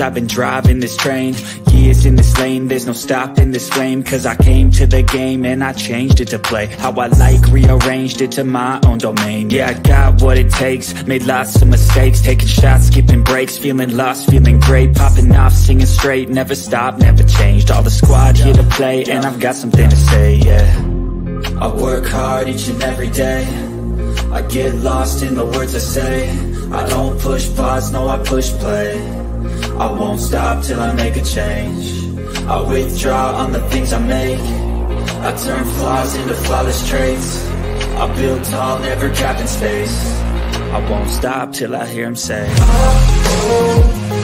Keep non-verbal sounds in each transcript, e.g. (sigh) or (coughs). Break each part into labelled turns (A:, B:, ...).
A: I've been driving this train Years in this lane There's no stopping this flame Cause I came to the game And I changed it to play How I like Rearranged it to my own domain Yeah, I got what it takes Made lots of mistakes Taking shots, skipping breaks Feeling lost, feeling great Popping off, singing straight Never stopped, never changed All the squad here to play And I've got something to say, yeah I work hard each and every day I get lost in the words I say I don't push pods, no I push play I won't stop till I make a change I withdraw on the things I make I turn flaws into flawless traits I build tall, never trapped in space I won't stop till I hear him say oh, oh,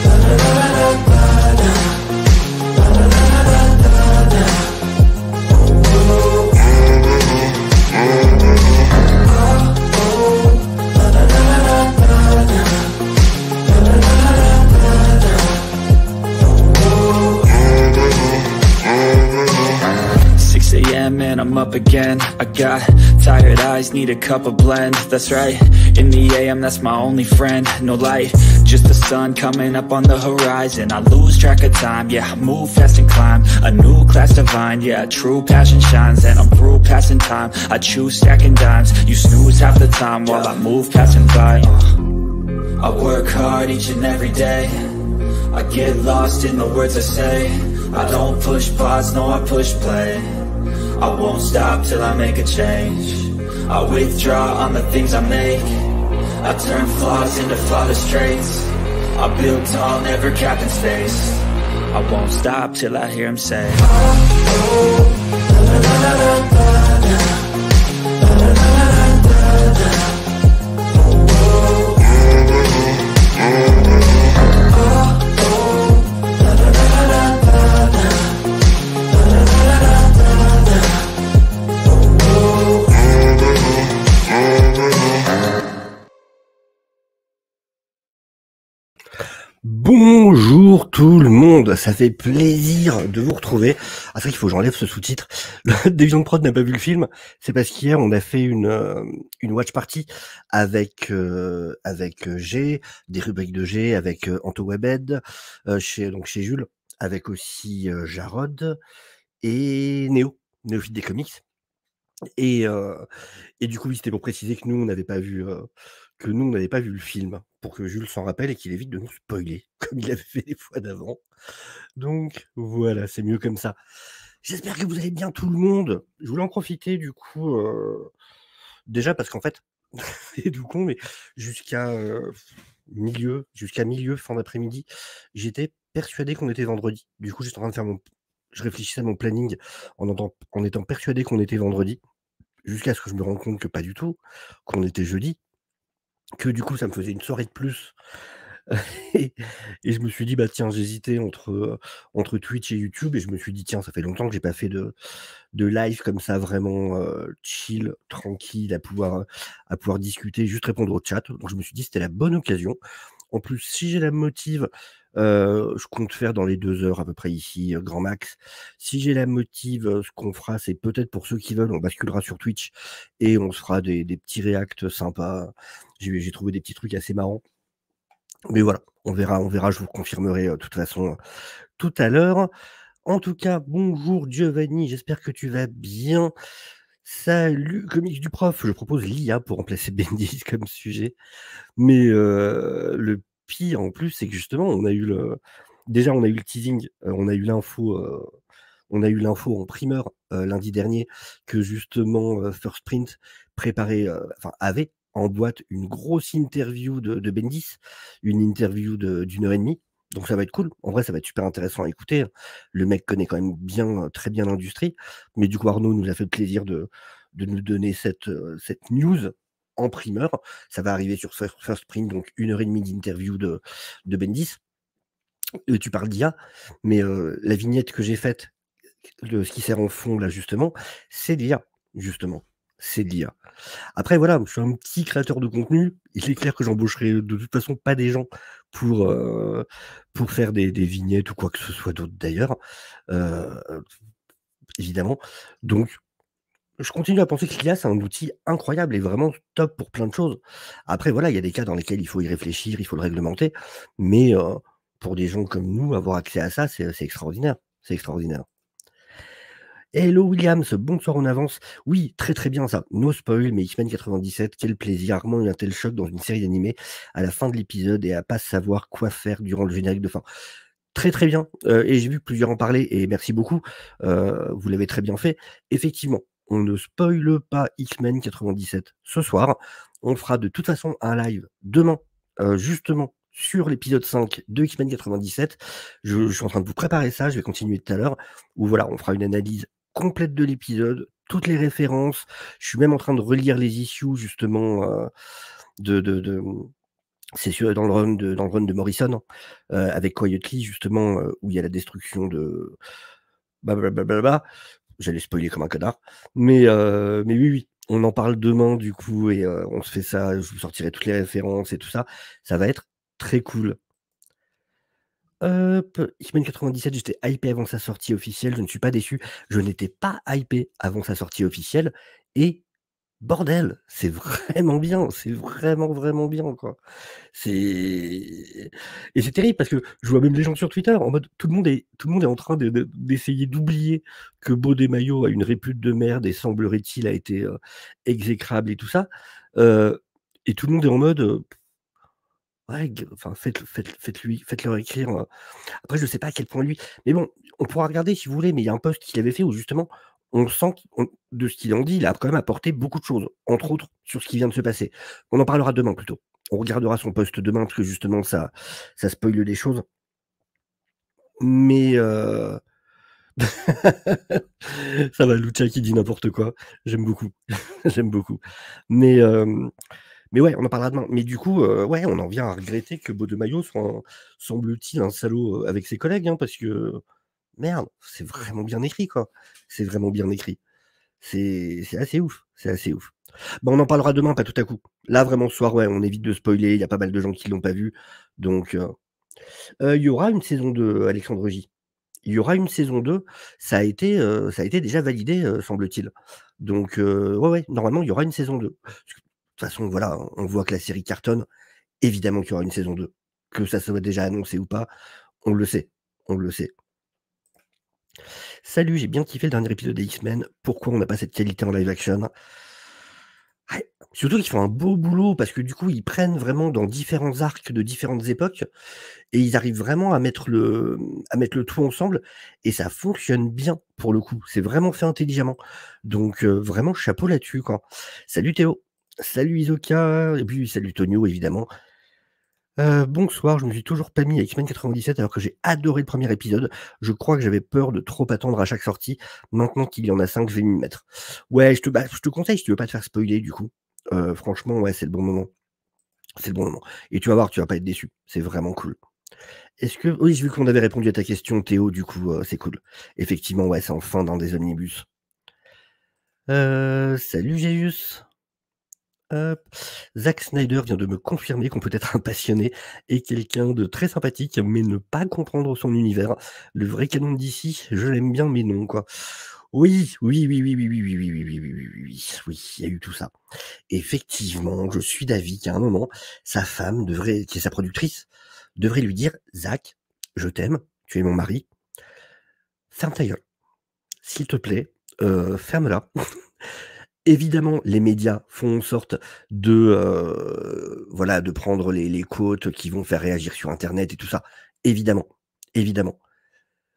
A: la, la, la, up again I got tired eyes, need a cup of blend That's right, in the AM that's my only friend No light, just the sun coming up on the horizon I lose track of time, yeah, I move fast and climb A new class divine, yeah, true passion shines And I'm through passing time, I choose stacking dimes You snooze half the time while I move passing by uh, I work hard each and every day I get lost in the words I say I don't push pause, no I push play I won't stop till I make a change I withdraw on the things I make I turn flaws into flawless traits I build tall, never cap in space I won't stop till I hear him say oh, oh, la, la, la,
B: tout le monde. Ça fait plaisir de vous retrouver. Ah, c'est qu'il faut que j'enlève ce sous-titre. (laughs) Le de Prod n'a pas vu le film. C'est parce qu'hier, on a fait une, euh, une watch party avec, euh, avec G, euh, des rubriques de G, avec Anto Webed, chez, donc chez Jules, avec aussi Jarod et Néo, Néophyte des comics. Et, et du coup, c'était pour préciser que nous, on n'avait pas vu, que nous, on n'avait pas vu le film pour que Jules s'en rappelle et qu'il évite de nous spoiler, (laughs) comme il avait fait des fois d'avant. Donc voilà, c'est mieux comme ça. J'espère que vous allez bien tout le monde. Je voulais en profiter du coup, euh, déjà parce qu'en fait, c'est (laughs) du con, mais jusqu'à euh, milieu, jusqu'à milieu, fin d'après-midi, j'étais persuadé qu'on était vendredi. Du coup, j'étais en train de faire mon... Je réfléchissais à mon planning en, en étant persuadé qu'on était vendredi, jusqu'à ce que je me rende compte que pas du tout, qu'on était jeudi que du coup, ça me faisait une soirée de plus. (laughs) et, je me suis dit, bah tiens, j'hésitais entre, euh, entre Twitch et YouTube, et je me suis dit, tiens, ça fait longtemps que j'ai pas fait de, de live comme ça, vraiment euh, chill, tranquille, à pouvoir, à pouvoir discuter, juste répondre au chat. Donc je me suis dit, c'était la bonne occasion. En plus, si j'ai la motive, je compte faire dans les deux heures à peu près ici, grand max. Si j'ai la motive, ce qu'on fera, c'est peut-être pour ceux qui veulent, on basculera sur Twitch et on fera des, petits réacts sympas. J'ai trouvé des petits trucs assez marrants. Mais voilà, on verra, on verra, je vous confirmerai de toute façon tout à l'heure. En tout cas, bonjour Giovanni, j'espère que tu vas bien. Salut, comics du prof. Je propose l'IA pour remplacer Bendis (laughs) comme sujet. Mais le en plus, c'est que justement, on a eu le. Déjà, on a eu le teasing, euh, on a eu l'info. Euh, on a eu l'info en primeur euh, lundi dernier que justement First Print préparait, enfin avait en boîte une grosse interview de, Bendis, une interview d'une heure et demie. Donc ça va être cool. En vrai, ça va être super intéressant à écouter. Le mec connaît quand même bien, très bien l'industrie. Mais du coup, Arnaud nous a fait le plaisir de, nous donner cette, cette news en primeur. Ça va arriver sur First Print, donc une heure et demie d'interview de, de Bendis. Euh, tu parles d'IA, mais euh, la vignette que j'ai faite, de ce qui sert en fond là justement, c'est de l'IA, justement. C'est de l'IA. Après, voilà, je suis un petit créateur de contenu. Il est clair que j'embaucherai euh, de toute façon pas des gens pour, pour faire des, vignettes ou quoi que ce soit d'autre d'ailleurs. évidemment. Donc, je continue à penser que l'IA, c'est un outil incroyable et vraiment top pour plein de choses. Après, voilà, il y a des cas dans lesquels il faut y réfléchir, il faut le réglementer. Mais euh, pour des gens comme nous, avoir accès à ça, c'est extraordinaire. C'est extraordinaire. Hello Williams, bonsoir en avance. Oui, très très bien ça. No spoil, mais X-Men 97, quel plaisir. il Rarement un tel choc dans une série d'animé à la fin de l'épisode et à pas savoir quoi faire durant le générique de fin. Très très bien. Euh, et j'ai vu plusieurs en parler et merci beaucoup. Euh, vous l'avez très bien fait. Effectivement, on ne spoile pas X-Men 97 ce soir. On fera de toute façon un live demain, euh, justement, sur l'épisode 5 de X-Men 97. Je, suis en train de vous préparer ça, je vais continuer tout à l'heure, Ou voilà, on fera une analyse complète de l'épisode, toutes les références. Je suis même en train de relire les issues, justement, euh, de, c'est dans le run de, Morrison, euh, avec Quietly, justement, où il y a la destruction de. Bah, bah, bah, j'allais spoiler comme un connard. Mais, euh, mais oui, oui, on en parle demain du coup et euh, on se fait ça. Je vous sortirai toutes les références et tout ça. Ça va être très cool. Hop, X-Men 97, j'étais hypé avant sa sortie officielle. Je ne suis pas déçu. Je n'étais pas hypé avant sa sortie officielle et bordel, c'est vraiment bien, c'est vraiment, vraiment bien, quoi. C'est, et c'est terrible parce que je vois même les gens sur Twitter en mode tout le monde est, tout le monde est en train d'essayer d'oublier que Baudet Maillot a une répute de merde et semblerait-il a été euh, exécrable et tout ça. Euh, et tout le monde est en mode, euh, ouais, enfin, faites, faites, faites lui, faites-leur écrire. Après, je ne sais pas à quel point lui, mais bon, on pourra regarder si vous voulez, mais il y a un post qu'il avait fait où justement on sent de ce qu'il en dit, il a quand même apporté beaucoup de choses, entre autres sur ce qui vient de se passer. On en parlera demain plutôt. On regardera son poste demain parce que justement ça, ça spoile des choses. Mais euh, (laughs) ça va, Lucha qui dit n'importe quoi. J'aime beaucoup. (laughs) J'aime beaucoup. Mais, mais ouais, on en parlera demain. Mais du coup, euh, ouais, on en vient à regretter que Baudemaillot soit, semble-t-il, un salaud euh, avec ses collègues, hein, parce que merde, c'est vraiment bien écrit, quoi. C'est vraiment bien écrit. C'est assez ouf. C'est assez ouf. Bon, bah, on en parlera demain, pas tout à coup. Là, vraiment, ce soir, ouais, on évite de spoiler. Il y a pas mal de gens qui l'ont pas vu. Donc, euh, euh, il y aura une saison 2, Alexandre J. Il y aura une saison 2. Ça a été, euh, ça a été déjà validé, semble-t-il. Donc, ouais, ouais, normalement, il y aura une saison 2. De toute façon, voilà, on voit que la série cartonne. Évidemment qu'il y aura une saison 2. Que ça soit déjà annoncé ou pas, on le sait. On le sait. Salut, j'ai bien kiffé le dernier épisode des X-Men. Pourquoi on n'a pas cette qualité en live action Surtout qu'ils font un beau boulot parce que du coup, ils prennent vraiment dans différents arcs de différentes époques et ils arrivent vraiment à mettre le, à mettre le tout ensemble et ça fonctionne bien pour le coup. C'est vraiment fait intelligemment. Donc, euh, vraiment, chapeau là-dessus. Salut Théo. Salut Isoka. Et puis, salut Tonio, évidemment. Euh, bonsoir, je me suis toujours pas mis à X-Men 97 alors que j'ai adoré le premier épisode. Je crois que j'avais peur de trop attendre à chaque sortie. Maintenant qu'il y en a 5, je vais m'y mettre. Ouais, bah, je te, conseille si tu veux pas te faire spoiler du coup. Euh, franchement, ouais, c'est le bon moment. C'est le bon moment. Et tu vas voir, tu vas pas être déçu. C'est vraiment cool. Est-ce que. Oui, vu qu'on avait répondu à ta question, Théo, du coup, euh, c'est cool. Effectivement, ouais, c'est enfin dans des omnibus. salut Jésus Zack Snyder vient de me confirmer qu'on peut être un passionné et quelqu'un de très sympathique, mais ne pas comprendre son univers. Le vrai canon d'ici, je l'aime bien, mais non, quoi. Oui, oui, oui, oui, oui, oui, oui, oui, oui, oui, oui, oui, oui, oui, il y a eu tout ça. Effectivement, je suis d'avis qu'à un moment, sa femme devrait, qui est sa productrice, devrait lui dire, Zach, je t'aime, tu es mon mari, ferme ta gueule. S'il te plaît, euh, ferme-la. Évidemment, les médias font en sorte de euh, voilà de prendre les, côtes qui vont faire réagir sur Internet et tout ça. Évidemment, évidemment.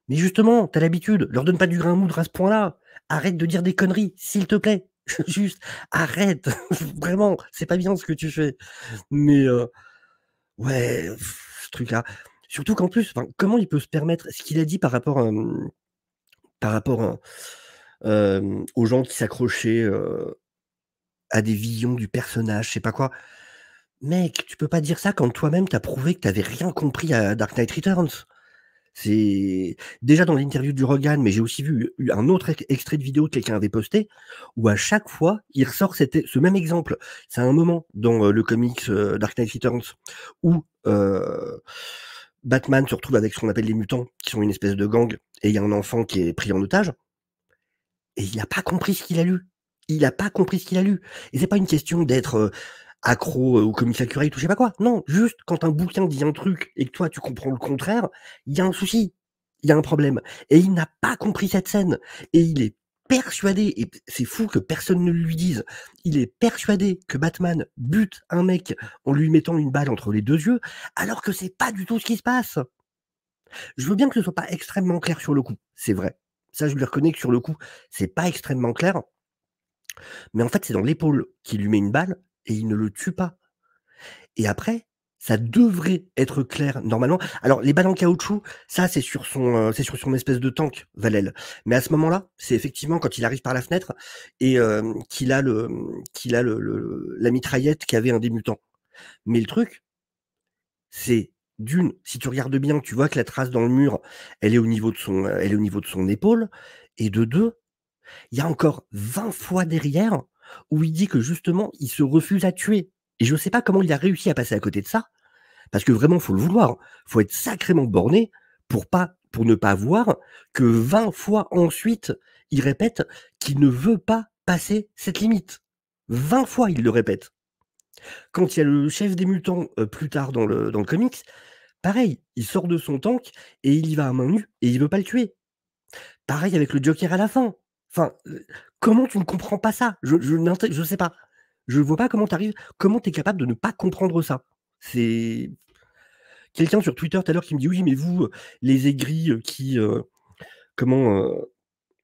B: Mais justement, t'as l'habitude, leur donne pas du grain à moudre à ce point-là. Arrête de dire des conneries, s'il te plaît. (laughs) Juste, arrête. (laughs) Vraiment, c'est pas bien ce que tu fais. Mais euh, ouais, ce truc-là. Surtout qu'en plus, comment il peut se permettre ce qu'il a dit par rapport, à, euh, par rapport. À, euh, aux gens qui s'accrochaient euh, à des visions du personnage, je sais pas quoi. Mec, tu peux pas dire ça quand toi-même t'as prouvé que t'avais rien compris à Dark Knight Returns. C'est déjà dans l'interview du Rogan, mais j'ai aussi vu un autre extrait de vidéo que quelqu'un avait posté où à chaque fois il ressort e, ce même exemple. C'est un moment dans le comics Dark Knight Returns où euh, Batman se retrouve avec ce qu'on appelle les mutants, qui sont une espèce de gang, et il y a un enfant qui est pris en otage et il n'a pas compris ce qu'il a lu. Il n'a pas compris ce qu'il a lu. Et c'est pas une question d'être euh, accro ou euh, commissaire curé ou je sais pas quoi. Non, juste quand un bouquin dit un truc et que toi tu comprends le contraire, il y a un souci, il y a un problème. Et il n'a pas compris cette scène. Et il est persuadé, et c'est fou que personne ne lui dise, il est persuadé que Batman bute un mec en lui mettant une balle entre les deux yeux, alors que c'est pas du tout ce qui se passe. Je veux bien que ce soit pas extrêmement clair sur le coup, c'est vrai. Ça, je lui reconnais que sur le coup, c'est pas extrêmement clair. Mais en fait, c'est dans l'épaule qu'il lui met une balle et il ne le tue pas. Et après, ça devrait être clair normalement. Alors les balles en caoutchouc, ça c'est sur son euh, c'est sur son espèce de tank Valel. Mais à ce moment-là, c'est effectivement quand il arrive par la fenêtre et euh, qu'il a le qu'il a le, la mitraillette avait un débutant. Mais le truc c'est d'une, si tu regardes bien, tu vois que la trace dans le mur, elle est au niveau de son, elle est au niveau de son épaule. Et de deux, il y a encore 20 fois derrière où il dit que justement, il se refuse à tuer. Et je ne sais pas comment il a réussi à passer à côté de ça, parce que vraiment, faut le vouloir. Hein. faut être sacrément borné pour, pas, pour ne pas voir que 20 fois ensuite, il répète qu'il ne veut pas passer cette limite. 20 fois, il le répète. Quand il y a le chef des mutants plus tard dans le, dans le comics, pareil, il sort de son tank et il y va à main nue et il veut pas le tuer. Pareil avec le Joker à la fin. Enfin, comment tu ne comprends pas ça Je ne je, sais pas. Je vois pas comment tu comment tu es capable de ne pas comprendre ça. C'est quelqu'un sur Twitter tout à l'heure qui me dit oui, mais vous, les aigris qui. comment.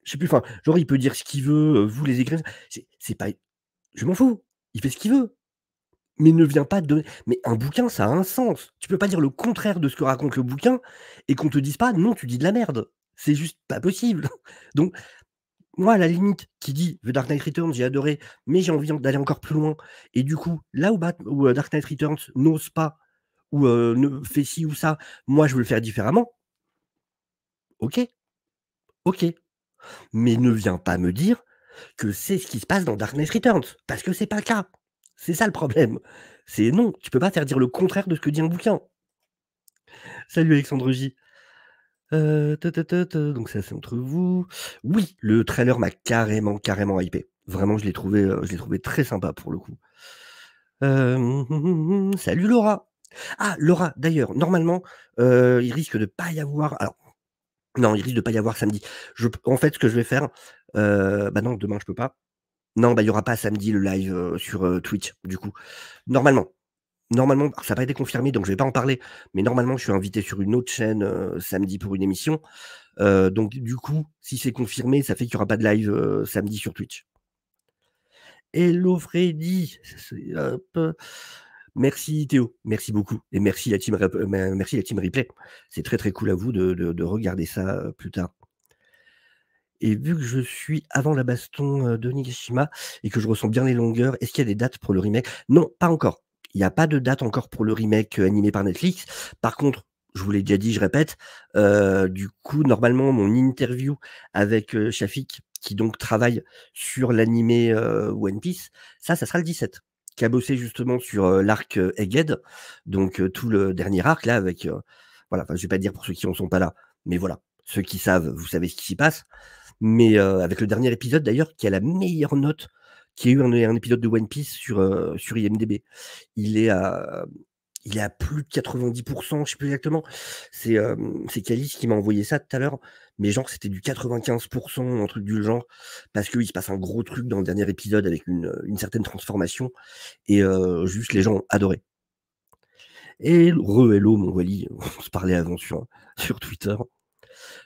B: je sais plus, enfin, genre il peut dire ce qu'il veut, vous les aigris. C'est pas. Je m'en fous. Il fait ce qu'il veut mais ne vient pas de. Mais un bouquin, ça a un sens. Tu peux pas dire le contraire de ce que raconte le bouquin et qu'on te dise pas non, tu dis de la merde. C'est juste pas possible. (laughs) Donc, moi, à la limite, qui dit The Dark Knight Returns, j'ai adoré, mais j'ai envie d'aller encore plus loin. Et du coup, là où, euh, Dark Knight Returns n'ose pas ou euh, ne fait ci ou ça, moi, je veux le faire différemment. Ok. Ok. Mais ne viens pas me dire que c'est ce qui se passe dans Dark Knight Returns, parce que c'est pas le cas. C'est ça le problème. C'est non, tu peux pas faire dire le contraire de ce que dit un bouquin. Salut Alexandre J. Euh, donc ça c'est entre vous. Oui, le trailer m'a carrément, carrément hypé. Vraiment, je l'ai trouvé, euh, je l'ai trouvé très sympa pour le coup. Euh, (laughs) salut Laura. Ah Laura, d'ailleurs, normalement, il risque de pas y avoir. non, il risque de pas y avoir samedi. Je, en fait, ce que je vais faire, bah non, demain je peux pas. Non, bah, il n'y aura pas samedi le live sur Twitch, du coup. Normalement. Normalement, ça n'a pas été confirmé, donc je ne vais pas en parler. Mais normalement, je suis invité sur une autre chaîne samedi pour une émission. donc, du coup, si c'est confirmé, ça fait qu'il n'y aura pas de live samedi sur Twitch. Hello Freddy. Merci Théo, merci beaucoup. Et merci la team, euh, merci la team replay. C'est très très cool à vous de regarder ça plus tard. Et vu que je suis avant la baston de Nigashima et que je ressens bien les longueurs, est-ce qu'il y a des dates pour le remake Non, pas encore. Il n'y a pas de date encore pour le remake animé par Netflix. Par contre, je vous l'ai déjà dit, je répète, du coup, normalement, mon interview avec Shafik, qui donc travaille sur l'animé One Piece, ça, ça sera le 17, qui a bossé justement sur l'arc Egghead, donc tout le dernier arc, là, avec... voilà, je vais pas dire pour ceux qui ne sont pas là, mais voilà, ceux qui savent, vous savez ce qui s'y passe mais avec le dernier épisode d'ailleurs qui a la meilleure note qui a eu un, épisode de One Piece sur, sur IMDB. Il est à il plus de 90%, je ne sais plus exactement. C'est euh, Calice qui m'a envoyé ça tout à l'heure, mais genre c'était du 95%, un truc du genre, parce qu'il il se passe un gros truc dans le dernier épisode avec une, certaine transformation, et juste les gens ont adoré. Et re-hello mon Wally, (laughs) on se parlait avant sur, sur Twitter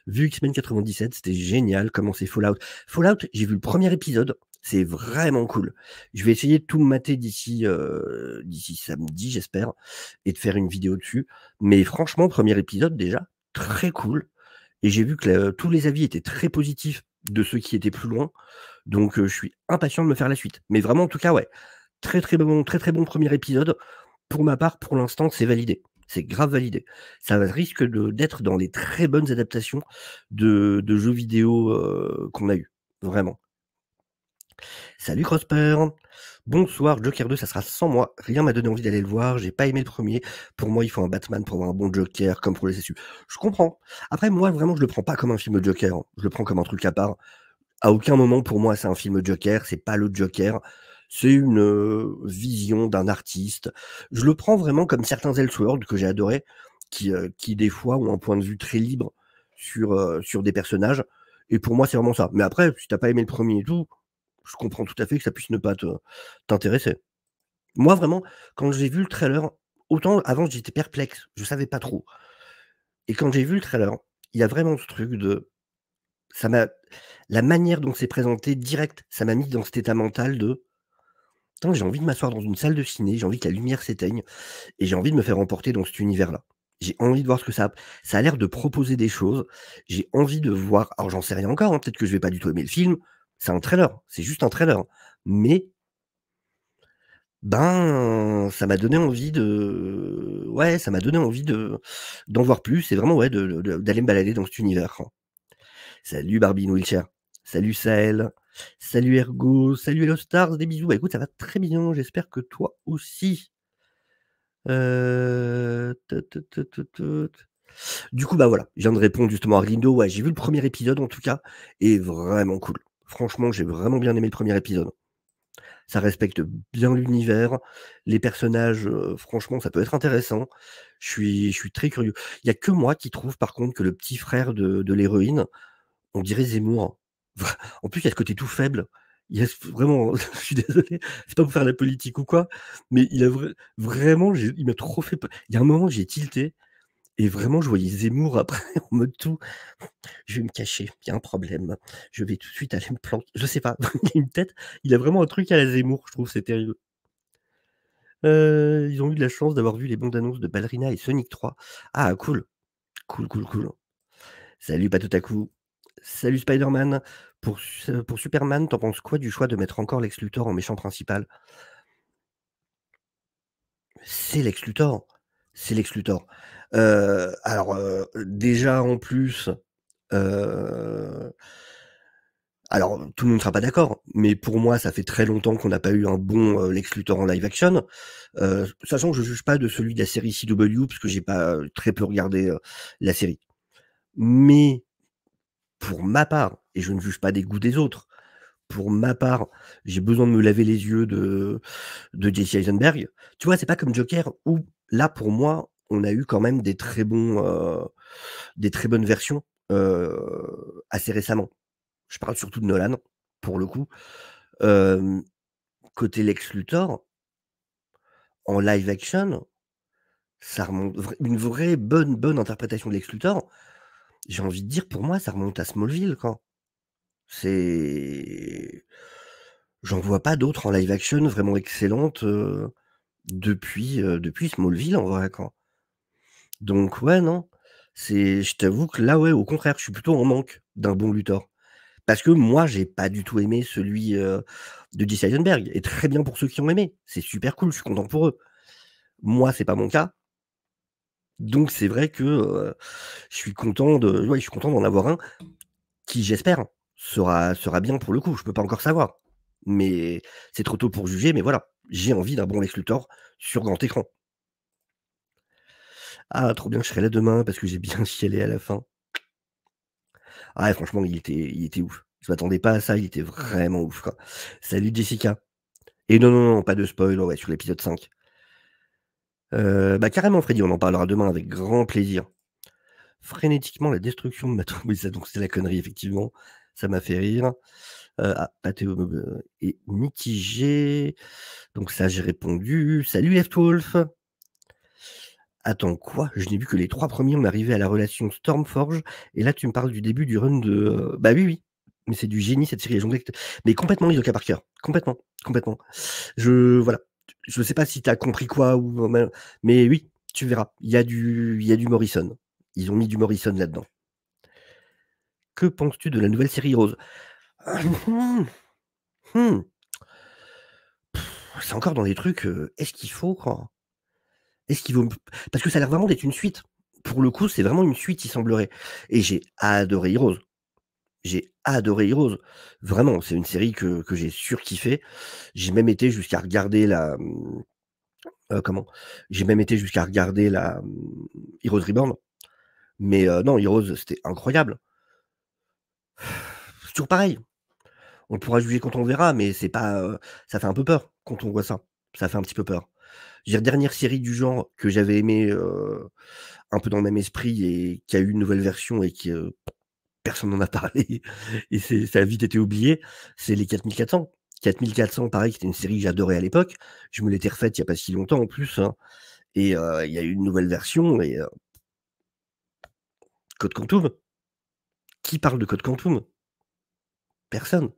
B: vu X-Men 97, c'était génial. comment c'est Fallout. Fallout, j'ai vu le premier épisode. C'est vraiment cool. Je vais essayer de tout mater d'ici euh, d'ici samedi, j'espère, et de faire une vidéo dessus. Mais franchement, premier épisode déjà, très cool. Et j'ai vu que tous les avis étaient très positifs de ceux qui étaient plus loin. Donc euh, je suis impatient de me faire la suite. Mais vraiment, en tout cas, ouais. Très très bon, très très bon premier épisode. Pour ma part, pour l'instant, c'est validé. C'est grave validé. Ça risque d'être dans les très bonnes adaptations de, jeux vidéo qu'on a eu. Vraiment. Salut Crosper. Bonsoir, Joker 2, ça sera sans moi. Rien m'a donné envie d'aller le voir. J'ai pas aimé le premier. Pour moi, il faut un Batman pour avoir un bon Joker, comme pour les SSU. Je comprends. Après, moi, vraiment, je le prends pas comme un film Joker. Je le prends comme un truc à part. À aucun moment, pour moi, c'est un film Joker. C'est pas le Joker c'est une vision d'un artiste. Je le prends vraiment comme certains Elseworlds que j'ai adoré, qui, qui des fois ont un point de vue très libre sur, sur des personnages. Et pour moi, c'est vraiment ça. Mais après, si t'as pas aimé le premier et tout, je comprends tout à fait que ça puisse ne pas t'intéresser. Moi, vraiment, quand j'ai vu le trailer, autant avant, j'étais perplexe, je savais pas trop. Et quand j'ai vu le trailer, il y a vraiment ce truc de. Ça La manière dont c'est présenté direct, ça m'a mis dans cet état mental de j'ai envie de m'asseoir dans une salle de ciné, j'ai envie que la lumière s'éteigne et j'ai envie de me faire emporter dans cet univers-là. J'ai envie de voir ce que ça a. Ça a l'air de proposer des choses. J'ai envie de voir. Alors, j'en sais rien encore. Hein, peut-être que je vais pas du tout aimer le film. C'est un trailer. C'est juste un trailer. Mais, ben, ça m'a donné envie de. Ouais, ça m'a donné envie de d'en voir plus. C'est vraiment, ouais, d'aller me balader dans cet univers. Hein. Salut Barbie Wheelchair. Salut Sahel. Salut Ergo, salut Hello Stars, des bisous. Bah, écoute, ça va très bien, j'espère que toi aussi. Euh, du coup, bah voilà, je viens de répondre justement à Rindo. Ouais, j'ai vu le premier épisode en tout cas, et vraiment cool. Franchement, j'ai vraiment bien aimé le premier épisode. Ça respecte bien l'univers, les personnages, euh, franchement, ça peut être intéressant. Je suis, je suis très curieux. Il n'y a que moi qui trouve par contre que le petit frère de, de l'héroïne, on dirait Zemmour en plus, il y a ce côté tout faible. Il vraiment, (laughs) je suis désolé, c'est pas pour faire la politique ou quoi, mais il a vraiment, il m'a trop fait. Il y a un moment, j'ai tilté et vraiment, je voyais Zemmour après (laughs) en mode tout. Je vais me cacher, il y a un problème. Je vais tout de suite aller me planter. Je sais pas, (laughs) il a une tête, il a vraiment un truc à la Zemmour, je trouve, c'est terrible. Euh, ils ont eu de la chance d'avoir vu les bandes annonces de Ballerina et Sonic 3. Ah, cool. Cool, cool, cool. Salut, pas tout à coup. Salut Spider-Man. Pour, euh, pour Superman, t'en penses quoi du choix de mettre encore Lex en méchant principal C'est Lex C'est Lex euh, alors, euh, déjà en plus. alors, tout le monde ne sera pas d'accord, mais pour moi, ça fait très longtemps qu'on n'a pas eu un bon euh, en live action. sachant que je ne juge pas de celui de la série CW, parce que j'ai pas très peu regardé la série. Mais pour ma part, et je ne juge pas des goûts des autres, pour ma part, j'ai besoin de me laver les yeux de, de Jesse Eisenberg. Tu vois, c'est pas comme Joker où là, pour moi, on a eu quand même des très bons, euh, des très bonnes versions euh, assez récemment. Je parle surtout de Nolan pour le coup. Euh, côté Lex Luthor, en live action, ça remonte une vraie bonne bonne interprétation de Lex Luthor j'ai envie de dire, pour moi, ça remonte à Smallville, quand. C'est. J'en vois pas d'autres en live action vraiment excellentes euh, depuis, euh, depuis Smallville, en vrai, quand. Donc, ouais, non. C'est, je t'avoue que là, ouais, au contraire, je suis plutôt en manque d'un bon Luthor. Parce que moi, j'ai pas du tout aimé celui euh, de Jesse Eisenberg. Et très bien pour ceux qui ont aimé. C'est super cool, je suis content pour eux. Moi, c'est pas mon cas. Donc c'est vrai que je suis content de, je suis content d'en avoir un qui, j'espère, sera sera bien pour le coup. Je peux pas encore savoir, mais c'est trop tôt pour juger. Mais voilà, j'ai envie d'un bon Lex Luthor sur grand écran. Ah, trop bien, je serai là demain parce que j'ai bien (laughs) chialé à la fin. Ah, franchement, il était, il était ouf. Je m'attendais pas à ça, il était vraiment ouf. Salut Jessica. Et non, non, non, pas de spoil ouais, sur l'épisode 5. Euh, bah, carrément, Freddy, on en parlera demain avec grand plaisir. Frénétiquement, la destruction de ma tombe. (laughs) donc c'est la connerie, effectivement. Ça m'a fait rire. Euh, ah, Pathéo est euh, mitigé. Donc ça, j'ai répondu. Salut, LeftWolf Attends, quoi Je n'ai vu que les trois premiers, on à la relation Stormforge. Et là, tu me parles du début du run de. Euh, bah oui, oui. Mais c'est du génie, cette série. Mais complètement, ils ont cas par cœur. Complètement. Complètement. Je. Voilà je ne sais pas si tu as compris quoi, ou, mais oui, tu verras. Il y, a du, du Morrison. Ils ont mis du Morrison là-dedans. Que penses-tu de la nouvelle série Rose (coughs) hmm. Hmm. C'est encore dans les trucs. Euh, est-ce qu'il faut Est-ce qu'il vaut Parce que ça a l'air vraiment d'être une suite. Pour le coup, c'est vraiment une suite, il semblerait. Et j'ai adoré Rose. J'ai adoré Heroes. Vraiment, c'est une série que, que j'ai surkiffé. J'ai même été jusqu'à regarder la. Mmh, euh, comment J'ai même été jusqu'à regarder la mmh, Heroes Reborn. Mais euh, non, Heroes, c'était incroyable. C'est toujours pareil. On pourra juger quand on verra, mais c'est pas. Euh, ça fait un peu peur quand on voit ça. Ça fait un petit peu peur. Dire, dernière série du genre que j'avais aimé un peu dans le même esprit et qui a eu une nouvelle version et qui personne n'en a parlé, et ça a vite été oublié, c'est les 4400. 4400, pareil, c'était une série que j'adorais à l'époque. Je me l'étais refaite il n'y a pas si longtemps en plus. Hein. Et euh, il y a eu une nouvelle version. Et, euh, Code Quantum Qui parle de Code Quantum Personne.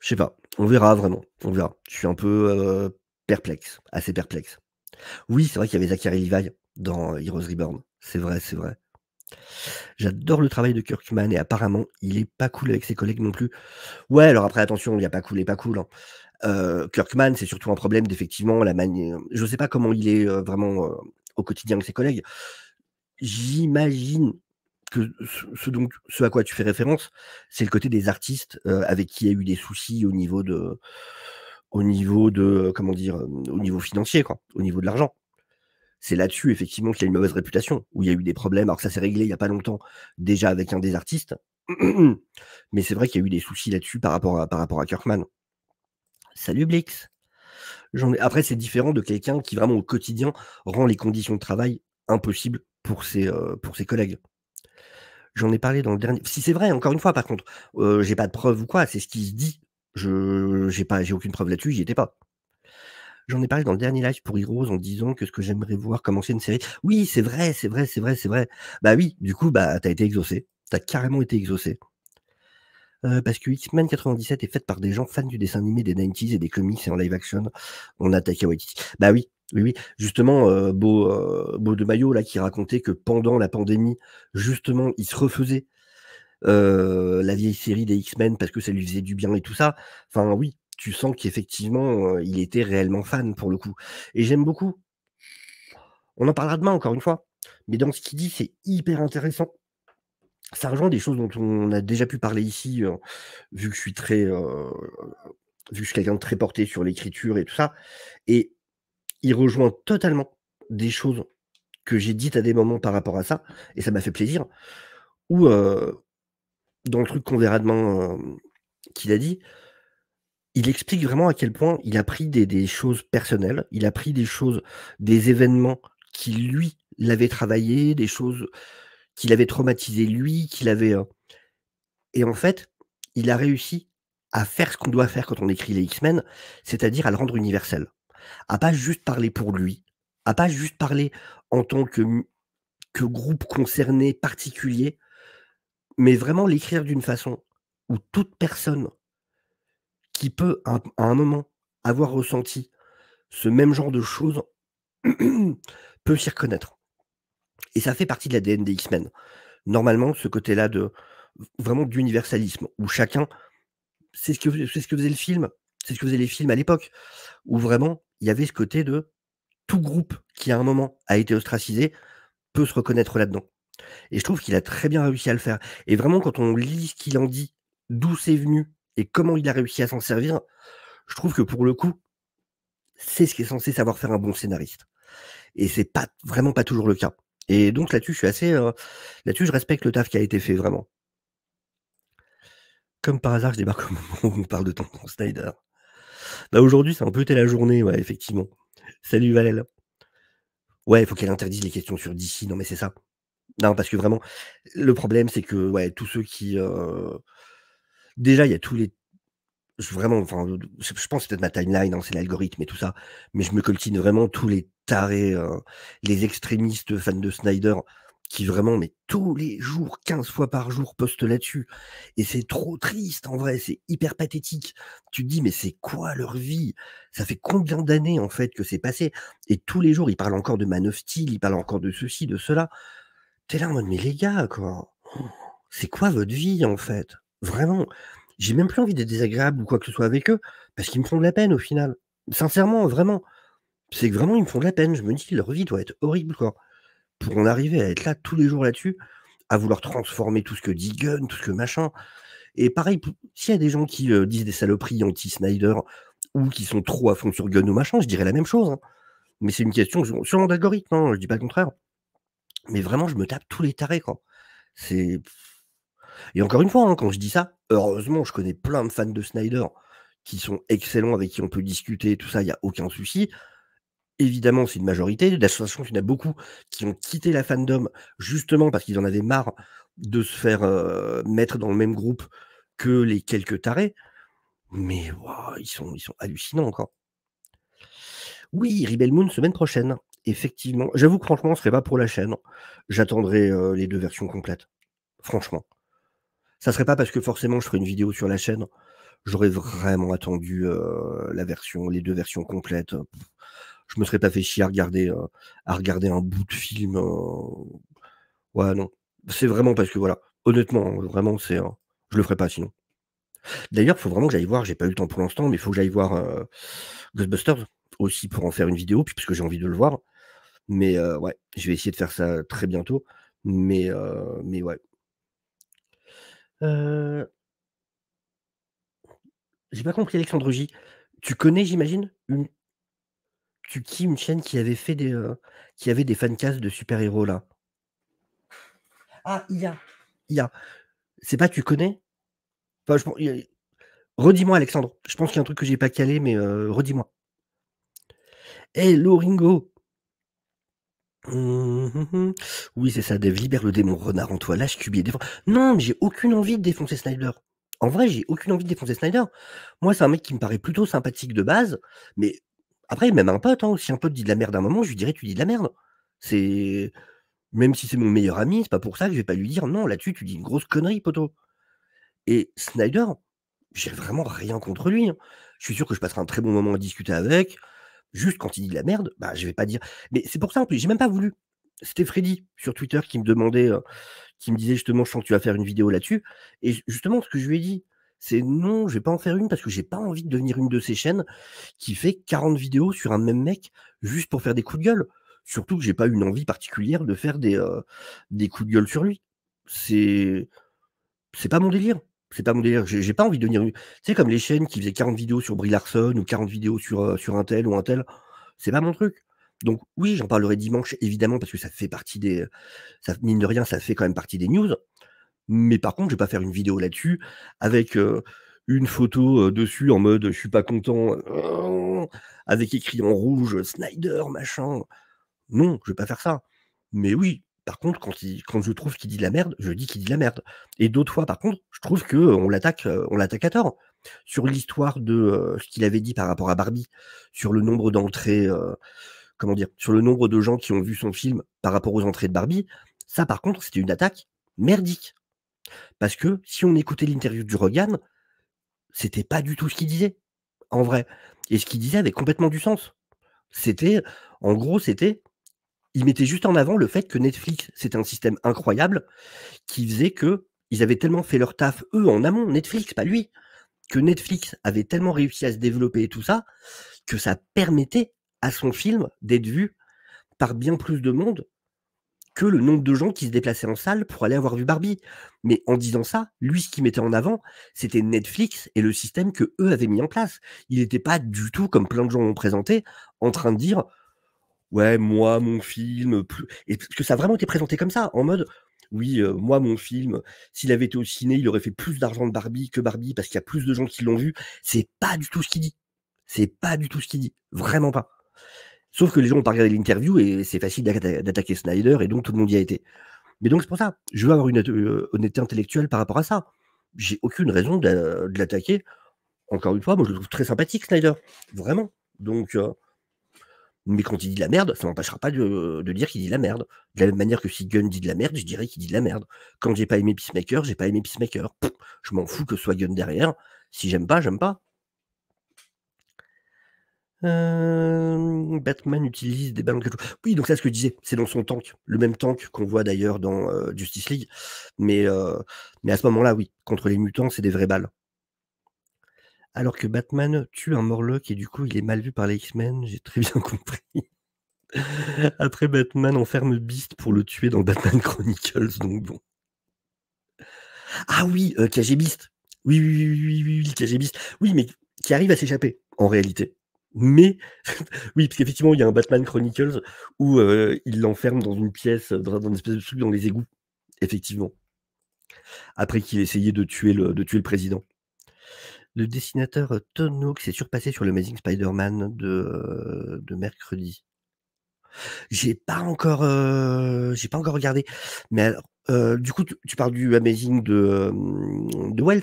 B: Je sais pas. On verra vraiment. On verra. Je suis un peu euh, perplexe. Assez perplexe. Oui, c'est vrai qu'il y avait Zachary Levi dans Heroes Reborn. C'est vrai, c'est vrai. J'adore le travail de Kirkman et apparemment, il est pas cool avec ses collègues non plus. Ouais, alors après, attention, il n'y a pas cool et pas cool. Hein. Euh, Kirkman, c'est surtout un problème d'effectivement la manière. Je ne sais pas comment il est euh, vraiment euh, au quotidien avec ses collègues. J'imagine que ce, donc, ce à quoi tu fais référence, c'est le côté des artistes avec qui il y a eu des soucis au niveau de, au niveau de, comment dire, au niveau financier, au niveau de l'argent. C'est là-dessus, effectivement, qu'il y a une mauvaise réputation, où il y a eu des problèmes, alors que ça s'est réglé il n'y a pas longtemps, déjà avec un des artistes. (clears throat) Mais c'est vrai qu'il y a eu des soucis là-dessus par rapport à, Kirkman. Salut Blix. Après, c'est différent de quelqu'un qui, vraiment, au quotidien, rend les conditions de travail impossibles pour ses, euh, pour ses collègues. J'en ai parlé dans le dernier. Si c'est vrai, encore une fois, par contre, je euh, j'ai pas de preuve ou quoi, c'est ce qui se dit. Je j'ai pas j'ai aucune preuve là-dessus, j'y étais pas. J'en ai parlé dans le dernier live pour Heroes en disant que ce que j'aimerais voir commencer une série. Oui, c'est vrai, c'est vrai, c'est vrai, c'est vrai. Bah oui, du coup, bah, t'as été exaucé. T'as carrément été exaucé. Euh, parce que X-Men 97 est faite par des gens fans du dessin animé des 90s et des comics et en live action. On attaque à Waititi. Bah oui, oui, oui. Justement, euh, Beau, euh, Beau, de Maillot, là, qui racontait que pendant la pandémie, justement, il se refaisait la vieille série des X-Men parce que ça lui faisait du bien et tout ça. Enfin, oui, tu sens qu'effectivement, il était réellement fan pour le coup. Et j'aime beaucoup. On en parlera demain encore une fois. Mais dans ce qu'il dit, c'est hyper intéressant. Ça rejoint des choses dont on a déjà pu parler ici, vu que je suis très, vu que je suis quelqu'un de très porté sur l'écriture et tout ça. Et il rejoint totalement des choses que j'ai dites à des moments par rapport à ça, et ça m'a fait plaisir. Ou dans le truc qu'on verra demain qu'il a dit, il explique vraiment à quel point il a pris des, choses personnelles, il a pris des choses, des événements qui lui l'avaient travaillé, des choses qui l'avaient traumatisé lui, qu'il avait. Euh, et en fait, il a réussi à faire ce qu'on doit faire quand on écrit les X-Men, c'est-à-dire à le rendre universel, à pas juste parler pour lui, à pas juste parler en tant que, que groupe concerné particulier, mais vraiment l'écrire d'une façon où toute personne qui peut, à un moment, avoir ressenti ce même genre de choses, (clears throat) peut s'y reconnaître. Et ça fait partie de la des X-Men. Normalement, ce côté-là de vraiment d'universalisme, où chacun, c'est ce, que, c'est ce que faisait le film, c'est ce que faisaient les films à l'époque, où vraiment, il y avait ce côté de tout groupe qui, à un moment, a été ostracisé, peut se reconnaître là-dedans. Et je trouve qu'il a très bien réussi à le faire. Et vraiment, quand on lit ce qu'il en dit, d'où c'est venu, et comment il a réussi à s'en servir, je trouve que pour le coup, c'est ce qui est censé savoir faire un bon scénariste. Et c'est pas vraiment pas toujours le cas. Et donc là-dessus, je suis assez euh, là-dessus, je respecte le taf qui a été fait vraiment. Comme par hasard, je débarque au moment où on parle de Ton Snyder. Bah aujourd'hui, c'est un peu telle la journée, ouais, effectivement. Salut Valel. Ouais, il faut qu'elle interdise les questions sur DC. Non, mais c'est ça. Non, parce que vraiment, le problème, c'est que ouais, tous ceux qui euh, déjà, il y a tous les. Vraiment, enfin, je pense peut-être ma timeline, hein, c'est l'algorithme et tout ça, mais je me coltine vraiment tous les tarés, euh, les extrémistes fans de Snyder qui vraiment, mais tous les jours, 15 fois par jour, postent là-dessus. Et c'est trop triste, en vrai, c'est hyper pathétique. Tu te dis, mais c'est quoi leur vie Ça fait combien d'années, en fait, que c'est passé Et tous les jours, ils parlent encore de Man of Steel, ils parlent encore de ceci, de cela. T'es là en mode, mais les gars, quoi, c'est quoi votre vie, en fait vraiment, j'ai même plus envie d'être désagréable ou quoi que ce soit avec eux, parce qu'ils me font de la peine au final. Sincèrement, vraiment. C'est que vraiment, ils me font de la peine. Je me dis, leur vie doit être horrible, quoi. Pour en arriver à être là tous les jours là-dessus, à vouloir transformer tout ce que dit Gun, tout ce que machin. Et pareil, s'il y a des gens qui euh, disent des saloperies anti-Snyder ou qui sont trop à fond sur Gun ou machin, je dirais la même chose. Hein. Mais c'est une question sur d'algorithme, non hein, je dis pas le contraire. Mais vraiment, je me tape tous les tarés, quoi. C'est et encore une fois, hein, quand je dis ça, heureusement, je connais plein de fans de Snyder qui sont excellents, avec qui on peut discuter, tout ça, il n'y a aucun souci. Évidemment, c'est une majorité. De toute façon, il y en a beaucoup qui ont quitté la fandom justement parce qu'ils en avaient marre de se faire euh, mettre dans le même groupe que les quelques tarés. Mais ils, sont, ils sont hallucinants encore. Oui, Rebel Moon semaine prochaine. Effectivement. J'avoue que franchement, ce serait pas pour la chaîne. J'attendrai euh, les deux versions complètes. Franchement. Ça serait pas parce que forcément je ferai une vidéo sur la chaîne. J'aurais vraiment attendu la version, les deux versions complètes. Je me serais pas fait chier à regarder, à regarder un bout de film. Ouais, non. C'est vraiment parce que voilà. Honnêtement, vraiment, c'est. Hein, je le ferai pas sinon. D'ailleurs, il faut vraiment que j'aille voir, j'ai pas eu le temps pour l'instant, mais il faut que j'aille voir Ghostbusters aussi pour en faire une vidéo, puisque j'ai envie de le voir. Mais ouais, je vais essayer de faire ça très bientôt. Mais, mais ouais, j'ai pas compris Alexandre J. Tu connais, j'imagine, une... Tu qui une chaîne qui avait fait des qui avait des fancasts de super-héros là Ah, il y a C'est pas tu connais je... Redis-moi Alexandre, je pense qu'il y a un truc que j'ai pas calé mais redis-moi. Hello eh, Ringo, Mmh, mmh, mmh. oui, c'est ça, Dave. Libère le démon renard en toi, lâche Cubier. Défend... Non, mais j'ai aucune envie de défoncer Snyder. En vrai, j'ai aucune envie de défoncer Snyder. Moi, c'est un mec qui me paraît plutôt sympathique de base, mais après, même un pote, hein, si un pote dit de la merde à un moment, je lui dirais tu dis de la merde. C'est. Même si c'est mon meilleur ami, c'est pas pour ça que je vais pas lui dire non, là-dessus, tu dis une grosse connerie, poteau. Et Snyder, j'ai vraiment rien contre lui. Hein. Je suis sûr que je passerai un très bon moment à discuter avec. Juste quand il dit de la merde, bah, je vais pas dire. Mais c'est pour ça en plus, j'ai même pas voulu. C'était Freddy sur Twitter qui me demandait, euh, qui me disait justement, je sens que tu vas faire une vidéo là-dessus. Et justement, ce que je lui ai dit, c'est non, je vais pas en faire une parce que j'ai pas envie de devenir une de ces chaînes qui fait 40 vidéos sur un même mec juste pour faire des coups de gueule. Surtout que j'ai pas une envie particulière de faire des, euh, des coups de gueule sur lui. C'est c'est pas mon délire. C'est pas mon délire. J'ai pas envie de devenir. C'est comme les chaînes qui faisaient 40 vidéos sur Brie Larson ou 40 vidéos sur, euh, sur un tel ou un tel. C'est pas mon truc. Donc oui, j'en parlerai dimanche, évidemment, parce que ça fait partie des. Ça, mine de rien, ça fait quand même partie des news. Mais par contre, je vais pas faire une vidéo là-dessus avec euh, une photo euh, dessus en mode je suis pas content, avec écrit en rouge Snyder, machin. Non, je vais pas faire ça. Mais oui, par contre, quand, je trouve qu'il dit de la merde, je dis qu'il dit de la merde. Et d'autres fois, par contre, je trouve qu'on euh, l'attaque, euh, on l'attaque à tort. Sur l'histoire de euh, ce qu'il avait dit par rapport à Barbie, sur le nombre d'entrées, comment dire, sur le nombre de gens qui ont vu son film par rapport aux entrées de Barbie, ça, par contre, c'était une attaque merdique. Parce que si on écoutait l'interview du Rogan, c'était pas du tout ce qu'il disait, en vrai. Et ce qu'il disait avait complètement du sens. C'était, en gros, c'était il mettait juste en avant le fait que Netflix, c'était un système incroyable qui faisait que ils avaient tellement fait leur taf, eux, en amont, Netflix, pas lui, que Netflix avait tellement réussi à se développer et tout ça, que ça permettait à son film d'être vu par bien plus de monde que le nombre de gens qui se déplaçaient en salle pour aller avoir vu Barbie. Mais en disant ça, lui, ce qu'il mettait en avant, c'était Netflix et le système que eux avaient mis en place. Il n'était pas du tout, comme plein de gens l'ont présenté, en train de dire ouais, moi, mon film, plus... et parce que ça a vraiment été présenté comme ça, en mode, oui, euh, moi, mon film, s'il avait été au ciné, il aurait fait plus d'argent de Barbie que Barbie parce qu'il y a plus de gens qui l'ont vu. C'est pas du tout ce qu'il dit. C'est pas du tout ce qu'il dit. Vraiment pas. Sauf que les gens ont pas regardé l'interview et c'est facile d'attaquer Snyder et donc tout le monde y a été. Mais donc c'est pour ça, je veux avoir une euh, honnêteté intellectuelle par rapport à ça. J'ai aucune raison de, de l'attaquer. Encore une fois, moi je le trouve très sympathique Snyder, vraiment. Donc euh, mais quand il dit de la merde, ça m'empêchera pas euh, de, dire qu'il dit de la merde. De la même manière que si Gunn dit de la merde, je dirais qu'il dit de la merde. Quand j'ai pas aimé Peacemaker, j'ai pas aimé Peacemaker. je m'en fous que ce soit Gunn derrière. Si j'aime pas, j'aime pas. Euh, Batman utilise des balles de Oui, donc c'est ce que je disais, c'est dans son tank, le même tank qu'on voit d'ailleurs dans euh, Justice League. Mais, mais à ce moment-là, oui, contre les mutants, c'est des vraies balles alors que Batman tue un Morlock et du coup il est mal vu par les X-Men, j'ai très bien (laughs) compris. Après Batman enferme Beast pour le tuer dans Batman Chronicles, donc bon. Ah oui, euh, beast Oui, oui, oui, oui, oui, oui, Oui, mais qui arrive à s'échapper, en réalité. Mais, (laughs) oui, parce qu'effectivement, il y a un Batman Chronicles où euh, il l'enferme dans une pièce, euh, dans, une espèce de truc dans les égouts, effectivement. Après qu'il ait essayé de tuer le, de tuer le président le dessinateur Todd qui s'est surpassé sur l'Amazing Spider-Man de, euh, mercredi. J'ai pas encore, euh, j'ai pas encore regardé. Mais alors, euh, du coup, tu, parles du Amazing de, de Wells.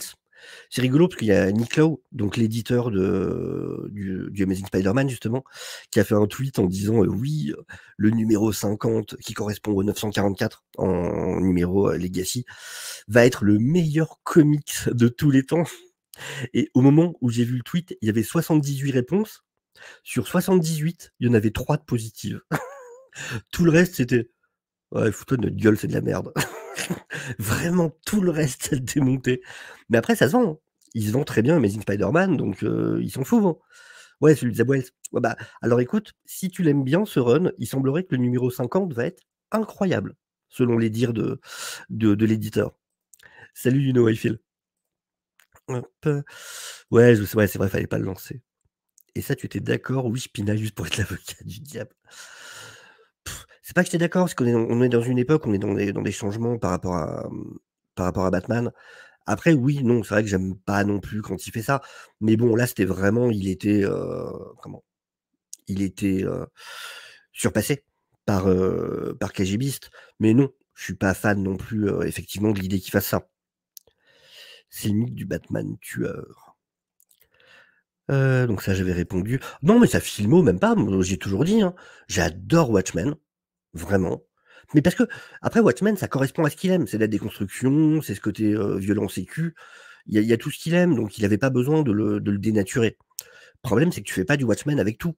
B: C'est rigolo parce qu'il y a Nick Lowe, donc l'éditeur de, du, Amazing Spider-Man, justement, qui a fait un tweet en disant Oui, le numéro 50, qui correspond au 944 en, en numéro Legacy, va être le meilleur comics de tous les temps. Et au moment où j'ai vu le tweet, il y avait 78 réponses. Sur 78, il y en avait 3 de positives. (laughs) tout le reste, c'était Ouais, de notre gueule, c'est de la merde. (laughs) Vraiment, tout le reste, c'est démonté. Mais après, ça se vend. Hein. Ils se vendent très bien Amazing Spider-Man, donc euh, ils s'en foutent. Hein. Ouais, celui de bah, alors écoute, si tu l'aimes bien ce run, il semblerait que le numéro 50 va être incroyable, selon les dires de, de, de l'éditeur. Salut, you know I feel. Ouais, ouais c'est vrai, fallait pas le lancer. Et ça, tu étais d'accord, oui, Spina, juste pour être (laughs) l'avocat du diable. C'est pas que j'étais d'accord, parce qu'on est, dans une époque, on est dans des, changements par rapport, à, Batman. Après, oui, non, c'est vrai que j'aime pas non plus quand il fait ça. Mais bon, là, c'était vraiment, il était. Euh, comment Il était euh, surpassé par, euh, par Mais non, je suis pas fan non plus, euh, effectivement, de l'idée qu'il fasse ça. C'est le mythe du Batman tueur. Euh, donc ça, j'avais répondu. Non, mais ça filmo, même pas. J'ai toujours dit. Hein. J'adore Watchmen, vraiment. Mais parce que, après, Watchmen, ça correspond à ce qu'il aime. C'est la déconstruction, c'est ce côté violence euh, violent sécu. Il y, a tout ce qu'il aime, donc il n'avait pas besoin de le, dénaturer. Le problème, c'est que tu fais pas du Watchmen avec tout.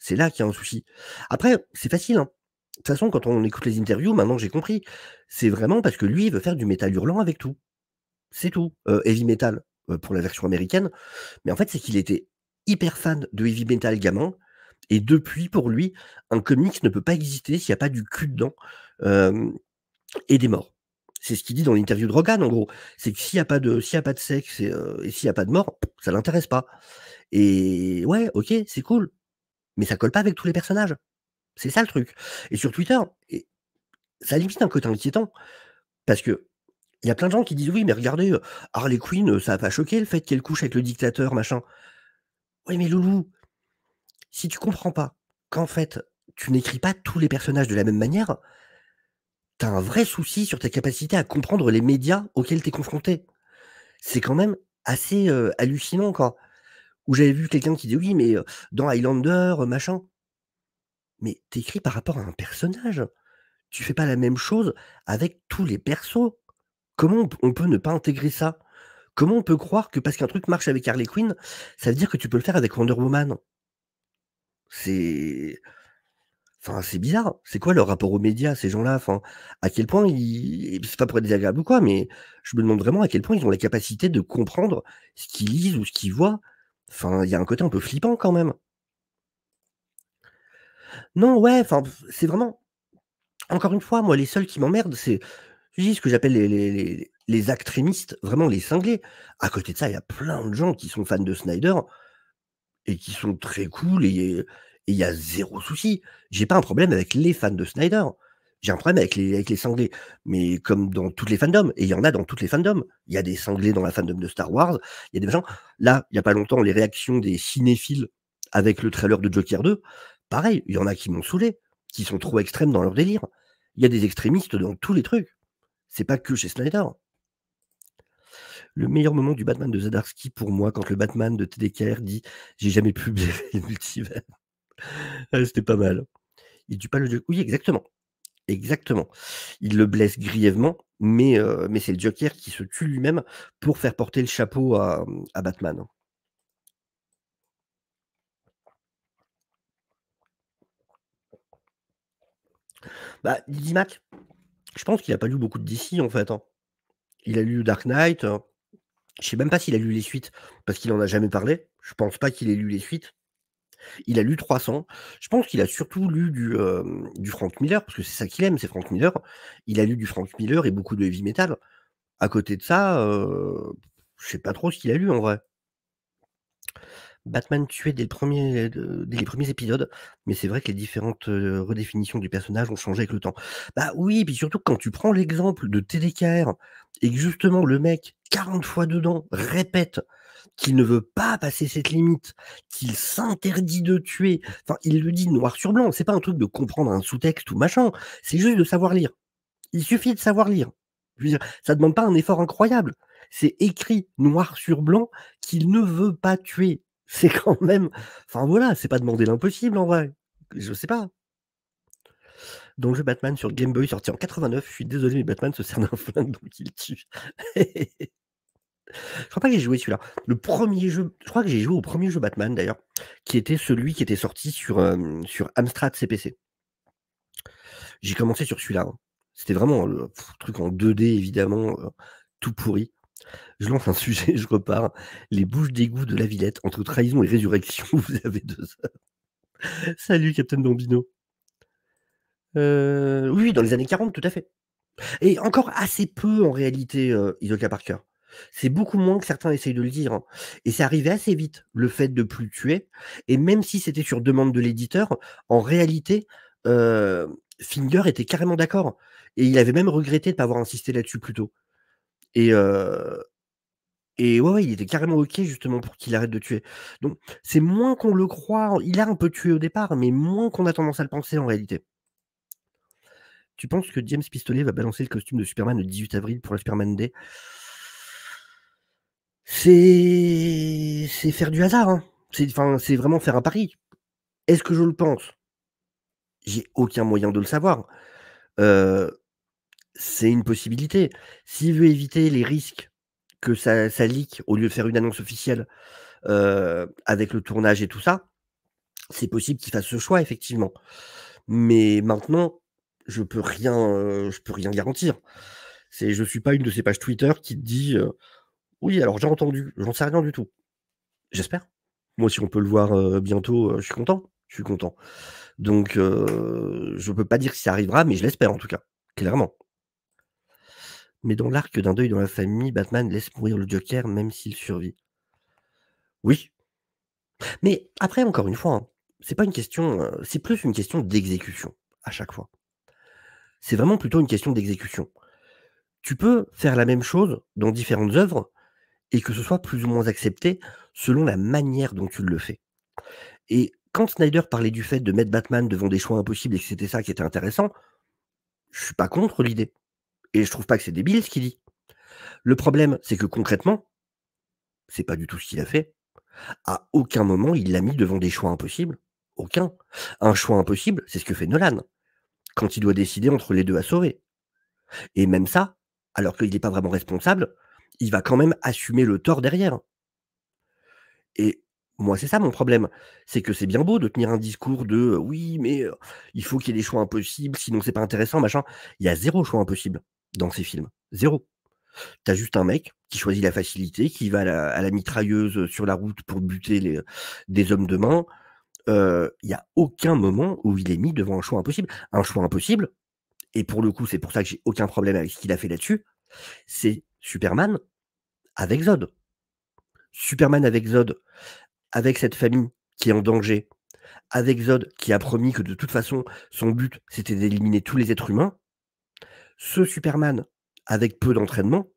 B: C'est là qu'il y a un souci. Après, c'est facile. Hein. De toute façon, quand on écoute les interviews, maintenant j'ai compris, c'est vraiment parce que lui, il veut faire du métal hurlant avec tout. C'est tout. Euh, heavy metal euh, pour la version américaine. Mais en fait, c'est qu'il était hyper fan de heavy metal gamin. Et depuis, pour lui, un comics ne peut pas exister s'il n'y a pas du cul dedans et des morts. C'est ce qu'il dit dans l'interview de Rogan, en gros. C'est que s'il n'y a, pas de, a pas de sexe et, euh, s'il n'y a pas de mort, ça ne l'intéresse pas. Et ouais, ok, c'est cool. Mais ça colle pas avec tous les personnages. C'est ça le truc. Et sur Twitter, ça limite un côté inquiétant. Parce que il y a plein de gens qui disent oui, mais regardez, euh, Harley Quinn, euh, ça n'a pas choqué le fait qu'elle couche avec le dictateur, machin. Oui, mais Loulou, si tu comprends pas qu'en fait, tu n'écris pas tous les personnages de la même manière, t'as un vrai souci sur ta capacité à comprendre les médias auxquels t'es confronté. C'est quand même assez euh, hallucinant, quoi. Où j'avais vu quelqu'un qui dit oui, mais dans Highlander, machin. Mais t'écris par rapport à un personnage. Tu fais pas la même chose avec tous les persos Comment on peut ne pas intégrer ça Comment on peut croire que parce qu'un truc marche avec Harley Quinn, ça veut dire que tu peux le faire avec Wonder Woman C'est. Enfin, c'est bizarre. C'est quoi leur rapport aux médias, ces gens-là enfin, À quel point ils. C'est pas pour être désagréable ou quoi, mais je me demande vraiment à quel point ils ont la capacité de comprendre ce qu'ils lisent ou ce qu'ils voient. Enfin, il y a un côté un peu flippant quand même. Non, ouais, enfin, c'est vraiment. Encore une fois, moi, les seuls qui m'emmerdent, c'est je dis ce que j'appelle les, les, les, les vraiment les cinglés. À côté de ça, il y a plein de gens qui sont fans de Snyder et qui sont très cool et il y a zéro souci. J'ai pas un problème avec les fans de Snyder. J'ai un problème avec les, avec les cinglés. Mais comme dans toutes les fandoms, et il y en a dans toutes les fandoms, il y a des cinglés dans la fandom de Star Wars, il y a des gens. Là, il n'y a pas longtemps, les réactions des cinéphiles avec le trailer de Joker 2, pareil, il y en a qui m'ont saoulé, qui sont trop extrêmes dans leur délire. Il y a des extrémistes dans tous les trucs. C'est pas que chez Snyder. Le meilleur moment du Batman de Zadarsky pour moi, quand le Batman de TDKR dit J'ai jamais publié (laughs) les multivers. (laughs) Ah, c'était pas mal. Il tue pas le Oui, exactement. Exactement. Il le blesse grièvement, mais, euh, mais c'est le Joker qui se tue lui-même pour faire porter le chapeau à, à Batman. Bah, Didi Mac, je pense qu'il n'a pas lu beaucoup de DC en fait. Hein. Il a lu Dark Knight. je hein. Je sais même pas s'il a lu les suites, parce qu'il n'en a jamais parlé. Je pense pas qu'il ait lu les suites. Il a lu 300. Je pense qu'il a surtout lu du, du, Frank Miller, parce que c'est ça qu'il aime, c'est Frank Miller. Il a lu du Frank Miller et beaucoup de heavy metal. À côté de ça, je je sais pas trop ce qu'il a lu en vrai. Batman tué dès, le premier, dès les premiers épisodes, mais c'est vrai que les différentes euh, redéfinitions du personnage ont changé avec le temps. Bah oui, puis surtout quand tu prends l'exemple de TDKR et que justement le mec, 40 fois dedans, répète qu'il ne veut pas passer cette limite, qu'il s'interdit de tuer, enfin il le dit noir sur blanc, c'est pas un truc de comprendre un sous-texte ou machin, c'est juste de savoir lire. Il suffit de savoir lire. Je veux dire, ça demande pas un effort incroyable. C'est écrit noir sur blanc qu'il ne veut pas tuer. C'est quand même. Enfin voilà, c'est pas demander l'impossible en vrai. Je sais pas. Donc le jeu Batman sur Game Boy sorti en 89. Je suis désolé, mais Batman se sert d'un (laughs) flingue, donc il tue. Je crois pas que j'ai joué celui-là. Le premier jeu, je crois que j'ai joué au premier jeu Batman d'ailleurs, qui était celui qui était sorti sur, euh, sur Amstrad CPC. J'ai commencé sur celui-là. Hein. C'était vraiment le euh, truc en 2D évidemment, euh, tout pourri. Je lance un sujet, je repars. Les bouches d'égout de la Villette, entre trahison et résurrection, (laughs) vous avez deux heures. Salut, Captain Dombino. Euh, oui, dans les années 40, tout à fait. Et encore assez peu en réalité, euh, Isoka Parker. C'est beaucoup moins que certains essayent de le dire. Hein. Et c'est arrivé assez vite, le fait de plus tuer. Et même si c'était sur demande de l'éditeur, en réalité, euh, Finger était carrément d'accord. Et il avait même regretté de ne pas avoir insisté là-dessus plus tôt. Et, ouais, il était carrément OK justement pour qu'il arrête de tuer. Donc c'est moins qu'on le croit. Il a un peu tué au départ, mais moins qu'on a tendance à le penser en réalité. Tu penses que James Pistolet va balancer le costume de Superman le 18 avril pour la Superman Day C'est c'est faire du hasard. Hein. C'est enfin, c'est vraiment faire un pari. Est-ce que je le pense J'ai aucun moyen de le savoir. Euh, c'est une possibilité. S'il veut éviter les risques que ça, ça leak au lieu de faire une annonce officielle euh, avec le tournage et tout ça, c'est possible qu'il fasse ce choix, effectivement. Mais maintenant, je peux rien, euh, je peux rien garantir. C'est, je suis pas une de ces pages Twitter qui dit euh, oui, alors j'ai entendu, j'en sais rien du tout. J'espère. Moi, si on peut le voir bientôt, je suis content. Je suis content. Donc, je peux pas dire si ça arrivera, mais je l'espère en tout cas, clairement mais dans l'arc d'un deuil dans la famille, Batman laisse mourir le Joker même s'il survit. Oui. Mais après, encore une fois, hein, c'est pas une question, euh, c'est plus une question d'exécution à chaque fois. C'est vraiment plutôt une question d'exécution. Tu peux faire la même chose dans différentes œuvres et que ce soit plus ou moins accepté selon la manière dont tu le fais. Et quand Snyder parlait du fait de mettre Batman devant des choix impossibles et que c'était ça qui était intéressant, je suis pas contre l'idée. Et je trouve pas que c'est débile ce qu'il dit. Le problème, c'est que concrètement, c'est pas du tout ce qu'il a fait. À aucun moment, il l'a mis devant des choix impossibles. Aucun. Un choix impossible, c'est ce que fait Nolan quand il doit décider entre les deux à sauver. Et même ça, alors qu'il n'est pas vraiment responsable, il va quand même assumer le tort derrière. Et moi, c'est ça mon problème. C'est que c'est bien beau de tenir un discours de euh, oui, mais euh, il faut qu'il y ait des choix impossibles, sinon c'est pas intéressant, machin. Il y a zéro choix impossible dans ces films. Zéro. T'as juste un mec qui choisit la facilité, qui va à la, mitrailleuse sur la route pour buter des hommes de main. Il euh, y n'y a aucun moment où il est mis devant un choix impossible. Un choix impossible, et pour le coup, c'est pour ça que j'ai aucun problème avec ce qu'il a fait là-dessus, c'est Superman avec Zod. Superman avec Zod, avec cette famille qui est en danger, avec Zod qui a promis que de toute façon, son but, c'était d'éliminer tous les êtres humains, ce Superman, avec peu d'entraînement,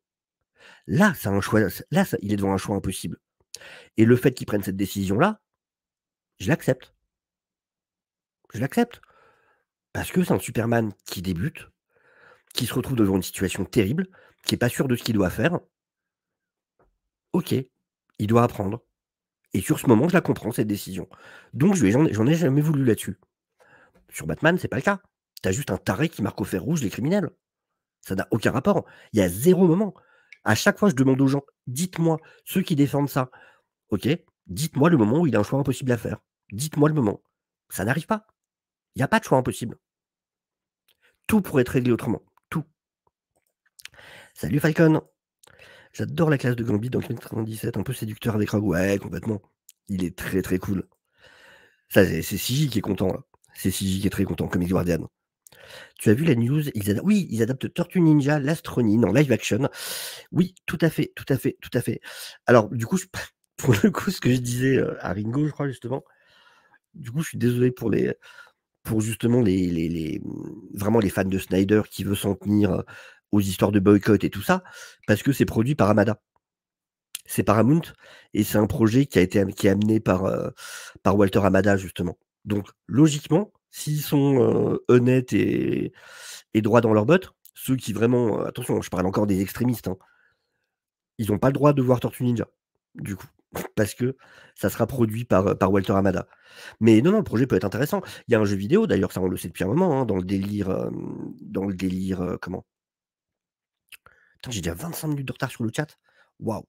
B: là, un choix, là il est devant un choix impossible. Et le fait qu'il prenne cette décision-là, je l'accepte. Je l'accepte. Parce que c'est un Superman qui débute, qui se retrouve devant une situation terrible, qui n'est pas sûr de ce qu'il doit faire. Ok, il doit apprendre. Et sur ce moment, je la comprends, cette décision. Donc, j'en ai, ai jamais voulu là-dessus. Sur Batman, c'est pas le cas. T'as juste un taré qui marque au fer rouge les criminels. Ça n'a aucun rapport. Il y a zéro moment. À chaque fois, je demande aux gens, dites-moi, ceux qui défendent ça, ok, dites-moi le moment où il y a un choix impossible à faire. Dites-moi le moment. Ça n'arrive pas. Il n'y a pas de choix impossible. Tout pourrait être réglé autrement. Tout. Salut Falcon. J'adore la classe de Gambit dans 1997, un peu séducteur avec Rago. Ouais, complètement. Il est très très cool. Ça, c'est CJ qui est content là. C'est CJ qui est très content, comme Guardian. Tu as vu la news ils Oui, ils adaptent Tortue Ninja, l'astronine en live action. Oui, tout à fait, tout à fait, tout à fait. Alors, du coup, (laughs) pour le coup, ce que je disais euh, à Ringo, je crois, justement, du coup, je suis désolé pour les pour justement les, vraiment les fans de Snyder qui veulent s'en tenir euh, aux histoires de boycott et tout ça, parce que c'est produit par Amada c'est Paramount et c'est un projet qui a été qui est amené par, euh, par Walter Amada justement. Donc logiquement, S'ils sont honnêtes et, droits dans leurs bottes, ceux qui vraiment. Attention, je parle encore des extrémistes. Hein. ils n'ont pas le droit de voir Tortue Ninja, du coup, (laughs) parce que ça sera produit par, Walter Amada. Mais non, non, le projet peut être intéressant. Il y a un jeu vidéo, d'ailleurs, ça on le sait depuis un moment, hein, dans le délire. dans le délire. comment j'ai déjà 25 minutes de retard sur le chat. Waouh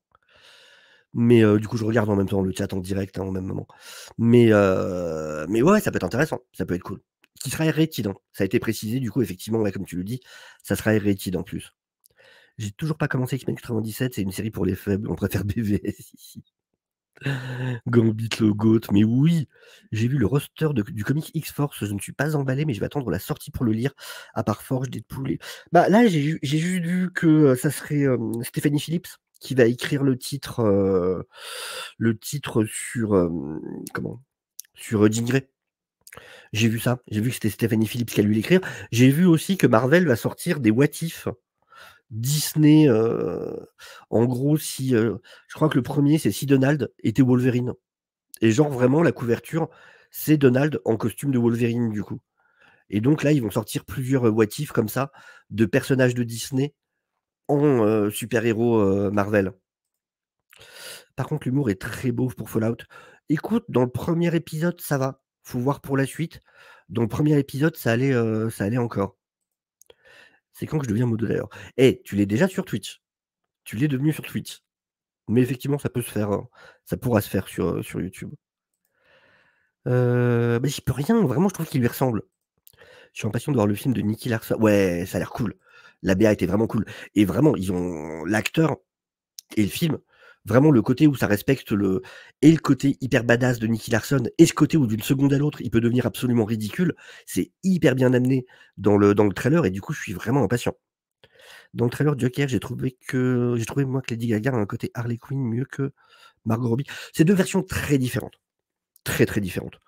B: mais du coup, je regarde en même temps le chat en direct, en hein, même moment. Mais, mais ouais, ça peut être intéressant, ça peut être cool. Qui sera rétide, ça a été précisé, du coup, effectivement, là, comme tu le dis, ça sera rétide en plus. J'ai toujours pas commencé X-Men 97, c'est une série pour les faibles, on préfère BVS (laughs) ici. Gambit le Goat, mais oui, j'ai vu le roster du comic X-Force, je ne suis pas emballé, mais je vais attendre la sortie pour le lire, à part Forge, des Poulets Bah là, j'ai juste vu que ça serait Stéphanie Phillips qui va écrire le titre, le titre sur comment sur J'ai vu ça, j'ai vu que c'était Stephanie Phillips qui a l'écrire. J'ai vu aussi que Marvel va sortir des What Disney, en gros, si je crois que le premier c'est si Donald était Wolverine. Et genre vraiment la couverture, c'est Donald en costume de Wolverine du coup. Et donc là, ils vont sortir plusieurs What comme ça de personnages de Disney super-héros Marvel. Par contre, l'humour est très beau pour Fallout. Écoute, dans le premier épisode, ça va. Faut voir pour la suite. Dans le premier épisode, ça allait, ça allait encore. C'est quand que je deviens modérateur. Eh, tu l'es déjà sur Twitch. Tu l'es devenu sur Twitch. Mais effectivement, ça peut se faire. Hein. Ça pourra se faire sur, sur YouTube. mais j'y peux rien. Vraiment, je trouve qu'il lui ressemble. Je suis impatient de voir le film de Nicky Larson. Ouais, ça a l'air cool. La BA était vraiment cool. Et vraiment, ils ont l'acteur et le film, vraiment le côté où ça respecte le et le côté hyper badass de Nicky Larson et ce côté où d'une seconde à l'autre il peut devenir absolument ridicule, c'est hyper bien amené dans le dans le trailer et du coup je suis vraiment impatient. Dans le trailer de Joker, j'ai trouvé que j'ai trouvé moi que Lady Gaga a un côté Harley Quinn mieux que Margot Robbie. C'est deux versions très différentes, très très différentes.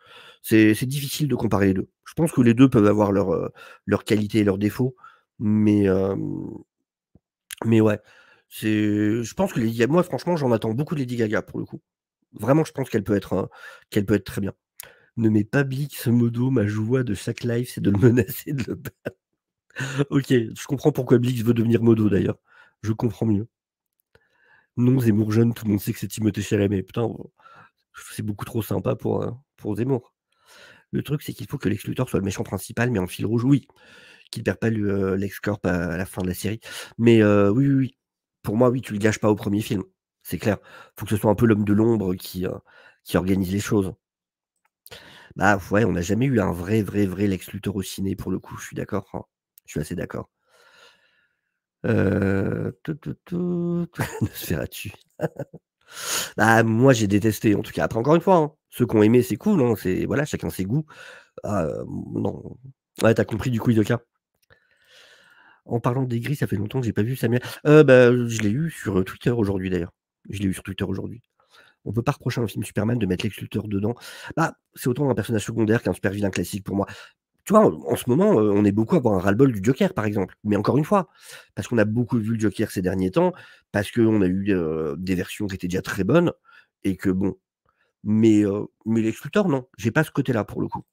B: C'est difficile de comparer les deux. Je pense que les deux peuvent avoir leur euh, leur qualité et leurs défauts, mais, mais ouais, je pense que les. Gaga, moi, franchement, j'en attends beaucoup de Lady Gaga pour le coup. Vraiment, je pense qu'elle peut, être, qu'elle peut être très bien. Ne mets pas Blix Modo, ma joie de chaque live, c'est de le (laughs) menacer de le battre. ok, je comprends pourquoi Blix veut devenir Modo d'ailleurs. Je comprends mieux. Non, Zemmour jeune, tout le monde sait que c'est Timothée Chalamet. Putain, oh, c'est beaucoup trop sympa pour, euh, pour Zemmour. Le truc, c'est qu'il faut que l'excluteur soit le méchant principal, mais en fil rouge, oui qu'il perd pas euh, l'excorp à la fin de la série. Mais euh, oui, oui, pour moi, oui, tu le gâches pas au premier film. C'est clair. Faut que ce soit un peu l'homme de l'ombre qui, euh, qui organise les choses. Bah ouais, on n'a jamais eu un vrai, vrai, vrai Lex Luthor au ciné pour le coup, je suis d'accord. Hein. Je suis assez d'accord. Euh... (laughs) (laughs) bah moi j'ai détesté en tout cas. Après encore une fois, hein, ceux qui ont aimé c'est cool, hein, c'est voilà chacun ses goûts. Ah, non, ouais t'as compris du coup Idoka. En parlant des gris, ça fait longtemps que j'ai pas vu Samuel. Euh, bah, je l'ai eu sur euh, Twitter aujourd'hui d'ailleurs. Je l'ai eu sur Twitter aujourd'hui. On peut pas reprocher un film Superman de mettre l'excluteur dedans. Bah, c'est autant un personnage secondaire qu'un super vilain classique pour moi. Tu vois, en ce moment, euh, on est beaucoup à voir un ras-le-bol du Joker, par exemple. Mais encore une fois, parce qu'on a beaucoup vu le Joker ces derniers temps, parce qu'on a eu euh, des versions qui étaient déjà très bonnes, et que bon. Mais, mais Je non, j'ai pas ce côté-là pour le coup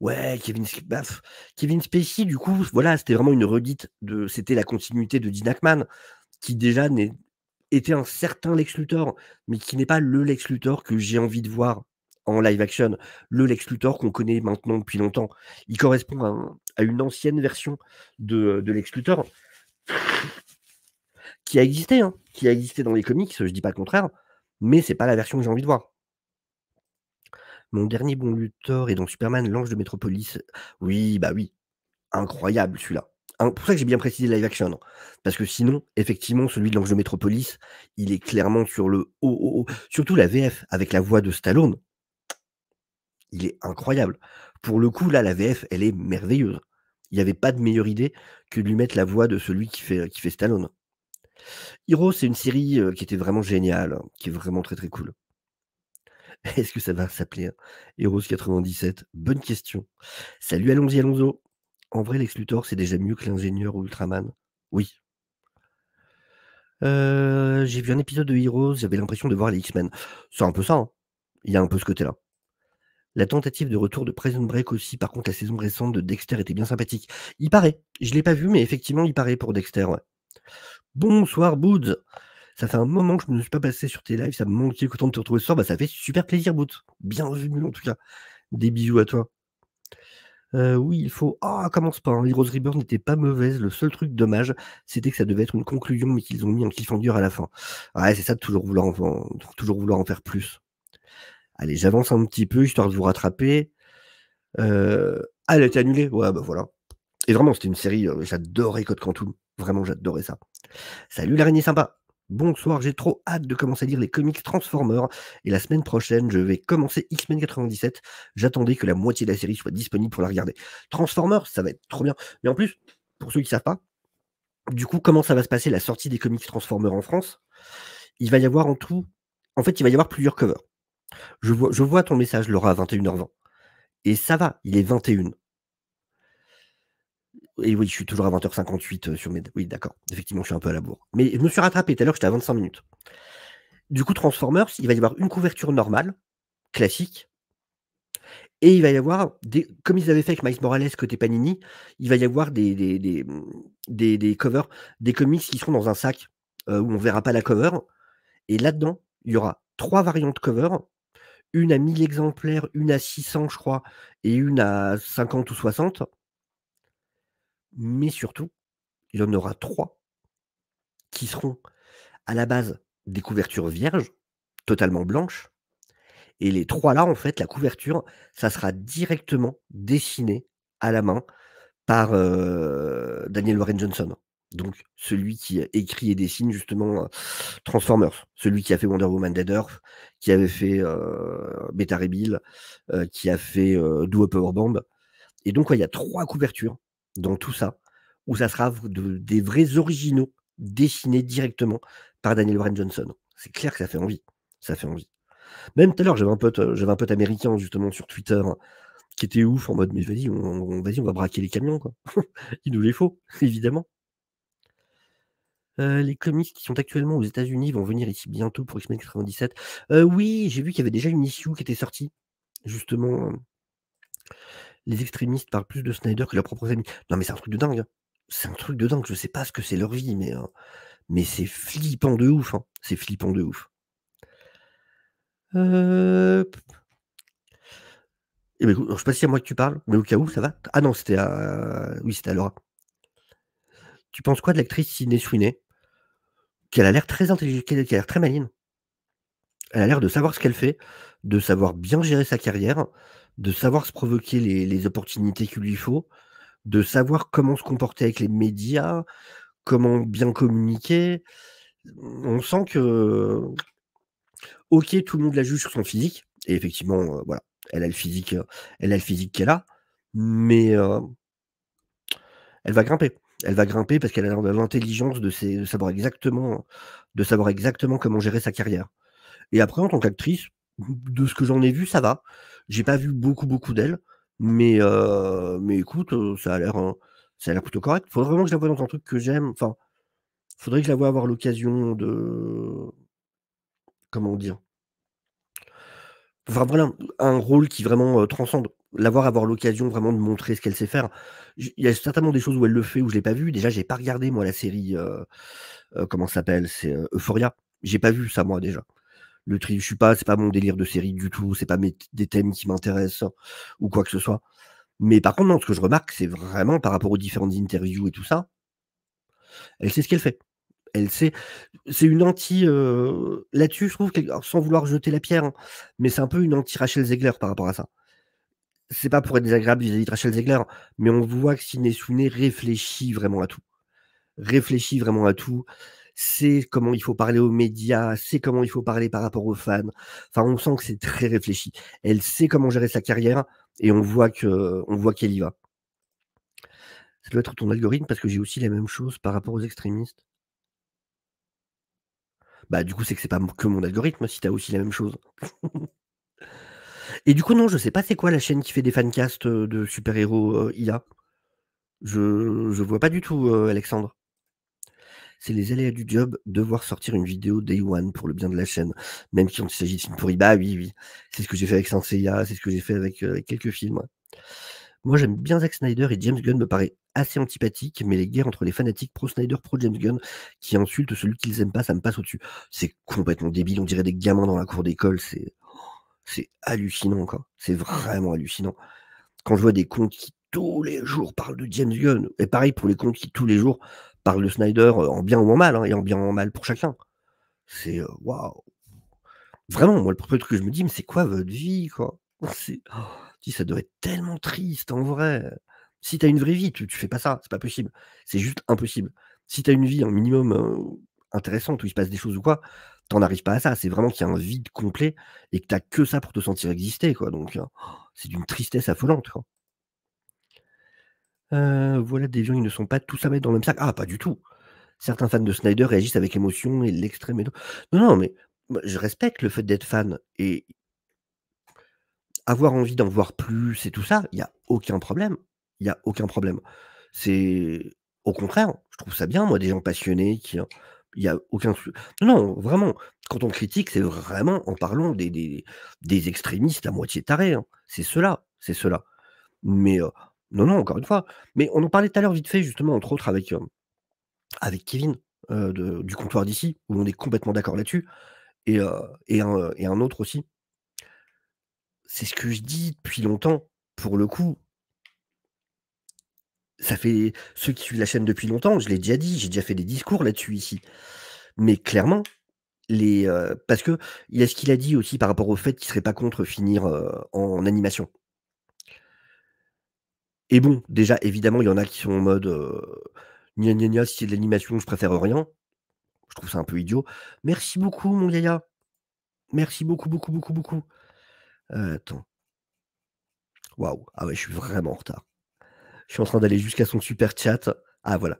B: ouais, Kevin, Baf. Kevin Spacey, du coup, voilà, c'était vraiment une redite de, c'était la continuité de Dean Ackman qui déjà était un certain Lex Luthor, mais qui n'est pas le Lex Luthor que j'ai envie de voir en live action, le Lex Luthor qu'on connaît maintenant depuis longtemps. Il correspond à, une ancienne version de, Lex Luthor qui a existé, hein, qui a existé dans les comics, je dis pas le contraire, mais c'est pas la version que j'ai envie de voir. Mon dernier bon Luthor est dans Superman, l'ange de Métropolis. » Oui, bah oui. Incroyable celui-là. C'est hein, pour ça que j'ai bien précisé live action. Parce que sinon, effectivement, celui de l'ange de Métropolis, il est clairement sur le haut, Surtout la VF avec la voix de Stallone. Il est incroyable. Pour le coup, là, la VF, elle est merveilleuse. Il n'y avait pas de meilleure idée que de lui mettre la voix de celui qui fait, qui fait Stallone. Hero, c'est une série euh, qui était vraiment géniale, qui est vraiment très très cool. (laughs) Est-ce que ça va s'appeler Heroes 97 Bonne question. Salut Allons-y Alonso. En vrai, Lex c'est déjà mieux que l'ingénieur Ultraman. Oui. Euh, j'ai vu un épisode de Heroes, j'avais l'impression de voir les X-Men. C'est un peu ça. Hein. Il y a un peu ce côté-là. La tentative de retour de Prison Break aussi, par contre, la saison récente de Dexter était bien sympathique. Il paraît. Je ne l'ai pas vu, mais effectivement, il paraît pour Dexter. Bonsoir, Boods. Ça fait un moment que je ne me suis pas passé sur tes lives. Ça me manquait autant de te retrouver ce soir. Bah, ça fait super plaisir, Boot. Bienvenue, en tout cas. Des bisous à toi. Euh, oui, il faut. Ah, oh, commence pas. Hein. Les Heroes Reborn n'était pas mauvaise. Le seul truc dommage, c'était que ça devait être une conclusion, mais qu'ils ont mis un cliffhanger à la fin. Ah ouais, c'est ça, toujours vouloir, en... toujours vouloir en faire plus. Allez, j'avance un petit peu, histoire de vous rattraper. Euh, ah, elle a été annulée. Ouais, bah voilà. Et vraiment, c'était une série, euh, j'adorais Code Cantou. Vraiment, j'adorais ça. Salut l'araignée sympa. Bonsoir, j'ai trop hâte de commencer à lire les comics Transformers. Et la semaine prochaine, je vais commencer X-Men 97. J'attendais que la moitié de la série soit disponible pour la regarder. Transformers, ça va être trop bien. Mais en plus, pour ceux qui ne savent pas, du coup, comment ça va se passer la sortie des comics Transformers en France Il va y avoir en tout. En fait, il va y avoir plusieurs covers. Je vois, je vois ton message, Laura, à 21h20. Et ça va, il est 21. Et oui, je suis toujours à 20h58 euh, sur mes. Oui, d'accord. Effectivement, je suis un peu à la bourre. Mais je me suis rattrapé. Tout à l'heure, j'étais à 25 minutes. Du coup, Transformers, il va y avoir une couverture normale, classique. Et il va y avoir, des, comme ils avaient fait avec Miles Morales côté Panini, il va y avoir des, des, covers, des comics qui seront dans un sac euh, où on ne verra pas la cover. Et là-dedans, il y aura trois variantes de cover une à 1000 exemplaires, une à 600, je crois, et une à 50 ou 60 mais surtout, il y en aura trois qui seront à la base des couvertures vierges, totalement blanches. Et les trois là, en fait, la couverture, ça sera directement dessinée à la main par euh, Daniel Warren Johnson. Donc celui qui écrit et dessine justement euh, Transformers, celui qui a fait Wonder Woman Dead Earth, qui avait fait euh, Beta Bill, qui a fait Do a Power Bomb. Et donc il y a trois couvertures dans tout ça, où ça sera des vrais originaux dessinés directement par Daniel Warren Johnson. C'est clair que ça fait envie. Ça fait envie. Même tout à l'heure, j'avais un pote, euh, j'avais un pote américain justement sur Twitter qui était ouf en mode mais vas-y, on, va braquer les camions quoi. (laughs) Il nous les faut, (laughs) évidemment. Euh, les comics qui sont actuellement aux États-Unis vont venir ici bientôt pour X-Men 97. Euh, oui, j'ai vu qu'il y avait déjà une issue qui était sortie, justement, les extrémistes parlent plus de Snyder que leurs propres amis. Non, mais c'est un truc de dingue. Hein. C'est un truc de dingue. Je sais pas ce que c'est leur vie, mais, hein. mais c'est flippant de ouf. Hein. C'est flippant de ouf. Je euh, eh ben, ne je sais pas si c'est à moi que tu parles, mais au cas où, ça va. Ah non, c'était à. Oui, c'était Laura. Tu penses quoi de l'actrice Sidney Sweeney Qu'elle a l'air très intelligente, qui a l'air très maligne Elle a l'air de savoir ce qu'elle fait, de savoir bien gérer sa carrière, de savoir se provoquer les, opportunités qu'il lui faut, de savoir comment se comporter avec les médias, comment bien communiquer. On sent que, ok, tout le monde la juge sur son physique, et effectivement, euh, voilà, elle a le physique, euh, elle a le physique qu'elle a, mais euh, elle va grimper. Elle va grimper parce qu'elle a l'intelligence de, de, savoir exactement, de savoir exactement comment gérer sa carrière. Et après, en tant qu'actrice, de ce que j'en ai vu, ça va. J'ai pas vu beaucoup, beaucoup d'elle, mais, euh, mais écoute, euh, hein, ça a l'air plutôt correct. Faudrait vraiment que je la vois dans un truc que j'aime. Enfin, faudrait que je la vois avoir l'occasion de. Comment dire Enfin voilà, un rôle qui vraiment euh, transcende. L'avoir avoir l'occasion vraiment de montrer ce qu'elle sait faire. Il y a certainement des choses où elle le fait où je l'ai pas vu. Déjà, j'ai pas regardé moi la série comment ça s'appelle, c'est Euphoria. J'ai pas vu ça moi déjà. Le tri, je suis pas, c'est pas mon délire de série du tout, c'est pas mes, des thèmes qui m'intéressent ou quoi que ce soit. Mais par contre, non, ce que je remarque, c'est vraiment par rapport aux différentes interviews et tout ça, elle sait ce qu'elle fait. Elle sait, c'est une anti. Euh, là-dessus, je trouve, sans vouloir jeter la pierre, hein, mais c'est un peu une anti Rachel Zegler par rapport à ça. C'est pas pour être désagréable vis-à-vis de Rachel Zegler, mais on voit que Sweeney réfléchit vraiment à tout. Réfléchit vraiment à tout c'est comment il faut parler aux médias, c'est comment il faut parler par rapport aux fans. Enfin, on sent que c'est très réfléchi. Elle sait comment gérer sa carrière et on voit que on voit qu'elle y va. Ça doit être ton algorithme parce que j'ai aussi la même chose par rapport aux extrémistes. Bah du coup c'est que c'est pas que mon algorithme si t'as aussi la même chose. et du coup non je sais pas c'est quoi la chaîne qui fait des fancasts euh, de super héros euh, IA. Je je vois pas du tout euh, Alexandre c'est les aléas du job, devoir sortir une vidéo day one pour le bien de la chaîne, même si on s'agit de films Bah oui, oui, c'est ce que j'ai fait avec Senseiya, c'est ce que j'ai fait euh, avec, quelques films. Moi, j'aime bien Zack Snyder et James Gunn me paraît assez antipathique, mais les guerres entre les fanatiques pro-Snyder, pro-James Gunn, qui insultent celui qu'ils aiment pas, ça me passe au-dessus. C'est complètement débile, on dirait des gamins dans la cour d'école, c'est c'est hallucinant, quoi. C'est vraiment hallucinant. Quand je vois des comptes qui tous les jours parlent de James Gunn, et pareil pour les comptes qui tous les jours par le Snyder euh, en bien ou en mal, hein, et en bien ou en mal pour chacun. C'est euh, waouh! Vraiment, moi, le premier truc que je me dis, mais c'est quoi votre vie, quoi? (laughs) Oh, ça doit être tellement triste en vrai. Si t'as une vraie vie, tu, fais pas ça, c'est pas possible. C'est juste impossible. Si t'as une vie un minimum euh, intéressante où il se passe des choses ou quoi, t'en arrives pas à ça. C'est vraiment qu'il y a un vide complet et que t'as que ça pour te sentir exister, quoi. Donc, oh, c'est d'une tristesse affolante, voilà, des gens, ils ne sont pas tous à mettre dans le même sac. Ah, pas du tout. Certains fans de Snyder réagissent avec émotion et l'extrême. Non, non, mais je respecte le fait d'être fan et avoir envie d'en voir plus et tout ça, il n'y a aucun problème. Il n'y a aucun problème. C'est au contraire, je trouve ça bien, moi, des gens passionnés qui. Hein, il n'y a aucun. Non, vraiment, quand on critique, c'est vraiment en parlant des, des, extrémistes à moitié tarés. Hein. C'est cela, c'est cela. Mais non, non, encore une fois. Mais on en parlait tout à l'heure vite fait, justement, entre autres, avec, avec Kevin du comptoir d'ici, où on est complètement d'accord là-dessus, et, et, un, autre aussi. C'est ce que je dis depuis longtemps, pour le coup. Ça fait ceux qui suivent la chaîne depuis longtemps, je l'ai déjà dit, j'ai déjà fait des discours là-dessus ici. Mais clairement, les, parce que il y a ce qu'il a dit aussi par rapport au fait qu'il serait pas contre finir en animation. Et bon, déjà, évidemment, il y en a qui sont en mode ni gna gna si c'est de l'animation, je préfère rien. Je trouve ça un peu idiot. Merci beaucoup, mon Yaya. Merci beaucoup, beaucoup, beaucoup, beaucoup. Euh, attends. Waouh. Ah ouais, je suis vraiment en retard. Je suis en train d'aller jusqu'à son super chat. Ah voilà.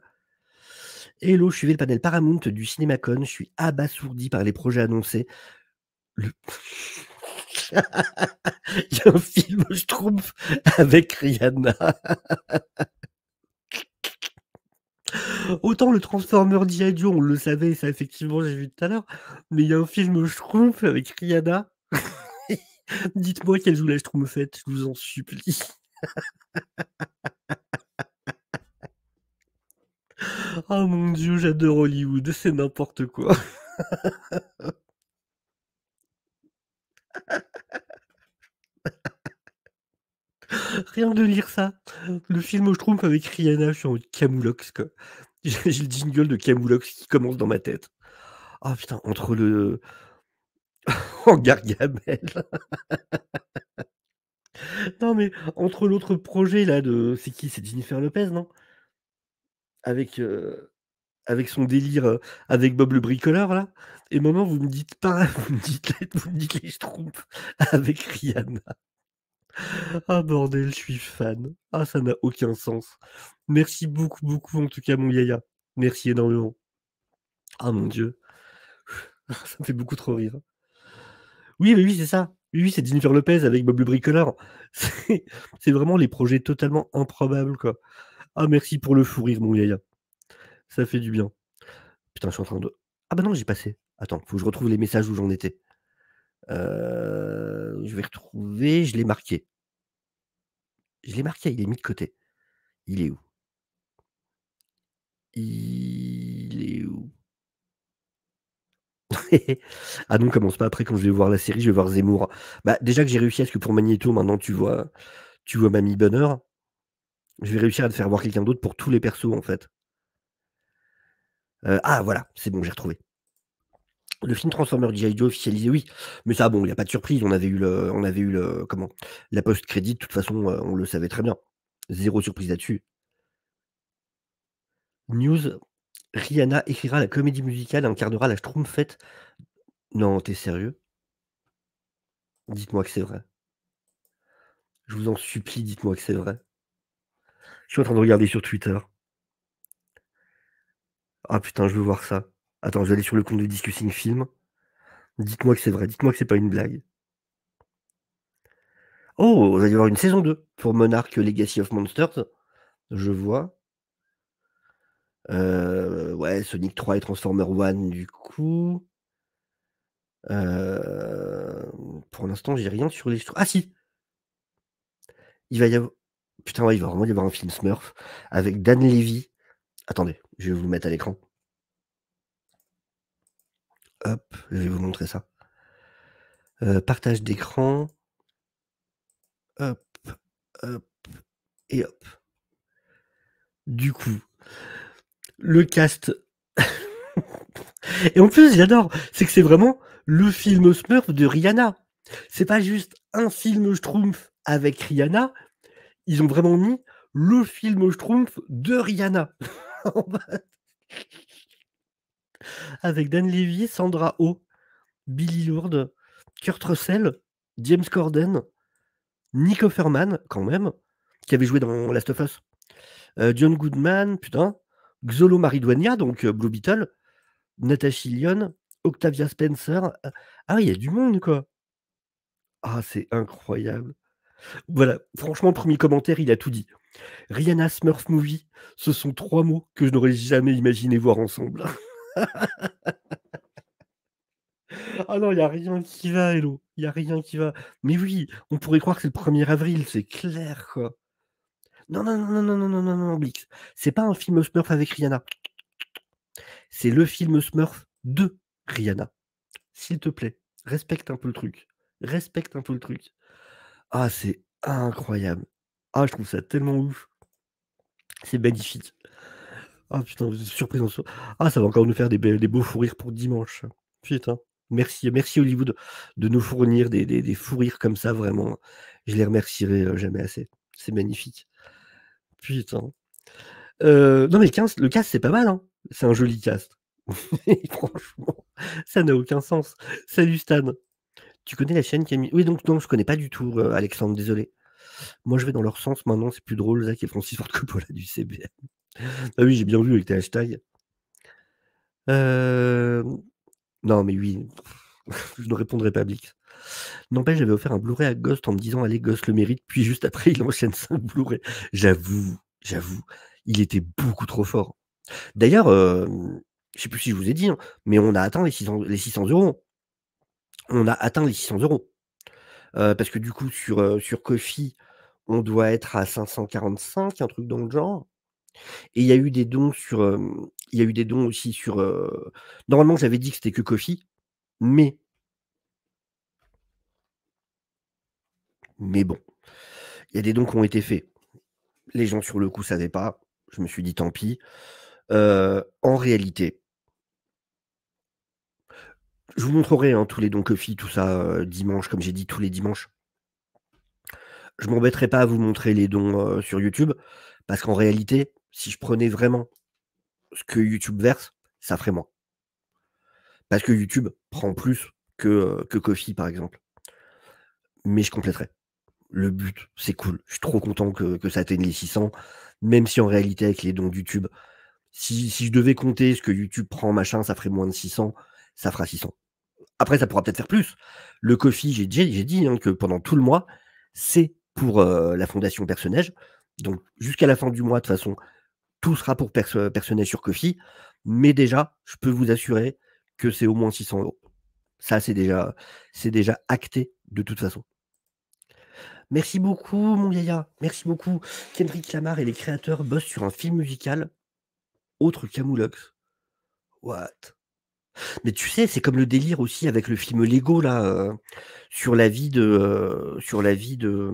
B: Hello, je suis le panel Paramount du CinémaCon. Je suis abasourdi par les projets annoncés. Le... (laughs) Il y a un film schtroumpf avec Rihanna. Autant le Transformer Diadio, on le savait, ça effectivement j'ai vu tout à l'heure, mais il y a un film Schtroumpf avec Rihanna. (laughs) Dites-moi quelle joue la Schtroumpfette, je vous en supplie. (laughs) oh mon dieu, j'adore Hollywood, c'est n'importe quoi. de lire ça. Le film trompe avec Rihanna, sur suis (laughs) J'ai le jingle de Camoulox qui commence dans ma tête. oh, putain, entre le. (laughs) en gargamel. (laughs) non mais entre l'autre projet là de. C'est qui C'est Jennifer Lopez, non Avec. Euh, avec son délire euh, avec Bob le bricoleur là. Et maintenant vous me dites pas, vous me dites, vous me avec Rihanna. Ah bordel, je suis fan. Ah, ça n'a aucun sens. Merci beaucoup, beaucoup, en tout cas, mon Yaya. Merci énormément. Ah mon Dieu. (laughs) ça me fait beaucoup trop rire. Oui, mais oui, c'est ça. Oui, c'est Jennifer Lopez avec Bob le Bricoleur. (laughs) C'est vraiment les projets totalement improbables, quoi. Ah, merci pour le fou rire, mon Yaya. Ça fait du bien. Putain, je suis en train de. Ah bah non, j'ai passé. Attends, faut que je retrouve les messages où j'en étais. Euh, je vais retrouver, je l'ai marqué. Je l'ai marqué, il est mis de côté. Il est où Il est où (laughs) Ah non, commence pas après quand je vais voir la série, je vais voir Zemmour. Bah déjà que j'ai réussi à ce que pour Magneto, maintenant tu vois, tu vois Mamie Bonheur. Je vais réussir à te faire voir quelqu'un d'autre pour tous les persos en fait. Euh, ah voilà, c'est bon, j'ai retrouvé le film Transformer G.I. Joe officialisé, oui. Mais ça, bon, il n'y a pas de surprise. On avait eu le, on avait eu le, comment, la post-crédit. De toute façon, euh, on le savait très bien. Zéro surprise là-dessus. News Rihanna écrira la comédie musicale et incarnera la Strumfette. Non, t'es sérieux Dites-moi que c'est vrai. Je vous en supplie, dites-moi que c'est vrai. Je suis en train de regarder sur Twitter. Ah putain, je veux voir ça. Attends, je vais aller sur le compte de Discussing Film. Dites-moi que c'est vrai, dites-moi que c'est pas une blague. Oh, il va y avoir une saison 2 pour Monarch Legacy of Monsters. Je vois. Euh, ouais, Sonic 3 et Transformer 1 du coup. Euh, pour l'instant, j'ai rien sur les. Ah si Il va y avoir. Putain, il va vraiment y avoir un film Smurf avec Dan Levy. Attendez, je vais vous le mettre à l'écran. Hop, je vais vous montrer ça. Euh, partage d'écran. Hop, hop, et hop. Du coup, le cast. (laughs) et en plus, j'adore, c'est que c'est vraiment le film Smurf de Rihanna. C'est pas juste un film Schtroumpf avec Rihanna. Ils ont vraiment mis le film Schtroumpf de Rihanna. (laughs) avec Dan Levy, Sandra O, oh, Billy Lourdes, Kurt Russell, James Corden, Nick Offerman, quand même, qui avait joué dans Last of Us, euh, John Goodman, putain, Xolo Maridouania, donc euh, Blue Beetle, Natasha Lyon, Octavia Spencer. Euh, ah, il y a du monde, quoi. Ah, c'est incroyable. Voilà, franchement, premier commentaire, il a tout dit. Rihanna Smurf Movie, ce sont trois mots que je n'aurais jamais imaginé voir ensemble. (laughs) Ah non, il n'y a rien qui va, Hello. Il n'y a rien qui va. Mais oui, on pourrait croire que c'est le 1er avril, c'est clair, quoi. Non, non, non, non, non, non, non, non, Blix. C'est pas un film Smurf avec Rihanna. C'est le film Smurf de Rihanna. S'il te plaît, respecte un peu le truc. Respecte un peu le truc. Ah, c'est incroyable. Ah, je trouve ça tellement ouf. C'est magnifique. Ah putain, surprise en soi. Ah, ça va encore nous faire des, beaux fous rires pour dimanche. Putain. Merci, merci Hollywood de nous fournir des, des, rires comme ça, vraiment. Je les remercierai euh, jamais assez. C'est magnifique. Putain. Euh, non mais le, 15, le c'est pas mal, hein. C'est un joli cast. (laughs) franchement, ça n'a aucun sens. Salut Stan. Tu connais la chaîne Camille Oui, donc non, je connais pas du tout, euh, Alexandre, désolé. Moi, je vais dans leur sens maintenant, c'est plus drôle, Zach et Francis Ford Coppola du CBN. Ah oui, j'ai bien vu avec tes hashtags. Non, mais oui, (laughs) je ne répondrai pas, Blix. N'empêche, j'avais offert un Blu-ray à Ghost en me disant Allez, Ghost le mérite. Puis juste après, (laughs) il enchaîne ça Blu-ray. J'avoue, j'avoue, il était beaucoup trop fort. D'ailleurs, je ne sais plus si je vous ai dit, hein, mais on a atteint les 600, les euros. On a atteint les 600 euros. parce que du coup, sur, sur on doit être à 545, un truc dans le genre. Et il y a eu des dons sur. il y a eu des dons aussi sur. Normalement, j'avais dit que c'était que Kofi, mais. Mais bon. Il y a des dons qui ont été faits. Les gens sur le coup ne savaient pas. Je me suis dit tant pis. en réalité, je vous montrerai hein, tous les dons Kofi, tout ça, dimanche, comme j'ai dit, tous les dimanches. Je m'embêterai pas à vous montrer les dons sur YouTube, parce qu'en réalité, si je prenais vraiment ce que YouTube verse, ça ferait moins. Parce que YouTube prend plus que, que Coffee, par exemple. Mais je compléterai. Le but, c'est cool. Je suis trop content que, ça atteigne les 600. Même si en réalité, avec les dons YouTube, si, je devais compter ce que YouTube prend, machin, ça ferait moins de 600. Ça fera 600. Après, ça pourra peut-être faire plus. Le Coffee, j'ai dit hein, que pendant tout le mois, c'est pour la fondation personnage. Donc, jusqu'à la fin du mois, de toute façon, tout sera pour personnel sur Kofi, mais déjà, je peux vous assurer que c'est au moins 600 euros. Ça, c'est déjà, déjà acté de toute façon. Merci beaucoup, mon Yaya. Merci beaucoup. Kendrick Lamar et les créateurs bossent sur un film musical autre qu'Amoulox. What? Mais tu sais, c'est comme le délire aussi avec le film Lego, là, euh, sur la vie de. Euh, sur la vie de.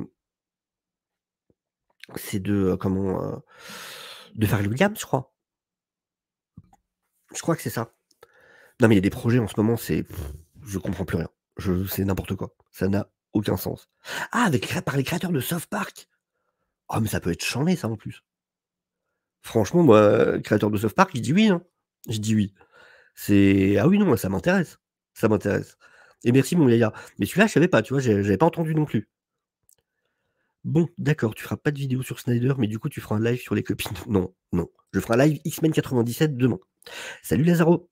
B: C'est de. Euh, comment de le Williams, je crois. Je crois que c'est ça. Non, mais il y a des projets en ce moment, c'est. Je comprends plus rien. Je... C'est n'importe quoi. Ça n'a aucun sens. Ah, avec... par les créateurs de Soft Park Oh, mais ça peut être changé, ça, en plus. Franchement, moi, créateur de Soft Park, je dis oui. Hein. Je dis oui. C'est. Ah oui, non, ça m'intéresse. Ça m'intéresse. Et merci, mon Yaya. Mais celui-là, je savais pas, tu vois, j'avais pas entendu non plus. Bon, d'accord, tu feras pas de vidéo sur Snyder, mais du coup, tu feras un live sur les copines. Non, non. Je ferai un live X-Men 97 demain. Salut Lazaro.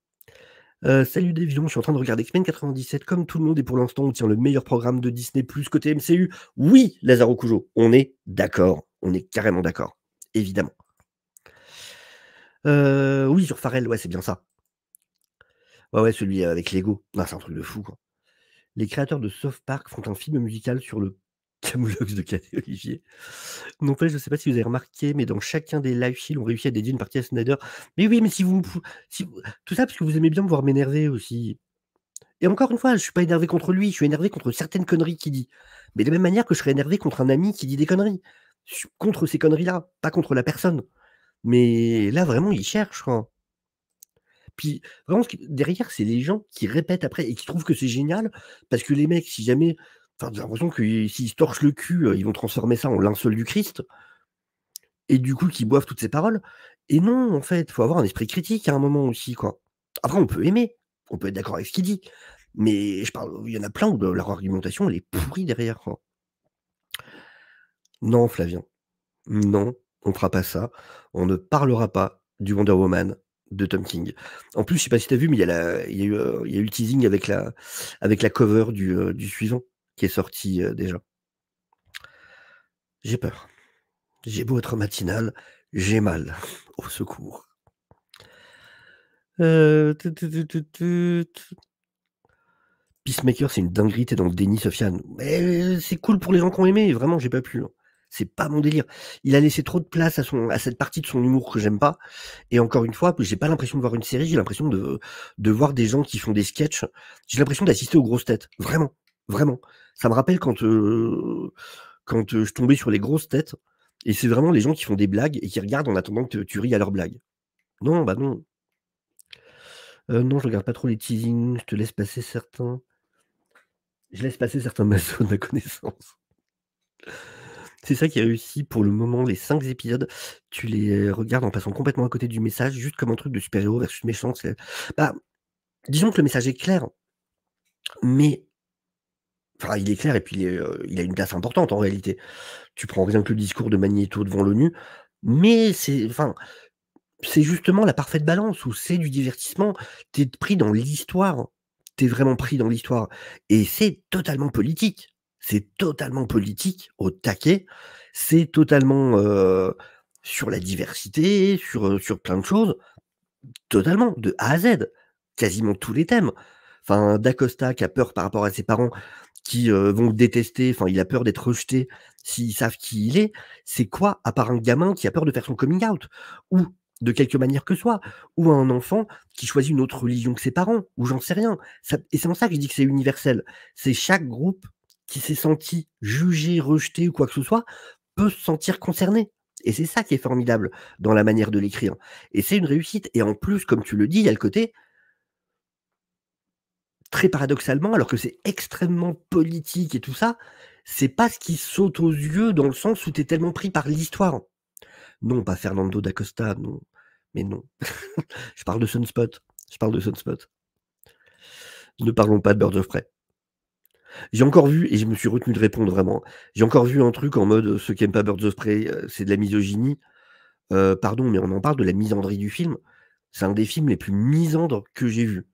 B: Euh, salut visions je suis en train de regarder X-Men 97 comme tout le monde et pour l'instant on tient le meilleur programme de Disney Plus côté MCU. Oui, Lazaro Cujo, on est d'accord, on est carrément d'accord, évidemment. Euh, oui, sur Farrell, ouais, c'est bien ça. Ouais, ouais, celui avec Lego. c'est un truc de fou, Les créateurs de Soft Park font un film musical sur le (laughs) de Olivier. Non je ne sais pas si vous avez remarqué, mais dans chacun des live shields, on réussit à dédier une partie à Snyder. Mais oui, mais si vous, Tout ça parce que vous aimez bien me voir m'énerver aussi. Et encore une fois, je ne suis pas énervé contre lui, je suis énervé contre certaines conneries qu'il dit. Mais de la même manière que je serais énervé contre un ami qui dit des conneries. contre ces conneries-là, pas contre la personne. Mais là, vraiment, il cherche. Hein. Puis vraiment, derrière, c'est les gens qui répètent après et qui trouvent que c'est génial parce que les mecs, si jamais j'ai l'impression que s'ils se torchent le cul, euh, ils vont transformer ça en linceul du Christ. Et du coup, qu'ils boivent toutes ces paroles. Et non, en fait, il faut avoir un esprit critique à un moment aussi, quoi. Après, on peut aimer, on peut être d'accord avec ce qu'il dit, mais je parle, il y en a plein où leur argumentation, elle est pourrie derrière, Non, Flavien, non, on ne fera pas ça. On ne parlera pas du Wonder Woman de Tom King. En plus, je ne sais pas si tu as vu, mais euh, il y, a eu, le teasing avec la, avec la cover du, euh, du suivant est sorti déjà. J'ai peur. J'ai beau être matinal, j'ai mal. (laughs) Au secours. Euh, Peacemaker, c'est une dinguerie, t'es dans le déni, Sofiane. Mais euh, c'est cool pour les gens qui ont aimé, vraiment, j'ai pas pu. Hein. C'est pas mon délire. Il a laissé trop de place à, son, à cette partie de son humour que j'aime pas. Et encore une fois, j'ai pas l'impression de voir une série, j'ai l'impression de, de voir des gens qui font des sketchs. J'ai l'impression d'assister aux grosses têtes. Vraiment. Vraiment ça me rappelle quand, quand je tombais sur les grosses têtes, et c'est vraiment les gens qui font des blagues et qui regardent en attendant que tu ris à leurs blagues. Non, bah non. non, je regarde pas trop les teasings, je te laisse passer certains. Je laisse passer certains (laughs) maçons de ma connaissance. C'est ça qui a réussi pour le moment, les 5 épisodes. Tu les regardes en passant complètement à côté du message, juste comme un truc de super-héros versus méchant. Bah, disons que le message est clair, mais Enfin, il est clair et puis euh, il, a une place importante en réalité. Tu prends rien que le discours de Magneto devant l'ONU, mais c'est enfin, c'est justement la parfaite balance où c'est du divertissement, t'es pris dans l'histoire, t'es vraiment pris dans l'histoire et c'est totalement politique. C'est totalement politique au taquet, c'est totalement euh, sur la diversité, sur, euh, sur plein de choses, totalement, de A à Z, quasiment tous les thèmes. Enfin, D'Acosta qui a peur par rapport à ses parents, qui euh, vont détester, enfin il a peur d'être rejeté s'ils savent qui il est, c'est quoi à part un gamin qui a peur de faire son coming out ou de quelque manière que soit, ou un enfant qui choisit une autre religion que ses parents, ou j'en sais rien. et c'est pour ça que je dis que c'est universel. C'est chaque groupe qui s'est senti jugé, rejeté ou quoi que ce soit, peut se sentir concerné. Et c'est ça qui est formidable dans la manière de l'écrire. Et c'est une réussite. Et en plus, comme tu le dis, il y a le côté, très paradoxalement, alors que c'est extrêmement politique et tout ça, c'est pas ce qui saute aux yeux dans le sens où t'es tellement pris par l'histoire. Non, pas Fernando d'Acosta, non. Mais non. (laughs) je parle de Sunspot. Je parle de Sunspot. Ne parlons pas de Birds of Prey. J'ai encore vu, et je me suis retenu de répondre vraiment, j'ai encore vu un truc en mode ceux qui n'aiment pas Birds of Prey, euh, c'est de la misogynie. Euh, pardon, mais on en parle de la misandrie du film. C'est un des films les plus misandres que j'ai vu.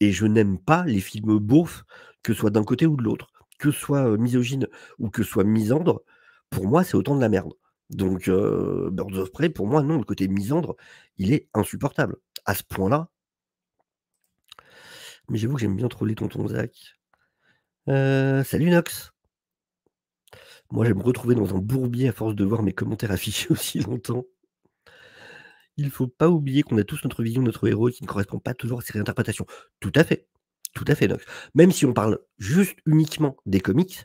B: Et je n'aime pas les films beaufs, que ce soit d'un côté ou de l'autre, que ce soit misogyne ou que ce soit misandre. Pour moi, c'est autant de la merde. Donc, Birds of Prey, pour moi, non, le côté misandre, il est insupportable. À ce point-là. Mais j'avoue que j'aime bien troller Tonton Zach. salut Nox. Moi, j'aime me retrouver dans un bourbier à force de voir mes commentaires affichés (laughs) aussi longtemps il faut pas oublier qu'on a tous notre vision de notre héros qui ne correspond pas toujours à ses interprétations. Tout à fait. Tout à fait, Nox. Même si on parle juste uniquement des comics,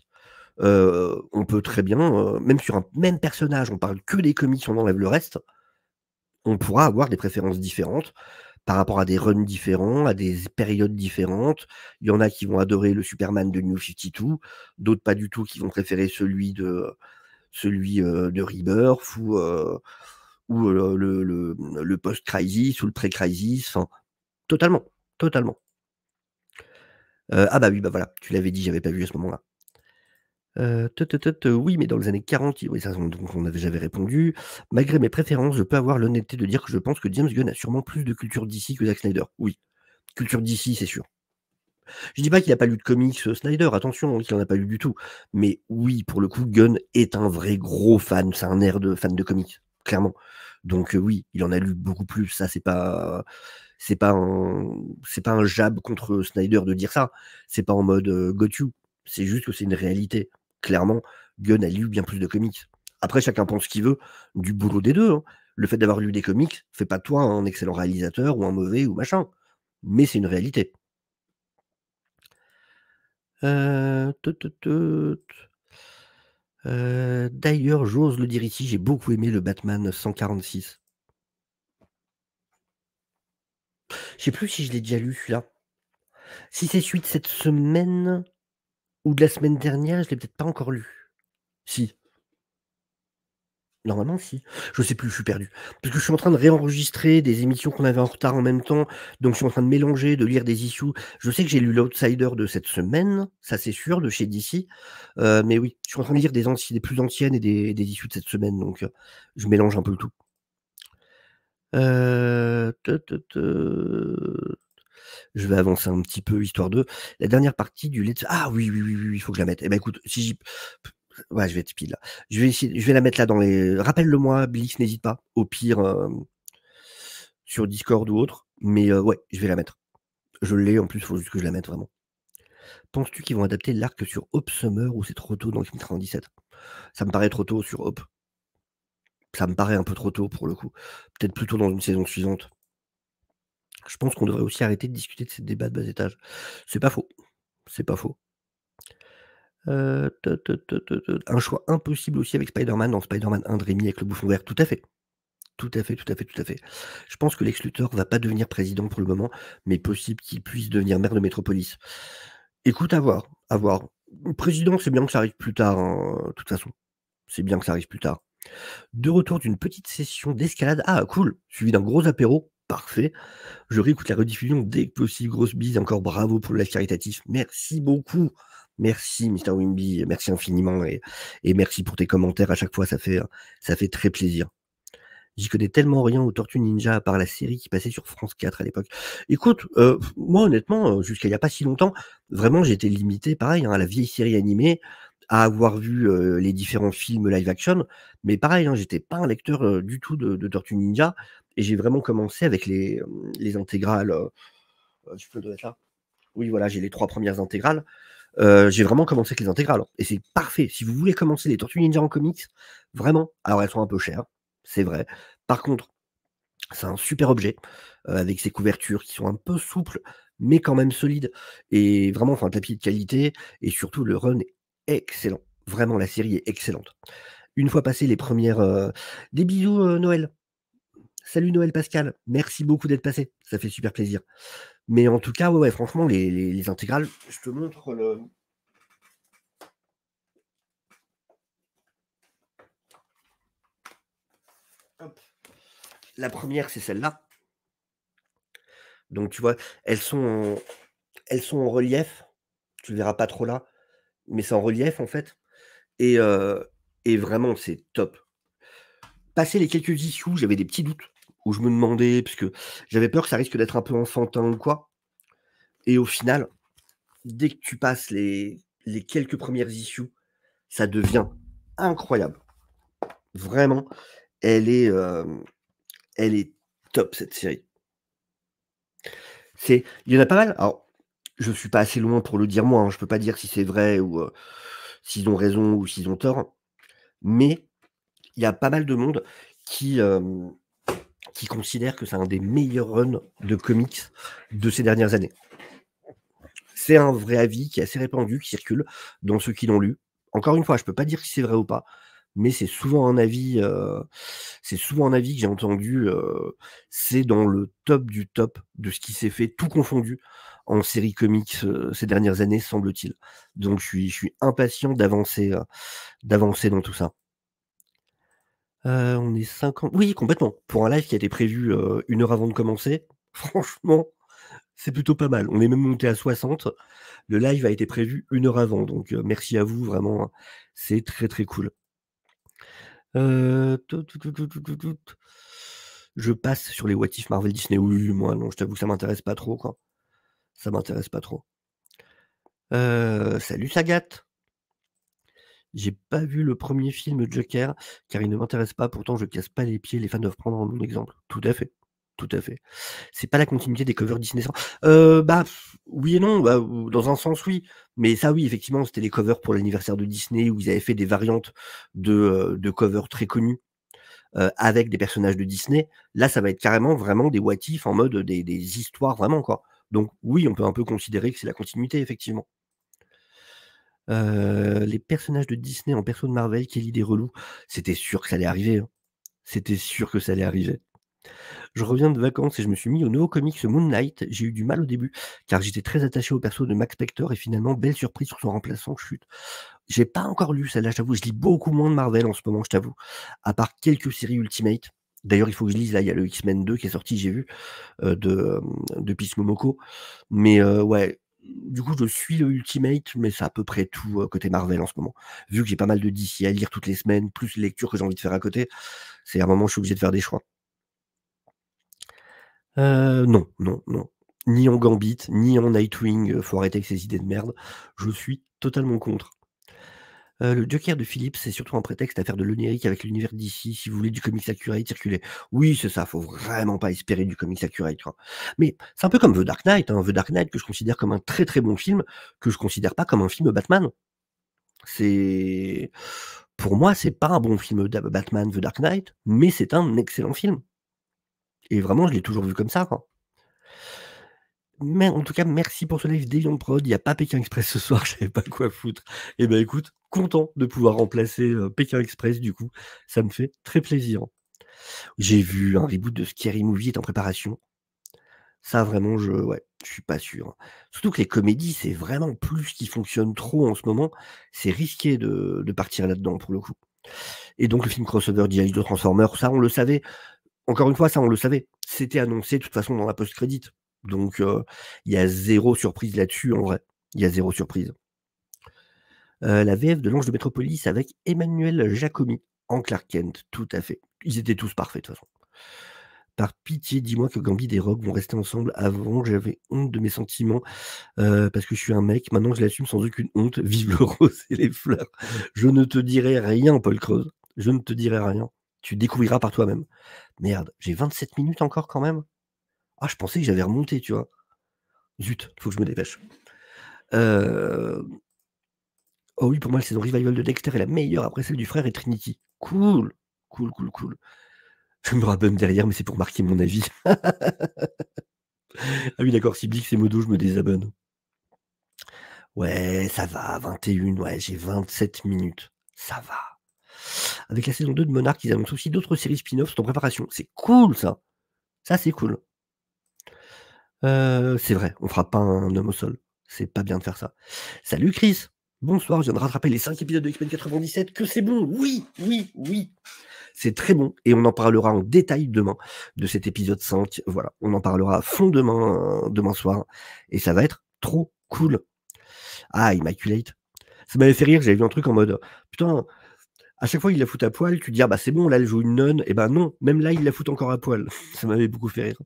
B: euh, on peut très bien, euh, même sur un même personnage, on parle que des comics, on enlève le reste, on pourra avoir des préférences différentes par rapport à des runs différents, à des périodes différentes. Il y en a qui vont adorer le Superman de New 52, d'autres pas du tout qui vont préférer celui de celui euh, de Rebirth ou ou le, le, post-crisis ou le pré-crisis. Enfin, totalement, totalement. ah bah oui, bah voilà, tu l'avais dit, j'avais pas vu à ce moment-là. oui, mais dans les années 40, oui, ça, on, avait, jamais répondu. Malgré mes préférences, je peux avoir l'honnêteté de dire que je pense que James Gunn a sûrement plus de culture d'ici que Zack Snyder. Oui, culture d'ici, c'est sûr. Je dis pas qu'il n'a pas lu de comics euh, Snyder, attention, hein, qu'il n'en a pas lu du tout. Mais oui, pour le coup, Gunn est un vrai gros fan, c'est un air de fan de comics clairement. Donc euh, oui, il en a lu beaucoup plus. Ça, c'est pas, c'est pas un, c'est pas un jab contre Snyder de dire ça. C'est pas en mode euh, got you. C'est juste que c'est une réalité. Clairement, Gunn a lu bien plus de comics. Après, chacun pense ce qu'il veut du boulot des deux. Hein. Le fait d'avoir lu des comics fait pas toi un excellent réalisateur ou un mauvais ou machin. Mais c'est une réalité. Euh... Euh, d'ailleurs, j'ose le dire ici, j'ai beaucoup aimé le Batman 146. Je sais plus si je l'ai déjà lu celui-là. Si c'est suite cette semaine ou de la semaine dernière, je l'ai peut-être pas encore lu. Si. Normalement, si. Je sais plus, je suis perdu. Parce que je suis en train de réenregistrer des émissions qu'on avait en retard en même temps. Donc, je suis en train de mélanger, de lire des issues. Je sais que j'ai lu l'Outsider de cette semaine, ça c'est sûr, de chez DC. Euh, mais oui, je suis en train de lire des, des plus anciennes et des, issues de cette semaine. Donc, euh, je mélange un peu le tout. Euh, je vais avancer un petit peu, histoire de. La dernière partie du Let's. Ah oui, oui, oui, il faut que je la mette. Eh ben écoute, si j'y Ouais, je vais être pile là. Je vais, je vais la mettre là dans les. Rappelle-le-moi, Blix, n'hésite pas. Au pire, euh, sur Discord ou autre. Mais euh, ouais, je vais la mettre. Je l'ai en plus, il faut juste que je la mette vraiment. Penses-tu qu'ils vont adapter l'arc sur Hope Summer ou c'est trop tôt dans Kim 37 Ça me paraît trop tôt sur Hope. Ça me paraît un peu trop tôt pour le coup. Peut-être plutôt dans une saison suivante. Je pense qu'on devrait aussi arrêter de discuter de ces débats de bas étage. C'est pas faux. C'est pas faux. Euh, un choix impossible aussi avec Spider-Man, dans Spider-Man 1 Dreamy avec le bouffon vert, tout à fait. Tout à fait, tout à fait, tout à fait. Je pense que Lex Luthor va pas devenir président pour le moment, mais possible qu'il puisse devenir maire de Métropolis. Écoute, à voir, à voir. Président, c'est bien que ça arrive plus tard, hein, de toute façon. C'est bien que ça arrive plus tard. De retour d'une petite session d'escalade. Ah, cool, suivi d'un gros apéro. Parfait. Je réécoute la rediffusion dès que possible. Grosse bise. Encore bravo pour le live Merci beaucoup. Merci, Mr. Wimby. Merci infiniment et, merci pour tes commentaires à chaque fois. Ça fait, ça fait très plaisir. J'y connais tellement rien aux Tortues Ninja à part la série qui passait sur France 4 à l'époque. Écoute, euh, moi honnêtement, euh, jusqu'à il n'y a pas si longtemps, vraiment j'étais limité, pareil, hein, à la vieille série animée, à avoir vu euh, les différents films live action. Mais pareil, hein, j'étais pas un lecteur du tout de, Tortues Ninja. Et j'ai vraiment commencé avec les, les intégrales. je peux le là. Oui, voilà, j'ai les trois premières intégrales. Euh, j'ai vraiment commencé avec les intégrales. Et c'est parfait. Si vous voulez commencer les Tortues Ninja en comics, vraiment, alors elles sont un peu chères, c'est vrai. Par contre, c'est un super objet, euh, avec ses couvertures qui sont un peu souples, mais quand même solides. Et vraiment, enfin, un tapis de qualité. Et surtout, le run est excellent. Vraiment, la série est excellente. Une fois passé les premières. Euh, des bisous, Noël. Salut Noël Pascal, merci beaucoup d'être passé, ça fait super plaisir. Mais en tout cas, ouais, franchement, les, intégrales, je te montre le. La première, c'est celle-là. Donc, tu vois, elles sont, en... elles sont en relief. Tu ne verras pas trop là, mais c'est en relief, en fait. Et, euh, Et vraiment, c'est top. Passer les quelques issues, j'avais des petits doutes où je me demandais, parce que j'avais peur que ça risque d'être un peu enfantin ou quoi. Et au final, dès que tu passes les, quelques premières issues, ça devient incroyable. Vraiment, elle est, euh, elle est top cette série. C'est, il y en a pas mal. Alors, je ne suis pas assez loin pour le dire moi. Je hein. je peux pas dire si c'est vrai ou euh, s'ils ont raison ou s'ils ont tort. Mais il y a pas mal de monde qui, euh, qui considère que c'est un des meilleurs runs de comics de ces dernières années. C'est un vrai avis qui est assez répandu, qui circule dans ceux qui l'ont lu. Encore une fois, je ne peux pas dire si c'est vrai ou pas, mais c'est souvent un avis, euh, c'est souvent un avis que j'ai entendu. Euh, c'est dans le top du top de ce qui s'est fait, tout confondu en série comics euh, ces dernières années, semble-t-il. Donc je suis, je suis impatient d'avancer, d'avancer dans tout ça on est 50. Oui, complètement. Pour un live qui a été prévu une heure avant de commencer, (laughs) franchement, c'est plutôt pas mal. On est même monté à 60. Le live a été prévu une heure avant. Donc merci à vous, vraiment. Hein. C'est très très cool. Je passe sur les What If Marvel Disney. Oui, moi, non, je t'avoue ça m'intéresse pas trop. Quoi. Ça m'intéresse pas trop. salut Sagat. J'ai pas vu le premier film Joker, car il ne m'intéresse pas. Pourtant, je casse pas les pieds. Les fans doivent prendre mon exemple. Tout à fait. Tout à fait. C'est pas la continuité des covers Disney. Euh, bah, oui et non. Bah, dans un sens, oui. Mais ça, oui, effectivement, c'était des covers pour l'anniversaire de Disney où ils avaient fait des variantes de, euh, de covers très connus. Euh, avec des personnages de Disney. Là, ça va être carrément vraiment des what en mode des, des histoires vraiment quoi. Donc oui, on peut un peu considérer que c'est la continuité effectivement. Euh, les personnages de Disney en perso de Marvel, Kelly des relous, c'était sûr que ça allait arriver. Hein. C'était sûr que ça allait arriver. Je reviens de vacances et je me suis mis au nouveau comics Moonlight. J'ai eu du mal au début car j'étais très attaché au perso de Max Spector et finalement, belle surprise sur son remplaçant, chute. J'ai pas encore lu celle-là, j'avoue. Je lis beaucoup moins de Marvel en ce moment, je t'avoue. À part quelques séries Ultimate. D'ailleurs, il faut que je lise. Là, il y a le X-Men 2 qui est sorti, j'ai vu, euh, de, euh, de Peace Momoko. Mais ouais, du coup, je suis le Ultimate, mais c'est à peu près tout euh, côté Marvel en ce moment. Vu que j'ai pas mal de DC à lire toutes les semaines, plus les lectures que j'ai envie de faire à côté, c'est à un moment où je suis obligé de faire des choix. Euh, non, non, non. Ni en Gambit, ni en Nightwing, euh, faut arrêter avec ces idées de merde. Je suis totalement contre. Euh, le Joker de Philippe, c'est surtout un prétexte à faire de l'onirique avec l'univers d'ici, si vous voulez, du comics accurate circuler. Oui, c'est ça, faut vraiment pas espérer du comics accurate. quoi. Mais c'est un peu comme The Dark Knight, hein, The Dark Knight que je considère comme un très très bon film, que je considère pas comme un film Batman. C'est. Pour moi, c'est pas un bon film Batman The Dark Knight, mais c'est un excellent film. Et vraiment, je l'ai toujours vu comme ça. Quoi mais en tout cas, merci pour ce live des Prod. Il n'y a pas Pékin Express ce soir, (laughs) je savais pas quoi foutre. Et eh ben écoute, content de pouvoir remplacer euh, Pékin Express du coup. Ça me fait très plaisir. J'ai vu un reboot de Scary Movie est en préparation. Ça vraiment, je ouais, je suis pas sûr. Surtout que les comédies, c'est vraiment plus qui fonctionne trop en ce moment. C'est risqué de, partir là-dedans pour le coup. Et donc le film crossover direct de Transformers, ça on le savait. Encore une fois, ça on le savait. C'était annoncé de toute façon dans la post crédit donc, il y a zéro surprise là-dessus, en vrai. Il y a zéro surprise. la VF de l'Ange de Métropolis avec Emmanuel Jacomi en Clark Kent, tout à fait. Ils étaient tous parfaits, de toute façon. Par pitié, dis-moi que Gambi et Rogue vont rester ensemble. Avant, j'avais honte de mes sentiments parce que je suis un mec. Maintenant, je l'assume sans aucune honte. (laughs) Vive le rose et les fleurs. Je ne te dirai rien, Paul Creuse. Je ne te dirai rien. Tu découvriras par toi-même. Merde, j'ai 27 minutes encore quand même. Ah, je pensais que j'avais remonté, tu vois. Zut, il faut que je me dépêche. Euh, oh oui, pour moi, la saison revival de Dexter est la meilleure après celle du frère et Trinity. Cool, cool, cool, cool. Je me rabonne derrière, mais c'est pour marquer mon avis. (laughs) ah oui, d'accord, si Blix et Modo, je me désabonne. Ouais, ça va, 21, ouais, j'ai 27 minutes. Ça va. Avec la saison 2 de Monarch, ils annoncent aussi d'autres séries spin-offs en préparation. C'est cool, ça. Ça, c'est cool. Euh, c'est vrai, on fera pas un homme au sol. C'est pas bien de faire ça. Salut Chris. Bonsoir, je viens de rattraper les 5 épisodes de X-Men 97. Que c'est bon. Oui, oui, oui. C'est très bon et on en parlera en détail demain de cet épisode 5. Voilà, on en parlera à fond euh, demain, soir et ça va être trop cool. Ah, Immaculate. Ça m'avait fait rire, j'avais vu un truc en mode putain, à chaque fois il la fout à poil, tu te dis ah bah c'est bon, là elle joue une nonne. Et eh ben non, même là il la fout encore à poil. (laughs) Ça m'avait beaucoup fait rire.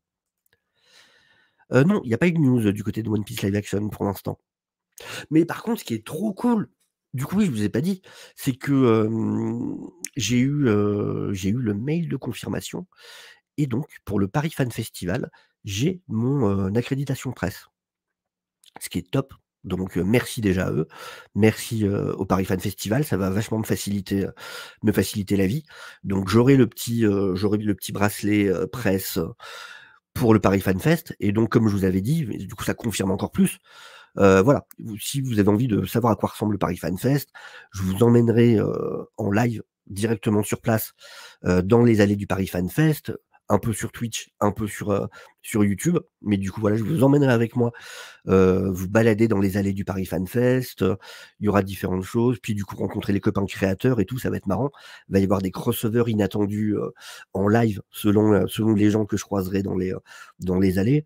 B: Euh, non, il n'y a pas eu de news euh, du côté de One Piece Live Action pour l'instant. Mais par contre, ce qui est trop cool, du coup, je ne vous ai pas dit, c'est que j'ai eu, euh, eu, le mail de confirmation. Et donc, pour le Paris Fan Festival, j'ai mon accréditation presse. Ce qui est top. Donc, euh, merci déjà à eux. Merci au Paris Fan Festival. Ça va vachement me faciliter, me faciliter la vie. Donc, j'aurai le, le, petit bracelet presse pour le Paris Fan Et donc, comme je vous avais dit, du coup, ça confirme encore plus. Euh, voilà, si vous avez envie de savoir à quoi ressemble le Paris Fan je vous emmènerai euh, en live directement sur place euh, dans les allées du Paris Fan un peu sur Twitch, un peu sur, euh, sur YouTube. Mais du coup, voilà, je vous emmènerai avec moi euh, vous balader dans les allées du Paris Fan Fest. Euh, il y aura différentes choses. Puis, du coup, rencontrer les copains créateurs et tout, ça va être marrant. Il va y avoir des crossovers inattendus en live selon, selon les gens que je croiserai dans les, dans les allées.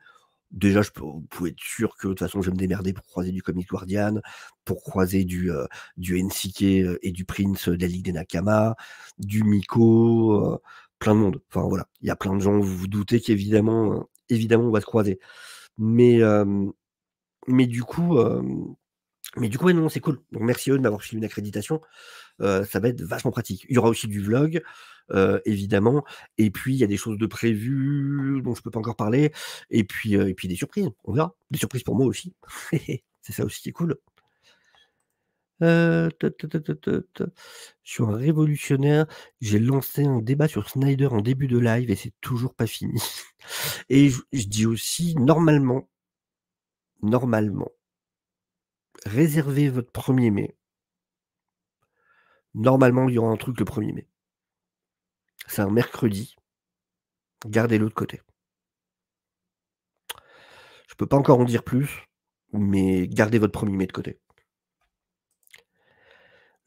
B: Déjà, je peux, vous pouvez être sûr que de toute façon, je vais me démerder pour croiser du Comic Guardian, pour croiser du, du NCK et du Prince de la des Nakama, du Miko, plein de monde. Enfin voilà, il y a plein de gens, vous vous doutez qu'évidemment, euh, évidemment, on va se croiser. Mais, mais du coup, mais du coup, non, c'est cool. merci à eux de m'avoir suivi une accréditation. ça va être vachement pratique. Il y aura aussi du vlog, évidemment. Et puis, il y a des choses de prévues dont je ne peux pas encore parler. Et puis, et puis des surprises, on verra. Des surprises pour moi aussi. (laughs) c'est ça aussi qui est cool. Euh, je suis un révolutionnaire. J'ai lancé un débat sur Snyder en début de live et c'est toujours pas fini. (laughs) Et je, dis aussi, normalement, normalement, réservez votre 1er mai. Normalement, il y aura un truc le 1er mai. C'est un mercredi. gardez l'autre côté. Je peux pas encore en dire plus, mais gardez votre 1er mai de côté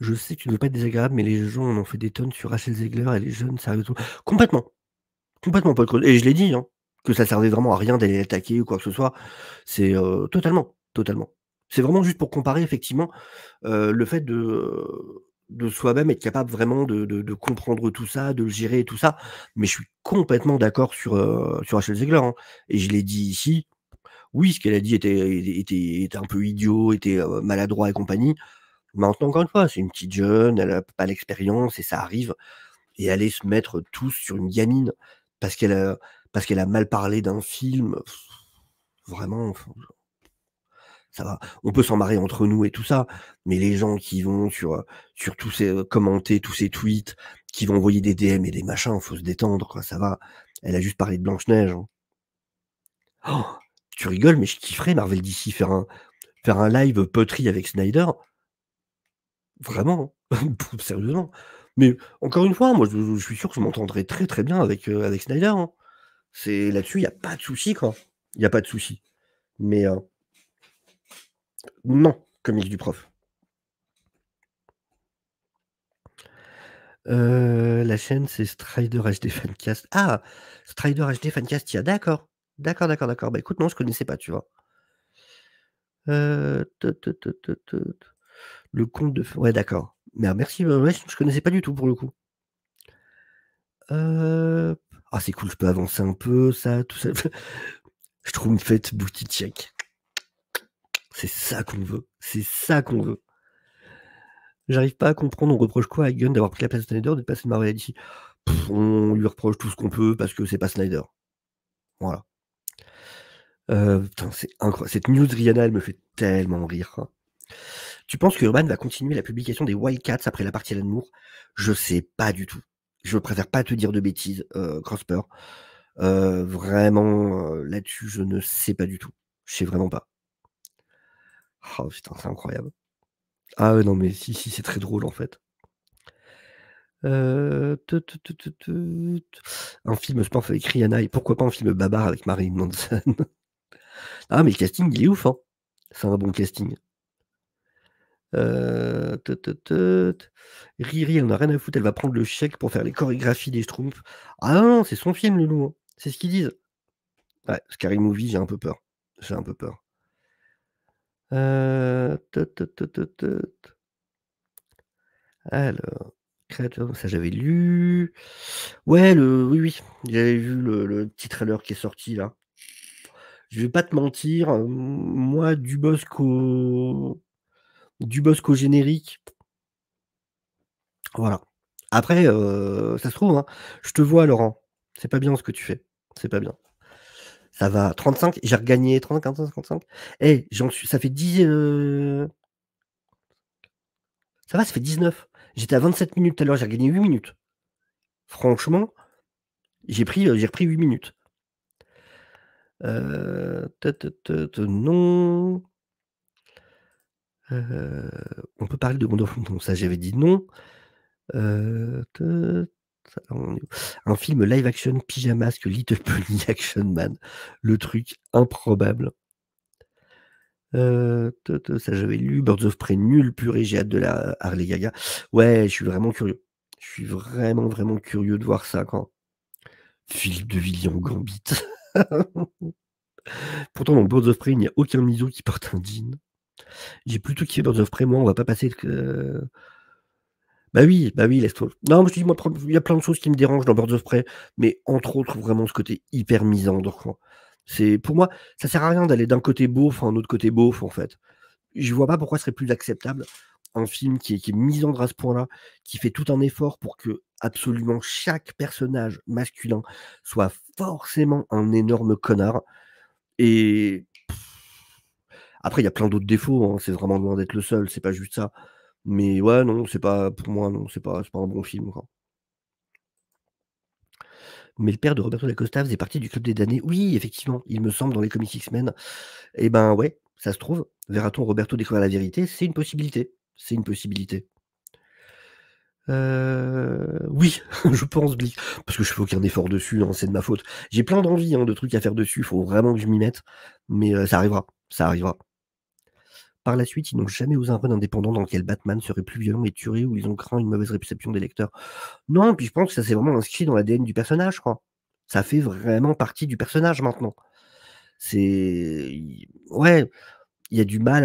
B: je sais que tu ne veux pas être désagréable, mais les gens en ont fait des tonnes sur Rachel Zegler et les jeunes, sérieusement. Complètement. Complètement, Paul Et je l'ai dit, hein, que ça servait vraiment à rien d'aller attaquer ou quoi que ce soit. C'est euh, totalement, totalement. C'est vraiment juste pour comparer, effectivement, euh, le fait de, de soi-même être capable vraiment de, comprendre tout ça, de le gérer et tout ça. Mais je suis complètement d'accord sur, euh, sur Rachel Zegler. Hein. Et je l'ai dit ici. Oui, ce qu'elle a dit était, était, était, un peu idiot, était maladroit et compagnie. Maintenant, encore une fois, c'est une petite jeune, elle n'a pas l'expérience et ça arrive. Et aller se mettre tous sur une gamine parce qu'elle a, parce qu'elle a mal parlé d'un film, vraiment, ça va. On peut s'en marrer entre nous et tout ça, mais les gens qui vont sur, euh, sur tous ces euh, commenter tous ces tweets, qui vont envoyer des DM et des machins, faut se détendre, quoi, ça va. Elle a juste parlé de Blanche-Neige. Hein. Oh, tu rigoles, mais je kifferais Marvel d'ici faire un, faire un live poterie avec Snyder. Vraiment, hein. (laughs) sérieusement. Mais encore une fois, moi, je, suis sûr que je m'entendrai très très bien avec, euh, avec Snyder. Hein. C'est là-dessus, il n'y a pas de souci, quoi. Il n'y a pas de souci. Mais euh, non, comics du prof. Euh, la chaîne, c'est Strider HD Fancast. Ah, Strider HD Fancast, tiens d'accord. D'accord, d'accord, d'accord. Bah écoute, non, je ne connaissais pas, tu vois. Euh le compte de. Ouais, d'accord. Ah, merci, je bah, je connaissais pas du tout pour le coup. Ah, c'est cool, je peux avancer un peu, ça, tout ça. je trouve une fête boutique C'est ça qu'on veut. C'est ça qu'on veut. J'arrive pas à comprendre, on reproche quoi à Gunn d'avoir pris la place de Snyder, de passer Marvel On lui reproche tout ce qu'on peut parce que c'est pas Snyder. Voilà. Euh, c'est incroyable. Cette news Rihanna, elle me fait tellement rire. Hein. Tu penses que Urban va continuer la publication des Wildcats après la partie Alan l'amour Je sais pas du tout. Je préfère pas te dire de bêtises, Crosper. Euh, euh, vraiment, euh, là-dessus, je ne sais pas du tout. Je sais vraiment pas. Oh putain, c'est incroyable. Ah non, mais si, si, c'est très drôle en fait. Un film sport avec Rihanna et pourquoi pas un film babar avec Marine Manson. (laughs) ah mais le casting il est ouf hein. C'est un bon casting. Euh, Riri, elle n'a rien à foutre, elle va prendre le chèque pour faire les chorégraphies des Schtroumpfs. Ah non, c'est son film, le loup. Hein. C'est ce qu'ils disent. Ouais, Scary Movie, j'ai un peu peur. J'ai un peu peur. Euh, Alors, créateur, ça j'avais lu. Ouais, le, oui, oui, j'avais vu le, le, petit trailer qui est sorti là. Je vais pas te mentir, moi, du Bosco du bosco générique. Voilà. Après, euh, ça se trouve, hein, je te vois, Laurent. C'est pas bien ce que tu fais. C'est pas bien. Ça va. 35, j'ai regagné 35, 45, 55. Eh, j'en suis. Ça fait 10. Euh, ça va, ça fait 19. J'étais à 27 minutes tout à l'heure, j'ai regagné 8 minutes. Franchement, j'ai pris, euh, j'ai repris 8 minutes. Euh, non. Euh, on peut parler de bande ça j'avais dit non. Euh, un film live action pyjamasque Little (laughs) Pony Action Man. Le truc improbable. Euh, ça j'avais lu. Birds of Prey nul, purée, j'ai hâte de la Harley Gaga. Ouais, je suis vraiment curieux. Je suis vraiment, vraiment curieux de voir ça quand. Philippe de Villiers Gambit. (laughs) Pourtant, dans Birds of Prey, il n'y a aucun miso qui porte un jean. J'ai plutôt kiffé Birds of Prey, moi, on va pas passer. Que... Bah oui, bah oui, laisse -toi. Non, je dis, moi, il y a plein de choses qui me dérangent dans Birds of Prey, mais entre autres, vraiment ce côté hyper misandre. C'est pour moi, ça sert à rien d'aller d'un côté beauf enfin, un autre côté beauf, en fait. Je vois pas pourquoi ce serait plus acceptable un film qui est, qui est misandre à ce point-là, qui fait tout un effort pour que absolument chaque personnage masculin soit forcément un énorme connard. Et après, il y a plein d'autres défauts. Hein, c'est vraiment loin d'être le seul. C'est pas juste ça. Mais ouais, non, c'est pas pour moi, non, c'est pas, pas un bon film. Mais le père de Roberto Costa est parti du club des damnés. Oui, effectivement, il me semble dans les comics X-Men. Eh ben ouais, ça se trouve. Verra-t-on Roberto découvrir la vérité C'est une possibilité. C'est une possibilité. Euh, oui, (laughs) je pense, Blick. Parce que je fais aucun effort dessus, hein, c'est de ma faute. J'ai plein d'envie hein, de trucs à faire dessus, il faut vraiment que je m'y mette. Mais euh, ça arrivera, ça arrivera. Par la suite, ils n'ont jamais osé un rôle indépendant dans lequel Batman serait plus violent et tué, ou ils ont craint une mauvaise réception des lecteurs. Non, puis je pense que ça s'est vraiment inscrit dans l'ADN du personnage, crois. Ça fait vraiment partie du personnage maintenant. C'est. Ouais, il y a du mal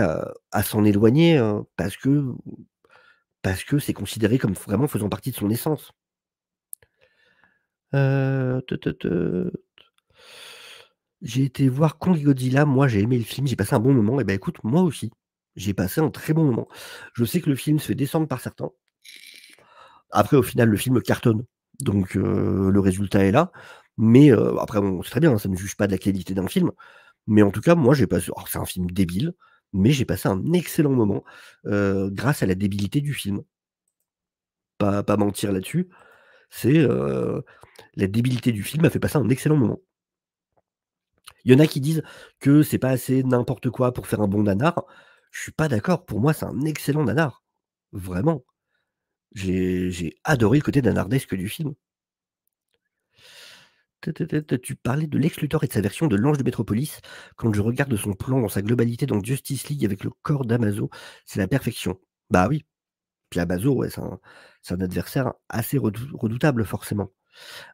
B: à, s'en éloigner hein, parce que parce que c'est considéré comme vraiment faisant partie de son essence. Euh, j'ai été voir Kong Godzilla, moi j'ai aimé le film, j'ai passé un bon moment, et eh ben écoute, moi aussi. J'ai passé un très bon moment. Je sais que le film se fait descendre par certains. Après, au final, le film cartonne. Donc, euh, le résultat est là. Mais euh, après, bon, c'est très bien, hein, ça ne juge pas de la qualité d'un film. Mais en tout cas, moi, j'ai passé. c'est un film débile, mais j'ai passé un excellent moment euh, grâce à la débilité du film. Pas, pas mentir là-dessus. C'est la débilité du film a fait passer un excellent moment. Il y en a qui disent que c'est pas assez n'importe quoi pour faire un bon nanar. Je suis pas d'accord. Pour moi, c'est un excellent nanar. Vraiment. J'ai adoré le côté nanardesque du film. Tu parlais de Lex Luthor et de sa version de l'ange de Métropolis. Quand je regarde son plan dans sa globalité dans Justice League avec le corps d'Amazo, c'est la perfection. Bah oui. Puis Amazo, ouais, c'est un, adversaire assez redoutable, forcément.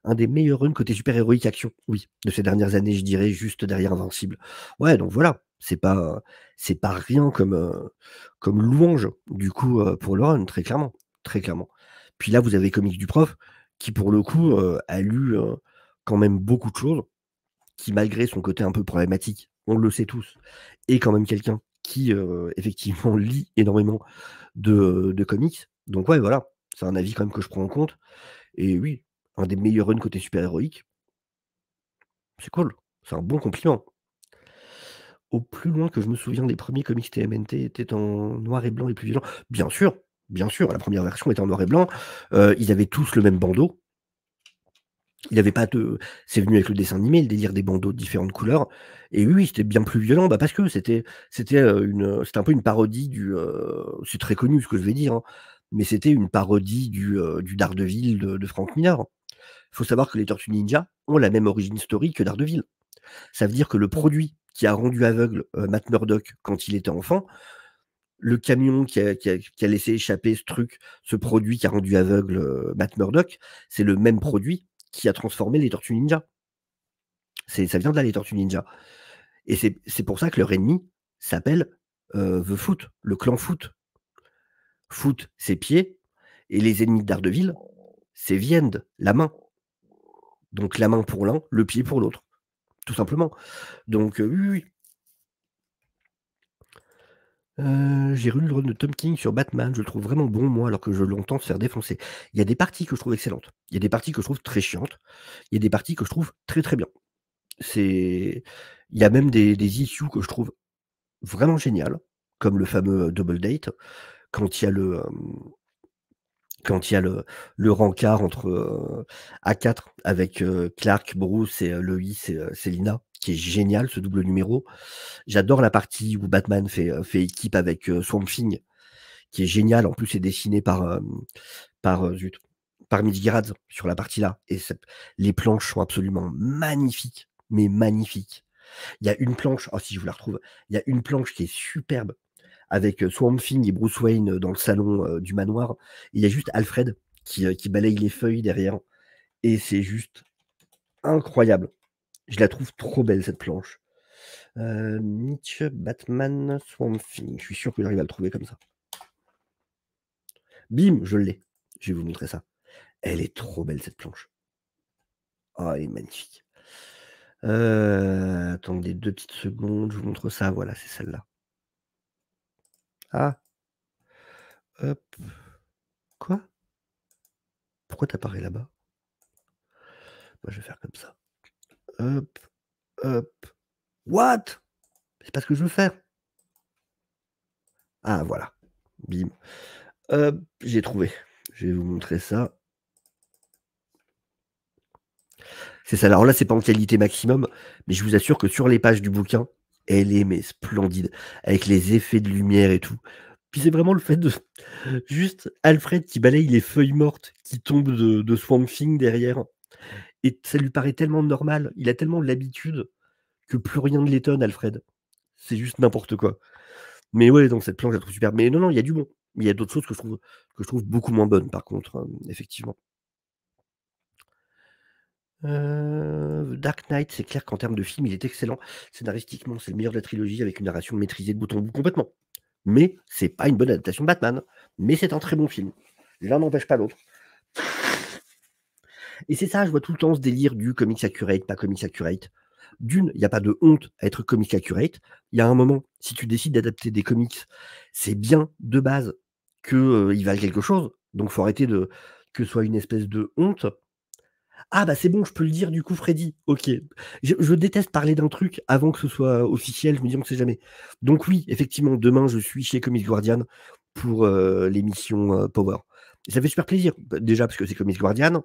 B: Un des meilleurs runs côté super-héroïque action, oui, de ces dernières années, je dirais, juste derrière Invincible. Ouais, donc voilà. C'est pas, c'est pas rien comme, comme louange, du coup, pour le run, très clairement. Très clairement. Puis là, vous avez Comique du Prof, qui pour le coup a lu quand même beaucoup de choses, qui malgré son côté un peu problématique, on le sait tous, est quand même quelqu'un qui (laughs) effectivement lit énormément de, de, comics. Donc ouais, voilà, c'est un avis quand même que je prends en compte. Et oui, un des meilleurs runs côté super-héroïque, c'est cool, c'est un bon compliment au plus loin que je me souviens des premiers comics TMNT étaient en noir et blanc et plus violents. Bien sûr, bien sûr, la première version était en noir et blanc. Euh, ils avaient tous le même bandeau. Il avait pas de. C'est venu avec le dessin animé, le délire des bandeaux de différentes couleurs. Et oui, c'était bien plus violent, bah, parce que c'était c'était euh, une un peu une parodie du. Euh, c'est très connu ce que je vais dire, hein, mais c'était une parodie du, du Daredevil de, Frank Miller. Il faut savoir que les Tortues Ninja ont la même origine story que Daredevil. Ça veut dire que le produit qui a rendu aveugle Matt Murdock quand il était enfant, le camion qui a, laissé échapper ce truc, ce produit qui a rendu aveugle Matt Murdock, c'est le même produit qui a transformé les Tortues Ninja. ça vient de là, les Tortues Ninja. Et c'est, pour ça que leur ennemi s'appelle The Foot, le clan Foot. Foot, c'est pied, et les ennemis d'Ardeville, c'est Vienne, la main. Donc la main pour l'un, le pied pour l'autre tout simplement. Donc, oui, oui. j'ai lu le run de Tom King sur Batman, je le trouve vraiment bon, moi, alors que je l'entends faire défoncer. Il y a des parties que je trouve excellentes, il y a des parties que je trouve très chiantes, il y a des parties que je trouve très très bien. C'est... Il y a même des, des issues que je trouve vraiment géniales, comme le fameux Double Date, quand il y a le, quand il y a le, le rencard entre euh, A4 avec euh, Clark, Bruce et euh, et euh, Selina, qui est génial ce double numéro. J'adore la partie où Batman fait, fait équipe avec Swamp Thing, qui est génial. En plus, c'est dessiné par, par, par Midgirad sur la partie là. Et les planches sont absolument magnifiques, mais magnifiques. Il y a une planche, oh, si je vous la retrouve, il y a une planche qui est superbe avec euh, Swamp et Bruce Wayne euh, dans le salon euh, du manoir. Il y a juste Alfred qui, balaye les feuilles derrière. Et c'est juste incroyable. Je la trouve trop belle, cette planche. Euh, Nietzsche, Batman, Swamp Je suis sûr que j'arrive à le trouver comme ça. Bim, je l'ai. Je vais vous montrer ça. Elle est trop belle, cette planche. Oh, elle est magnifique. attendez deux petites secondes, je vous montre ça. Voilà, c'est celle-là. Ah. Hop. Quoi Pourquoi t'apparais là-bas Moi, bah, je vais faire comme ça. Hop. Hop. What C'est pas ce que je veux faire. Ah, voilà. Bim. j'ai trouvé. Je vais vous montrer ça. C'est ça. Alors là, c'est pas en qualité maximum, mais je vous assure que sur les pages du bouquin, elle est mais splendide, avec les effets de lumière et tout. Puis c'est vraiment le fait de (laughs) juste Alfred qui balaye les feuilles mortes qui tombent de, de Swamp derrière. Et ça lui paraît tellement normal, il a tellement l'habitude que plus rien ne l'étonne, Alfred. C'est juste n'importe quoi. Mais ouais, donc cette planche, je la trouve super. Mais non, non, il y a du bon. Il y a d'autres choses que je trouve, que je trouve beaucoup moins bonnes, par contre, hein, effectivement. Euh, Dark Knight, c'est clair qu'en termes de film, il est excellent. Scénaristiquement, c'est le meilleur de la trilogie avec une narration maîtrisée de bout en bout complètement. Mais c'est pas une bonne adaptation de Batman. Mais c'est un très bon film. L'un n'empêche pas l'autre. Et c'est ça, je vois tout le temps ce délire du comics accurate, pas comics accurate. D'une, il n'y a pas de honte à être comics accurate. Il y a un moment, si tu décides d'adapter des comics, c'est bien de base qu'ils euh, valent quelque chose. Donc, faut arrêter de que ce soit une espèce de honte. Ah bah c'est bon, je peux le dire du coup, Freddy. Ok. Je, déteste parler d'un truc avant que ce soit euh, officiel, je me dis on ne sait jamais. Donc oui, effectivement, demain je suis chez Comics Guardian pour euh, l'émission euh, Power. ça fait super plaisir, bah, déjà parce que c'est Comics Guardian.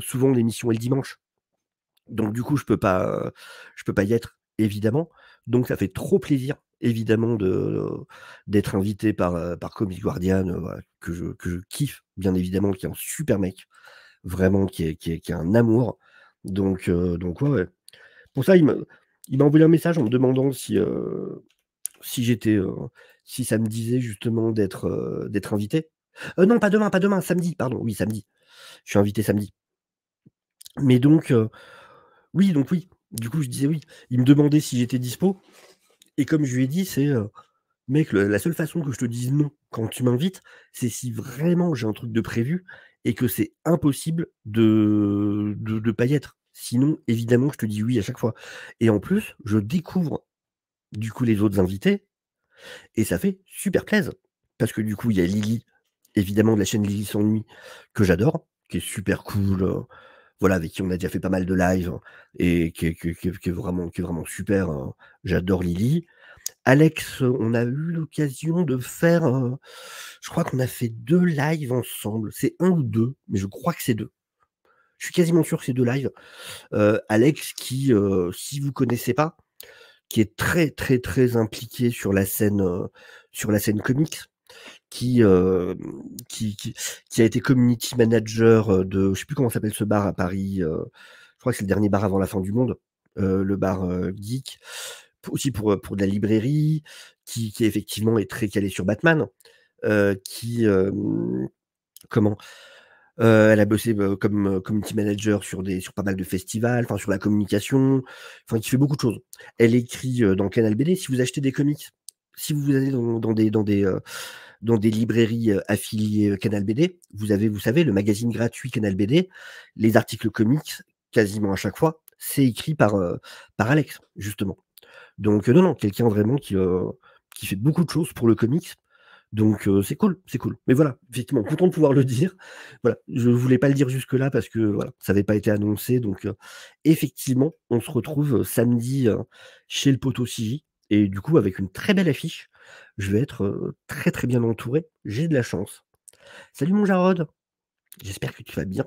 B: souvent l'émission est le dimanche. Donc du coup, je peux pas, je peux pas y être, évidemment. Donc ça fait trop plaisir, évidemment, d'être invité par, par Comics Guardian, que, je, que je kiffe, bien évidemment, qui est un super mec vraiment qui est, qui qui un amour. Donc, euh, donc ouais, Pour ça, il m'a, envoyé un message en me demandant si, euh, si j'étais, euh, si ça me disait justement d'être, d'être invité. non, pas demain, pas demain, samedi, pardon, oui, samedi. Je suis invité samedi. Mais donc, oui, donc oui. Du coup, je disais oui. Il me demandait si j'étais dispo. Et comme je lui ai dit, c'est mec, la seule façon que je te dise non quand tu m'invites, c'est si vraiment j'ai un truc de prévu et que c'est impossible de, de, pas y être. Sinon, évidemment, je te dis oui à chaque fois. Et en plus, je découvre du coup les autres invités et ça fait super plaisir. Parce que du coup, il y a Lily, évidemment, de la chaîne Lily s'ennuie, que j'adore, qui est super cool. Euh, voilà, avec qui on a déjà fait pas mal de lives et qui, est, vraiment, qui est vraiment super. Hein. j'adore Lily. Alex, on a eu l'occasion de faire, euh, je crois qu'on a fait deux lives ensemble. C'est un ou deux, mais je crois que c'est deux. Je suis quasiment sûr que c'est deux lives. Euh, Alex, qui, euh, si vous connaissez pas, qui est très très très impliqué sur la scène, sur la scène comics, qui, qui, a été community manager de, je sais plus comment s'appelle ce bar à Paris, je crois que c'est le dernier bar avant la fin du monde, le bar geek, aussi pour, de la librairie, qui, effectivement est très calée sur Batman, qui comment elle a bossé comme community manager sur des sur pas mal de festivals, enfin sur la communication, enfin qui fait beaucoup de choses. Elle écrit dans Canal BD. Si vous achetez des comics, si vous allez dans, dans des dans des dans des librairies affiliées Canal BD, vous avez, vous savez, le magazine gratuit Canal BD, les articles comics, quasiment à chaque fois, c'est écrit par, par Alex, justement. Donc, euh, non, non, quelqu'un vraiment qui, euh, qui fait beaucoup de choses pour le comics. Donc euh, c'est cool, c'est cool. Mais voilà, effectivement, content de pouvoir le dire. Voilà, je voulais pas le dire jusque là parce que voilà, ça n'avait pas été annoncé. Donc effectivement, on se retrouve samedi chez le poteau CJ et du coup avec une très belle affiche. Je vais être très très bien entouré. J'ai de la chance. Salut mon Jarod, j'espère que tu vas bien.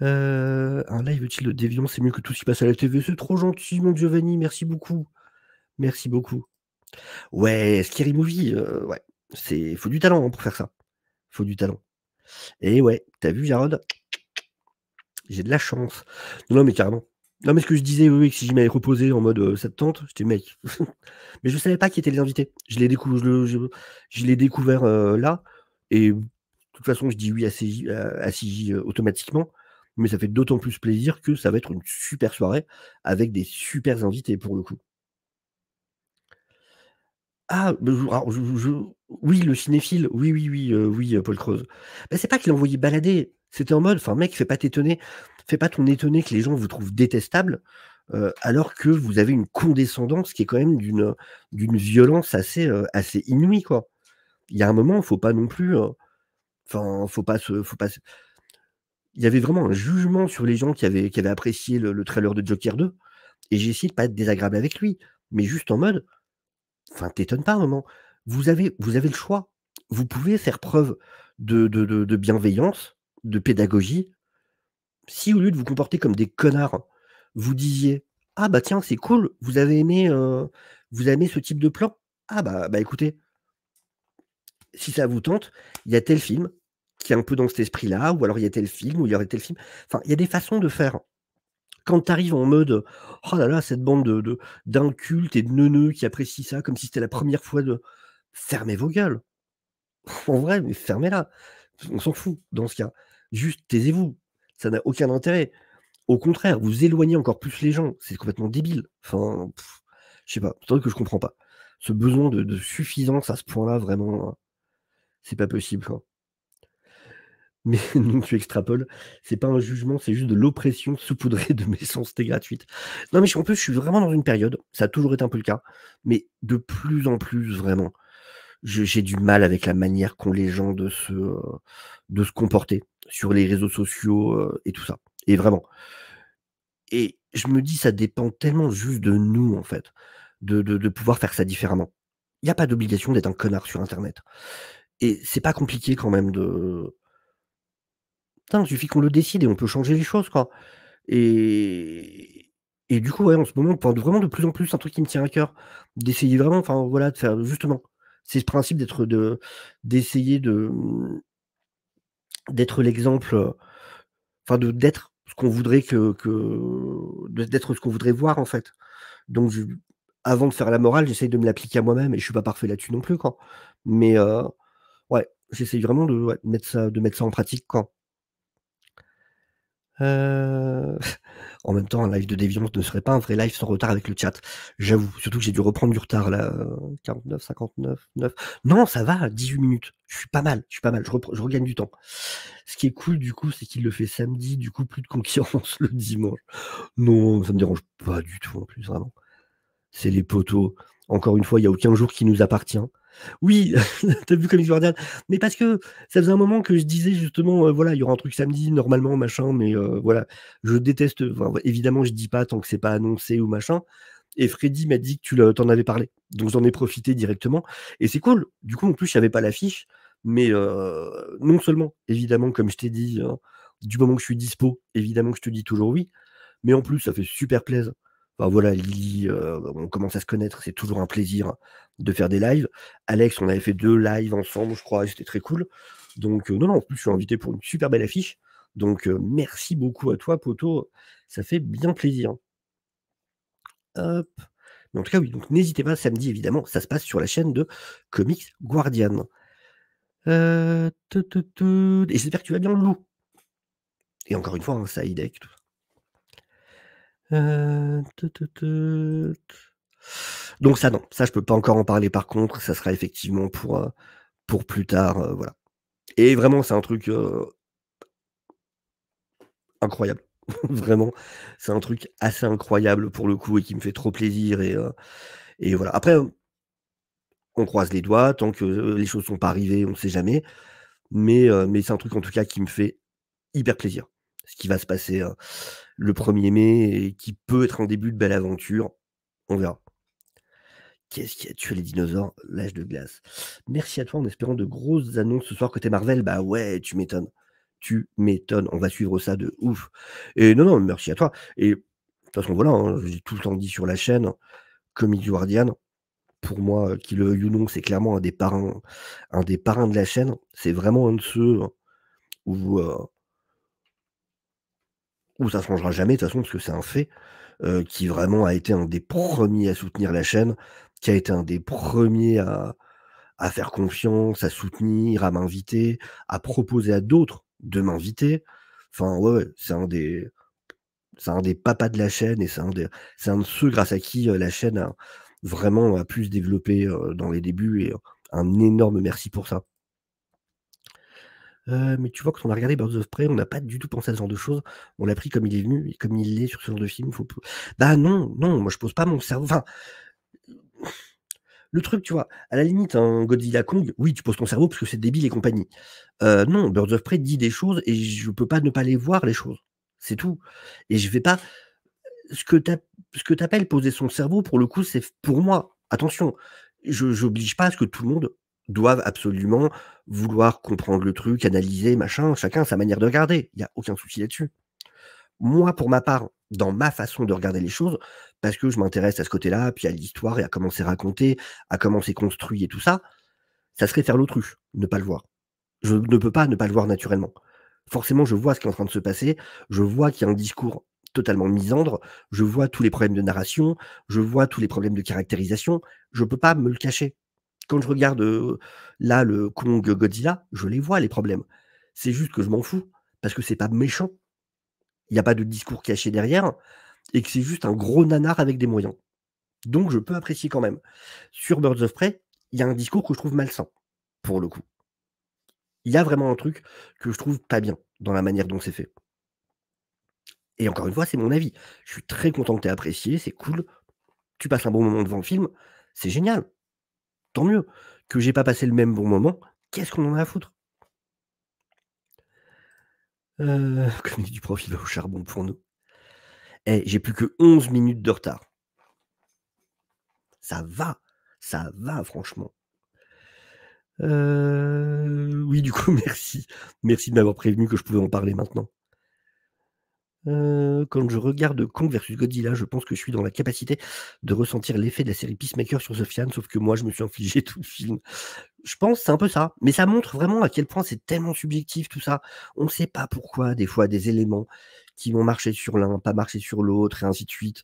B: Euh, un live utile de Dévion, c'est mieux que tout ce qui passe à la TV. C'est trop gentil, mon Giovanni. Merci beaucoup. Merci beaucoup. Ouais, Scary Movie, euh, ouais. C'est faut du talent hein, pour faire ça. Faut du talent. Et ouais, t'as vu, Jarod J'ai de la chance. Non, mais carrément. Non, mais ce que je disais, oui, que si je m'avais reposé en mode cette euh, tente, j'étais mec. (laughs) mais je savais pas qui étaient les invités. Je l'ai je, découvert là. Et de toute façon, je dis oui à CJ, à CJ automatiquement mais ça fait d'autant plus plaisir que ça va être une super soirée avec des super invités pour le coup. Ah, oui, le cinéphile, oui, oui, oui, euh, oui, euh, Paul Creuse. Ben, c'est pas qu'il envoyé balader, c'était en mode, enfin, mec, fais pas t'étonner, fais pas ton étonné que les gens vous trouvent détestable, euh, alors que vous avez une condescendance qui est quand même d'une, d'une violence assez, assez inouïe, quoi. Il y a un moment, faut pas non plus, enfin, faut pas se, faut il y avait vraiment un jugement sur les gens qui avaient, qui avaient apprécié le, trailer de Joker 2. Et j'ai essayé de pas être désagréable avec lui, mais juste en mode, enfin, t'étonnes pas, moment. Vous avez, vous avez le choix. Vous pouvez faire preuve de, de, bienveillance, de pédagogie. Si au lieu de vous comporter comme des connards, vous disiez Ah bah tiens, c'est cool, vous avez aimé, euh, vous aimez ce type de plan Ah bah, bah écoutez, si ça vous tente, il y a tel film, qui un peu dans cet esprit-là, ou alors il y a tel film, ou il y aurait tel film. Enfin, il y a des façons de faire. Quand tu arrives en mode oh là là, cette bande de d'incultes et de neuneux qui apprécient ça comme si c'était la première fois de fermez vos gueules. En vrai, mais fermez-la. On s'en fout dans ce cas. Juste taisez-vous. Ça n'a aucun intérêt. Au contraire, vous éloignez encore plus les gens. C'est complètement débile. Enfin, je sais pas. C'est truc que je comprends pas. Ce besoin de, suffisance à ce point-là, vraiment, hein, c'est pas possible mais (laughs) non tu extrapoles. C'est pas un jugement, c'est juste de l'oppression saupoudrée de méchanceté gratuite. Non, mais je, en plus, je suis vraiment dans une période, ça a toujours été un peu le cas, mais de plus en plus, vraiment, j'ai du mal avec la manière qu'ont les gens de se, euh, de se comporter sur les réseaux sociaux euh, et tout ça. Et vraiment. Et je me dis, ça dépend tellement juste de nous, en fait, de, de, de pouvoir faire ça différemment. Il n'y a pas d'obligation d'être un connard sur Internet. Et c'est pas compliqué quand même de, Putain, il suffit qu'on le décide et on peut changer les choses, quoi. Et, et du coup, ouais, en ce moment, on parle vraiment de plus en plus un truc qui me tient à cœur. D'essayer vraiment, enfin voilà, de faire justement. C'est ce principe d'être de d'essayer de d'être l'exemple, enfin de d'être ce qu'on voudrait que, d'être ce qu'on voudrait voir en fait. Donc avant de faire la morale, j'essaye de me l'appliquer à moi-même et je suis pas parfait là-dessus non plus quoi. Mais euh, ouais, j'essaye vraiment de, mettre ça, de mettre ça en pratique quoi. Euh, (laughs) en même temps, un live de déviance ne serait pas un vrai live sans retard avec le chat. J'avoue, surtout que j'ai dû reprendre du retard là. 49, 59, 9. Non, ça va, 18 minutes. Je suis pas mal, je suis pas mal, je, regagne du temps. Ce qui est cool du coup, c'est qu'il le fait samedi, du coup, plus de concurrence (laughs) le dimanche. Non, ça me dérange pas du tout en plus, vraiment. C'est les poteaux. Encore une fois, il n'y a aucun jour qui nous appartient. Oui, (laughs) t'as vu comme Guardian. Mais parce que ça faisait un moment que je disais justement, euh, voilà, il y aura un truc samedi, normalement, machin, mais euh, voilà, je déteste. évidemment, je dis pas tant que c'est pas annoncé ou machin. Et Freddy m'a dit que tu t'en avais parlé. Donc j'en ai profité directement. Et c'est cool. Du coup, en plus, je n'avais pas l'affiche. Mais euh, non seulement, évidemment, comme je t'ai dit, hein, du moment que je suis dispo, évidemment que je te dis toujours oui. Mais en plus, ça fait super plaisir voilà, Lily, euh, on commence à se connaître, c'est toujours un plaisir de faire des lives. Alex, on avait fait deux lives ensemble, je crois, c'était très cool. Donc, euh, non, non, en plus, je suis invité pour une super belle affiche. Donc, euh, merci beaucoup à toi, Poto. Ça fait bien plaisir. Hop. Mais en tout cas, oui, donc n'hésitez pas, samedi, évidemment, ça se passe sur la chaîne de Comics Guardian. Et j'espère que tu vas bien, Lou. Et encore une fois, un hein, side ça, tout tout euh, Donc ça non, ça je peux pas encore en parler par contre, ça sera effectivement pour, euh, pour plus tard, euh, voilà. Et vraiment c'est un truc incroyable, (laughs) vraiment c'est un truc assez incroyable pour le coup et qui me fait trop plaisir et, et voilà. Après on croise les doigts, tant que les choses sont pas arrivées, on ne sait jamais, mais, mais c'est un truc en tout cas qui me fait hyper plaisir ce qui va se passer hein, le 1er mai et qui peut être un début de belle aventure. On verra. Qu'est-ce qui a tué les dinosaures L'âge de glace. Merci à toi en espérant de grosses annonces ce soir côté Marvel. Bah ouais, tu m'étonnes. Tu m'étonnes. On va suivre ça de ouf. Et non, non, merci à toi. Et de toute façon, voilà, hein, j'ai tout le temps dit sur la chaîne, Comic Guardian, pour moi, euh, qui le Younon, c'est clairement un des parrains, un des parrains de la chaîne. C'est vraiment un de ceux hein, où euh, ou ça ne changera jamais de toute façon, parce que c'est un fait, euh, qui vraiment a été un des premiers à soutenir la chaîne, qui a été un des premiers à, à faire confiance, à soutenir, à m'inviter, à proposer à d'autres de m'inviter. Enfin, ouais, c'est un des. C'est un des papas de la chaîne et c'est un, un de ceux grâce à qui euh, la chaîne a vraiment a pu se développer euh, dans les débuts et un énorme merci pour ça. Euh, mais tu vois, quand on a regardé Birds of Prey, on n'a pas du tout pensé à ce genre de choses. On l'a pris comme il est venu et comme il est sur ce genre de film. Faut... Bah non, non, moi je pose pas mon cerveau. Enfin, le truc, tu vois, à la limite, en Godzilla Kong, oui, tu poses ton cerveau parce que c'est débile et compagnie. Euh, non, Birds of Prey dit des choses et je peux pas ne pas les voir, les choses. C'est tout. Et je ne vais pas. Ce que tu appelles poser son cerveau, pour le coup, c'est pour moi. Attention, je n'oblige pas à ce que tout le monde doivent absolument vouloir comprendre le truc, analyser, machin, chacun sa manière de regarder. Il n'y a aucun souci là-dessus. Moi, pour ma part, dans ma façon de regarder les choses, parce que je m'intéresse à ce côté-là, puis à l'histoire et à comment c'est raconté, à comment c'est construit et tout ça, ça serait faire l'autruche, ne pas le voir. Je ne peux pas ne pas le voir naturellement. Forcément, je vois ce qui est en train de se passer, je vois qu'il y a un discours totalement misandre, je vois tous les problèmes de narration, je vois tous les problèmes de caractérisation, je ne peux pas me le cacher quand je regarde là le Kong Godzilla, je les vois les problèmes. C'est juste que je m'en fous parce que c'est pas méchant. Il n'y a pas de discours caché derrière et que c'est juste un gros nanar avec des moyens. Donc je peux apprécier quand même. Sur Birds of Prey, il y a un discours que je trouve malsain pour le coup. Il y a vraiment un truc que je trouve pas bien dans la manière dont c'est fait. Et encore une fois, c'est mon avis. Je suis très content que tu apprécié, c'est cool. Tu passes un bon moment devant le film, c'est génial tant mieux. Que j'ai pas passé le même bon moment, qu'est-ce qu'on en a à foutre euh, (laughs) Comme a du profil au charbon pour nous. Eh, j'ai plus que 11 minutes de retard. Ça va, ça va, franchement. Euh, oui, du coup, (laughs) merci. Merci de m'avoir prévenu que je pouvais en parler maintenant quand je regarde Kong versus Godzilla, je pense que je suis dans la capacité de ressentir l'effet de la série Peacemaker sur Sofiane, sauf que moi, je me suis infligé (laughs) tout le film. Je pense c'est un peu ça, mais ça montre vraiment à quel point c'est tellement subjectif tout ça. On ne sait pas pourquoi des fois des éléments qui vont marcher sur l'un, pas marcher sur l'autre, et ainsi de suite.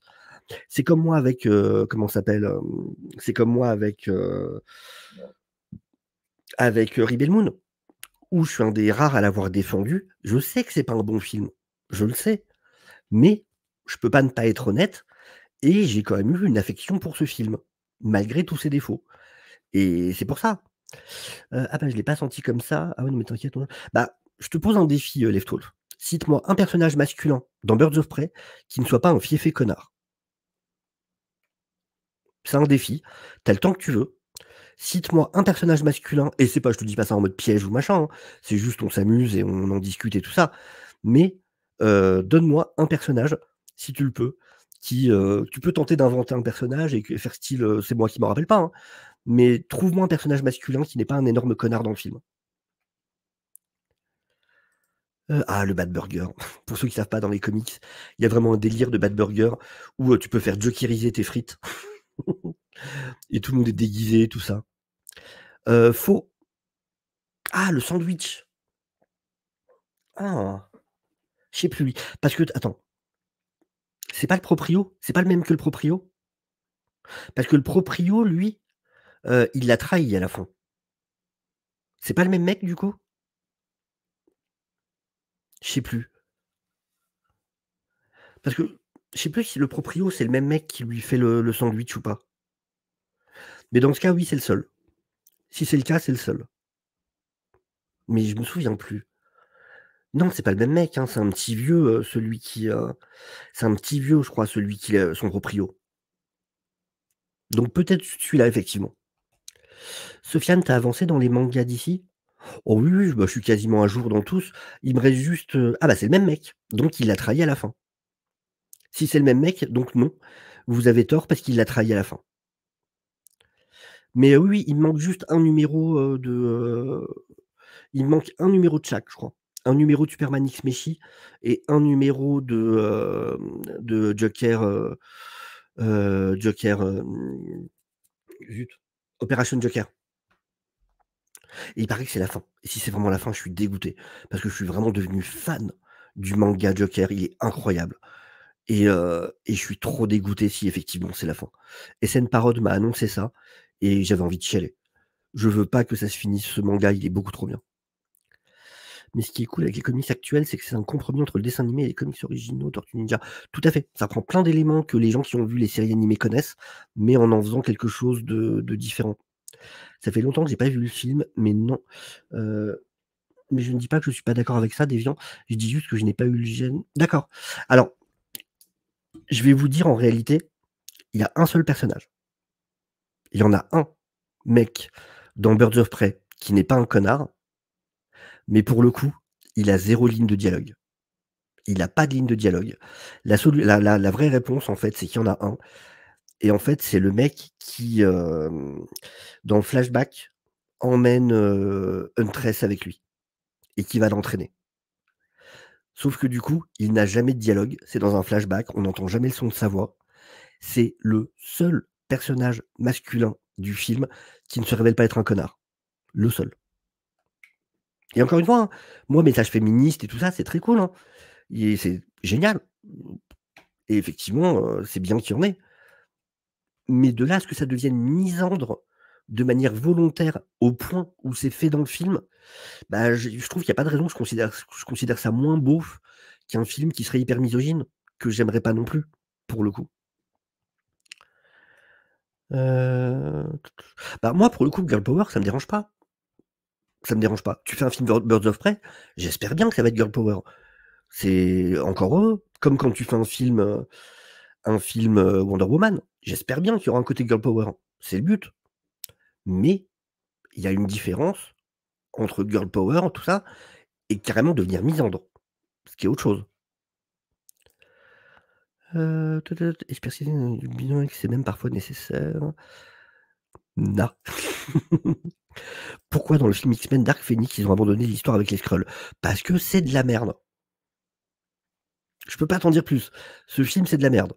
B: C'est comme moi avec comment s'appelle C'est comme moi avec avec Rebel Moon, où je suis un des rares à l'avoir défendu. Je sais que c'est pas un bon film, je le sais, mais je peux pas ne pas être honnête, et j'ai quand même eu une affection pour ce film, malgré tous ses défauts. Et c'est pour ça. Euh, ah ben, je l'ai pas senti comme ça. Ah oui, mais t'inquiète. Bah, je te pose un défi, euh, Left Cite-moi un personnage masculin dans Birds of Prey qui ne soit pas un fiefé connard. C'est un défi. T'as le temps que tu veux. Cite-moi un personnage masculin, et c'est pas, je te dis pas ça en mode piège ou machin, hein. c'est juste on s'amuse et on en discute et tout ça, mais euh, donne-moi un personnage, si tu le peux, qui euh, tu peux tenter d'inventer un personnage et faire style, euh, c'est moi qui m'en rappelle pas, hein, mais trouve-moi un personnage masculin qui n'est pas un énorme connard dans le film. ah, le Bad Burger. (laughs) Pour ceux qui ne savent pas, dans les comics, il y a vraiment un délire de Bad Burger où tu peux faire jokeriser tes frites. (laughs) et tout le monde est déguisé, tout ça. faux. Ah, le sandwich. Ah. Je sais plus lui. Parce que, attends, c'est pas le proprio, c'est pas le même que le proprio. Parce que le proprio, lui, euh, il l'a trahi à la fin. C'est pas le même mec du coup Je sais plus. Parce que je sais plus si le proprio, c'est le même mec qui lui fait le, le sandwich ou pas. Mais dans ce cas, oui, c'est le seul. Si c'est le cas, c'est le seul. Mais je me souviens plus. Non, c'est pas le même mec, hein, c'est un petit vieux, euh, celui qui. Euh, c'est un petit vieux, je crois, celui qui. est euh, son proprio. Donc peut-être celui-là, effectivement. Sofiane, t'as avancé dans les mangas d'ici Oh oui, bah, je suis quasiment à jour dans tous. Il me reste juste. Ah bah c'est le même mec. Donc il l'a trahi à la fin. Si c'est le même mec, donc non. Vous avez tort parce qu'il l'a trahi à la fin. Mais oui, il me manque juste un numéro de. Il me manque un numéro de chaque, je crois un numéro de Superman X-Meshi et un numéro de, euh, Joker. Euh, euh, Joker. Zut, Opération Joker. Et il paraît que c'est la fin. Et si c'est vraiment la fin, je suis dégoûté. Parce que je suis vraiment devenu fan du manga Joker. Il est incroyable. Et, je suis trop dégoûté si effectivement c'est la fin. SN Parod m'a annoncé ça. Et j'avais envie de chialer. Je veux pas que ça se finisse. Ce manga, il est beaucoup trop bien. Mais ce qui est cool avec les comics actuels, c'est que c'est un compromis entre le dessin animé et les comics originaux Tortue Ninja. Tout à fait. Ça prend plein d'éléments que les gens qui ont vu les séries animées connaissent, mais en en faisant quelque chose de, différent. Ça fait longtemps que j'ai pas vu le film, mais non. Euh, mais je ne dis pas que je suis pas d'accord avec ça, Déviant. Je dis juste que je n'ai pas eu le gène. D'accord. Alors, je vais vous dire en réalité, il y a un seul personnage. Il y en a un mec dans Birds of Prey qui n'est pas un connard, mais pour le coup, il a zéro ligne de dialogue. Il n'a pas de ligne de dialogue. La, vraie réponse, en fait, c'est qu'il y en a un. Et en fait, c'est le mec qui, euh, dans le flashback, emmène euh, Huntress avec lui et qui va l'entraîner. Sauf que du coup, il n'a jamais de dialogue. C'est dans un flashback. On n'entend jamais le son de sa voix. C'est le seul personnage masculin du film qui ne se révèle pas être un connard. Le seul. Et encore une fois, hein, moi, message féministe et tout ça, c'est très cool. Hein. C'est génial. Et effectivement, euh, c'est bien qu'il y en ait. Mais de là à ce que ça devienne misandre de manière volontaire au point où c'est fait dans le film, bah, je, trouve qu'il n'y a pas de raison. Je considère, je considère ça moins beau qu'un film qui serait hyper misogyne, que j'aimerais pas non plus, pour le coup. Euh, bah, moi, pour le coup, Girl Power, ça me dérange pas ça me dérange pas. Tu fais un film Birds of Prey, j'espère bien que ça va être Girl Power. C'est encore heureux. Comme quand tu fais un film, euh, un film euh, Wonder Woman, j'espère bien qu'il y aura un côté Girl Power. C'est le but. Mais il y a une différence entre Girl Power, tout ça, et carrément devenir misandre. Ce qui est autre chose. Euh, que c'est même parfois nécessaire. Non. (laughs) (laughs) Pourquoi dans le film X-Men Dark Phoenix ils ont abandonné l'histoire avec les Skrulls Parce que c'est de la merde. Je peux pas t'en dire plus. Ce film c'est de la merde.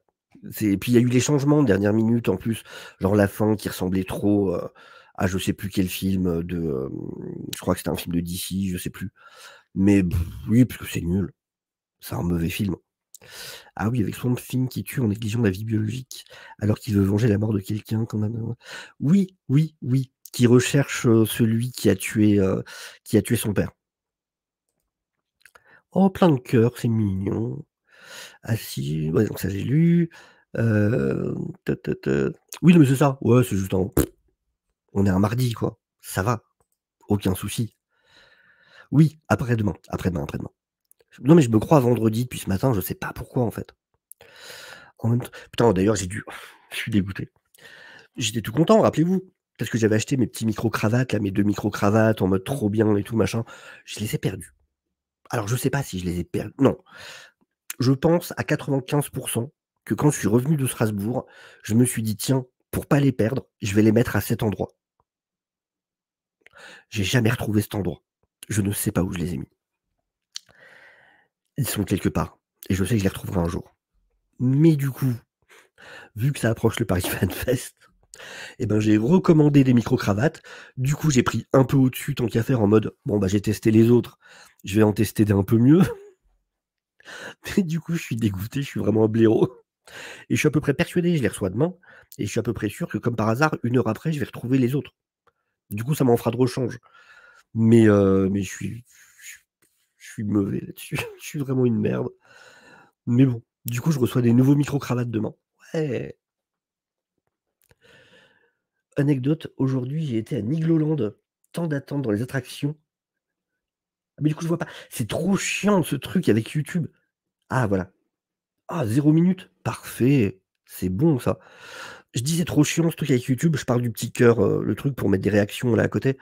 B: Et puis il y a eu les changements de dernière minute en plus, genre la fin qui ressemblait trop euh, à je sais plus quel film de, euh, je crois que c'était un film de DC, je sais plus. Mais oui, parce que c'est nul. C'est un mauvais film. Ah oui, avec son film qui tue en négligeant la vie biologique, alors qu'il veut venger la mort de quelqu'un. Quand même. Oui, oui, oui qui recherche celui qui a tué, qui a tué son père. Oh, plein de cœur, c'est mignon. Ah ouais, donc ça j'ai lu. Oui, mais c'est ça. Ouais, c'est juste en On est un mardi, quoi. Ça va. Aucun souci. Oui, après-demain. Après-demain, après-demain. Non, mais je me crois vendredi depuis ce matin, je sais pas pourquoi, en fait. Putain, d'ailleurs, j'ai dû. (laughs) je suis dégoûté. J'étais tout content, rappelez-vous parce que j'avais acheté mes petits micro-cravates, mes deux micro-cravates en mode trop bien et tout, machin, je les ai perdus. Alors, je ne sais pas si je les ai perdus. Non. Je pense à 95% que quand je suis revenu de Strasbourg, je me suis dit, tiens, pour pas les perdre, je vais les mettre à cet endroit. J'ai jamais retrouvé cet endroit. Je ne sais pas où je les ai mis. Ils sont quelque part. Et je sais que je les retrouverai un jour. Mais du coup, vu que ça approche le Paris (laughs) Fan Fest, et eh ben j'ai recommandé des micro-cravates. Du coup, j'ai pris un peu au-dessus tant qu'à faire en mode bon bah j'ai testé les autres, je vais en tester un peu mieux. (laughs) Mais du coup, je suis dégoûté, je suis vraiment un blaireau. Et je suis à peu près persuadé, je les reçois demain, et je suis à peu près sûr que comme par hasard, une heure après, je vais retrouver les autres. Du coup, ça m'en fera de rechange. Mais, euh, mais je suis, je suis mauvais là-dessus. (laughs) je suis vraiment une merde. Mais bon, du coup, je reçois des nouveaux micro-cravates demain. Ouais. Anecdote, aujourd'hui, j'ai été à Nigloland, tant d'attente dans les attractions. Ah, mais du coup, je vois pas. C'est trop chiant ce truc avec YouTube. Ah, voilà. Ah, zéro minute. Parfait. C'est bon, ça. Je dis c'est trop chiant ce truc avec YouTube. Je parle du petit cœur, euh, le truc pour mettre des réactions là à côté.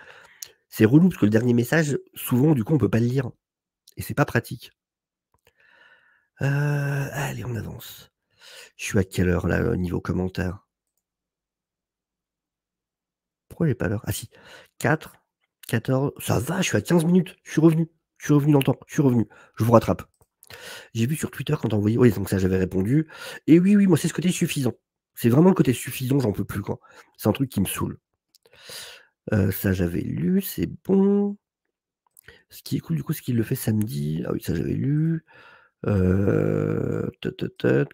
B: C'est relou parce que le dernier message, souvent, du coup, on peut pas le lire. Et c'est pas pratique. Euh, allez, on avance. Je suis à quelle heure là, niveau commentaire pourquoi j'ai pas l'heure Ah si, 4, 14, ça va, je suis à 15 minutes, je suis revenu, je suis revenu dans le temps, je suis revenu, je vous rattrape. J'ai vu sur Twitter quand envoyé, oui, donc ça j'avais répondu, et oui, oui, moi c'est ce côté suffisant. C'est vraiment le côté suffisant, j'en peux plus quoi C'est un truc qui me saoule. Euh, ça j'avais lu, c'est bon. Ce qui est cool du coup, ce qu'il le fait samedi. Ah oui, ça j'avais lu. Euh,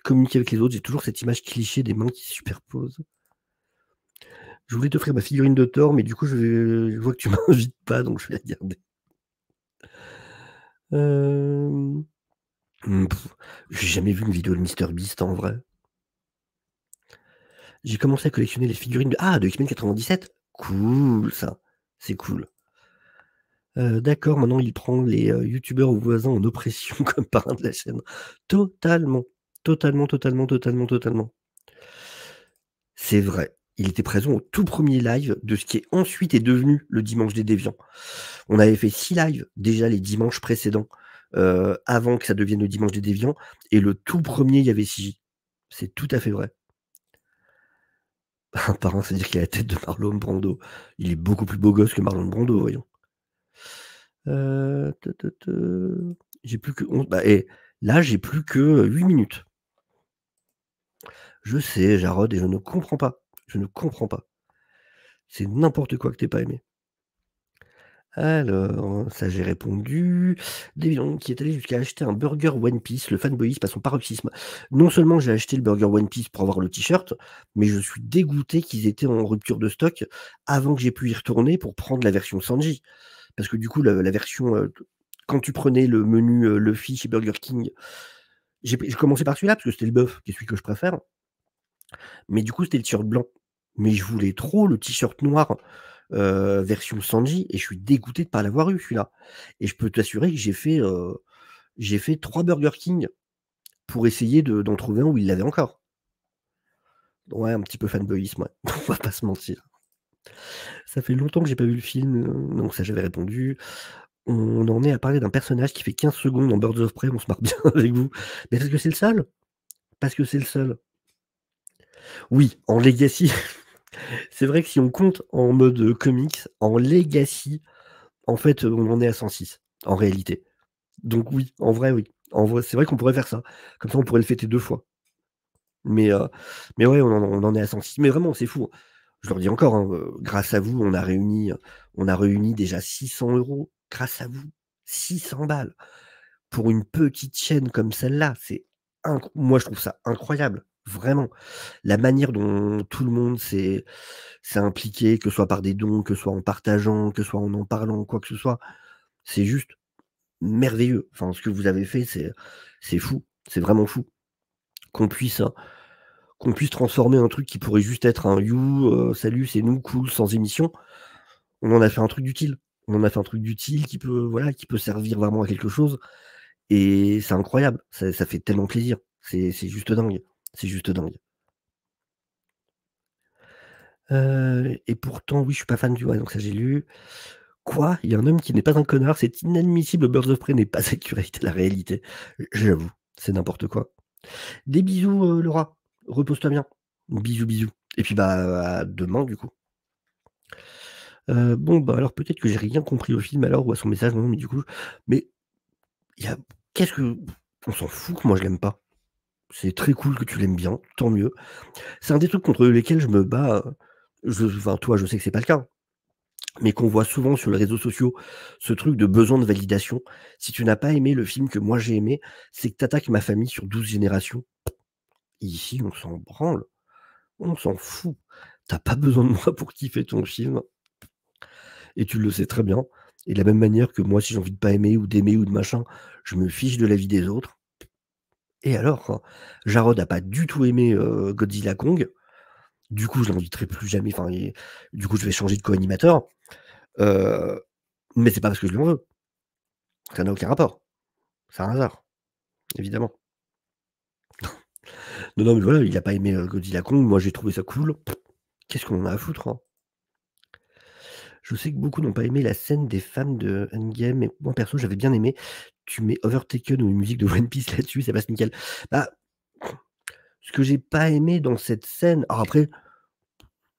B: communiquer avec les autres, j'ai toujours cette image cliché des mains qui se superposent. Je voulais t'offrir ma figurine de Thor, mais du coup, je, vois que tu (laughs) m'invites pas, donc je vais la garder. Euh... Hmm, j'ai jamais vu une vidéo de Mr Beast en vrai. J'ai commencé à collectionner les figurines de ah de x 97. Cool ça, c'est cool. Euh, d'accord, maintenant il prend les euh, youtubeurs voisins en oppression (laughs) comme parrain de la chaîne. Totalement, totalement, totalement, totalement, totalement. C'est vrai il était présent au tout premier live de ce qui est ensuite est devenu le dimanche des déviants. On avait fait six lives déjà les dimanches précédents, euh, avant que ça devienne le dimanche des déviants, et le tout premier, il y avait CJ. C'est tout à fait vrai. (laughs) Un parent, c'est-à-dire qu'il a la tête de Marlon Brando. Il est beaucoup plus beau gosse que Marlon Brando, voyons. Euh, j'ai plus que 11. Bah, et là, j'ai plus que 8 minutes. Je sais, Jarod, et je ne comprends pas. Je ne comprends pas. C'est n'importe quoi que t'aies pas aimé. Alors, ça j'ai répondu. Dévilon qui est allé jusqu'à acheter un burger One Piece, le fanboyisme à son paroxysme. Non seulement j'ai acheté le burger One Piece pour avoir le t-shirt, mais je suis dégoûté qu'ils étaient en rupture de stock avant que j'ai pu y retourner pour prendre la version Sanji. Parce que du coup, la, version, euh, quand tu prenais le menu le euh, Luffy chez Burger King, j'ai commencé par celui-là parce que c'était le bœuf, qui est celui que je préfère. Mais du coup, c'était le t-shirt blanc mais je voulais trop le t-shirt noir euh, version Sanji et je suis dégoûté de ne pas l'avoir eu celui-là. Et je peux t'assurer que j'ai fait, euh, j'ai fait trois Burger King pour essayer d'en trouver un où il l'avait encore. Ouais, un petit peu fanboyisme, ouais. (laughs) on va pas se mentir. Ça fait longtemps que j'ai pas vu le film, euh, donc ça j'avais répondu. On en est à parler d'un personnage qui fait 15 secondes en Birds of Prey, on se marre (laughs) bien avec vous. Mais parce que c'est le seul Parce que c'est le seul. Oui, en Legacy. (laughs) c'est vrai que si on compte en mode comics, en Legacy, en fait, on en est à 106, en réalité. Donc oui, en vrai, oui. c'est vrai qu'on pourrait faire ça. Comme ça, on pourrait le fêter deux fois. Mais, euh, mais ouais, on en, est à 106. Mais vraiment, c'est fou. Hein. Je leur dis encore, hein, euh, grâce à vous, on a réuni, on a réuni déjà 600 euros. Grâce à vous, 600 balles pour une petite chaîne comme celle-là. C'est moi, je trouve ça incroyable. Vraiment. La manière dont tout le monde s'est impliqué, que ce soit par des dons, que ce soit en partageant, que ce soit en en parlant, quoi que ce soit, c'est juste merveilleux. Enfin, ce que vous avez fait, c'est fou. C'est vraiment fou. Qu'on puisse, hein, qu'on puisse transformer un truc qui pourrait juste être un you, euh, salut, c'est nous, cool, sans émission. On en a fait un truc d'utile. On en a fait un truc d'utile qui peut, voilà, qui peut servir vraiment à quelque chose. Et c'est incroyable. Ça, ça fait tellement plaisir. C'est juste dingue. C'est juste dingue. Euh, et pourtant, oui, je suis pas fan du donc ça j'ai lu. Quoi Il y a un homme qui n'est pas un connard, c'est inadmissible, Birds of Prey n'est pas sécurité. (laughs) la réalité. J'avoue, c'est n'importe quoi. Des bisous, euh, Laura. Repose-toi bien. Bisous, bisous. Et puis bah à demain du coup. Euh, bon bah alors peut-être que j'ai rien compris au film alors ou à son message, non mais du coup. Mais il y a. Qu'est-ce que. On s'en fout que moi je l'aime pas c'est très cool que tu l'aimes bien, tant mieux. C'est un des trucs contre lesquels je me bats. Euh, je, enfin, toi, je sais que c'est pas le cas, mais qu'on voit souvent sur les réseaux sociaux, ce truc de besoin de validation. Si tu n'as pas aimé le film que moi j'ai aimé, c'est que tu attaques ma famille sur 12 générations. Ici, on s'en branle. On s'en fout. T'as pas besoin de moi pour kiffer ton film. Et tu le sais très bien. Et de la même manière que moi, si j'ai envie de pas aimer ou d'aimer ou de machin, je me fiche de la vie des autres. Et alors, Jarod n'a pas du tout aimé Godzilla Kong, du coup, je l'inviterai plus jamais. Enfin, du coup, je vais changer de co-animateur. mais c'est pas parce que je lui en veux. Ça n'a aucun rapport. C'est un hasard, évidemment. (laughs) non, non, mais voilà, il n'a pas aimé Godzilla Kong. Moi, j'ai trouvé ça cool. Qu'est-ce qu'on en a à foutre hein? je sais que beaucoup n'ont pas aimé la scène des femmes de Endgame, mais moi perso, j'avais bien aimé tu mets Overtaken ou une musique de One Piece là-dessus, ça passe nickel. Bah, ce que j'ai pas aimé dans cette scène, après,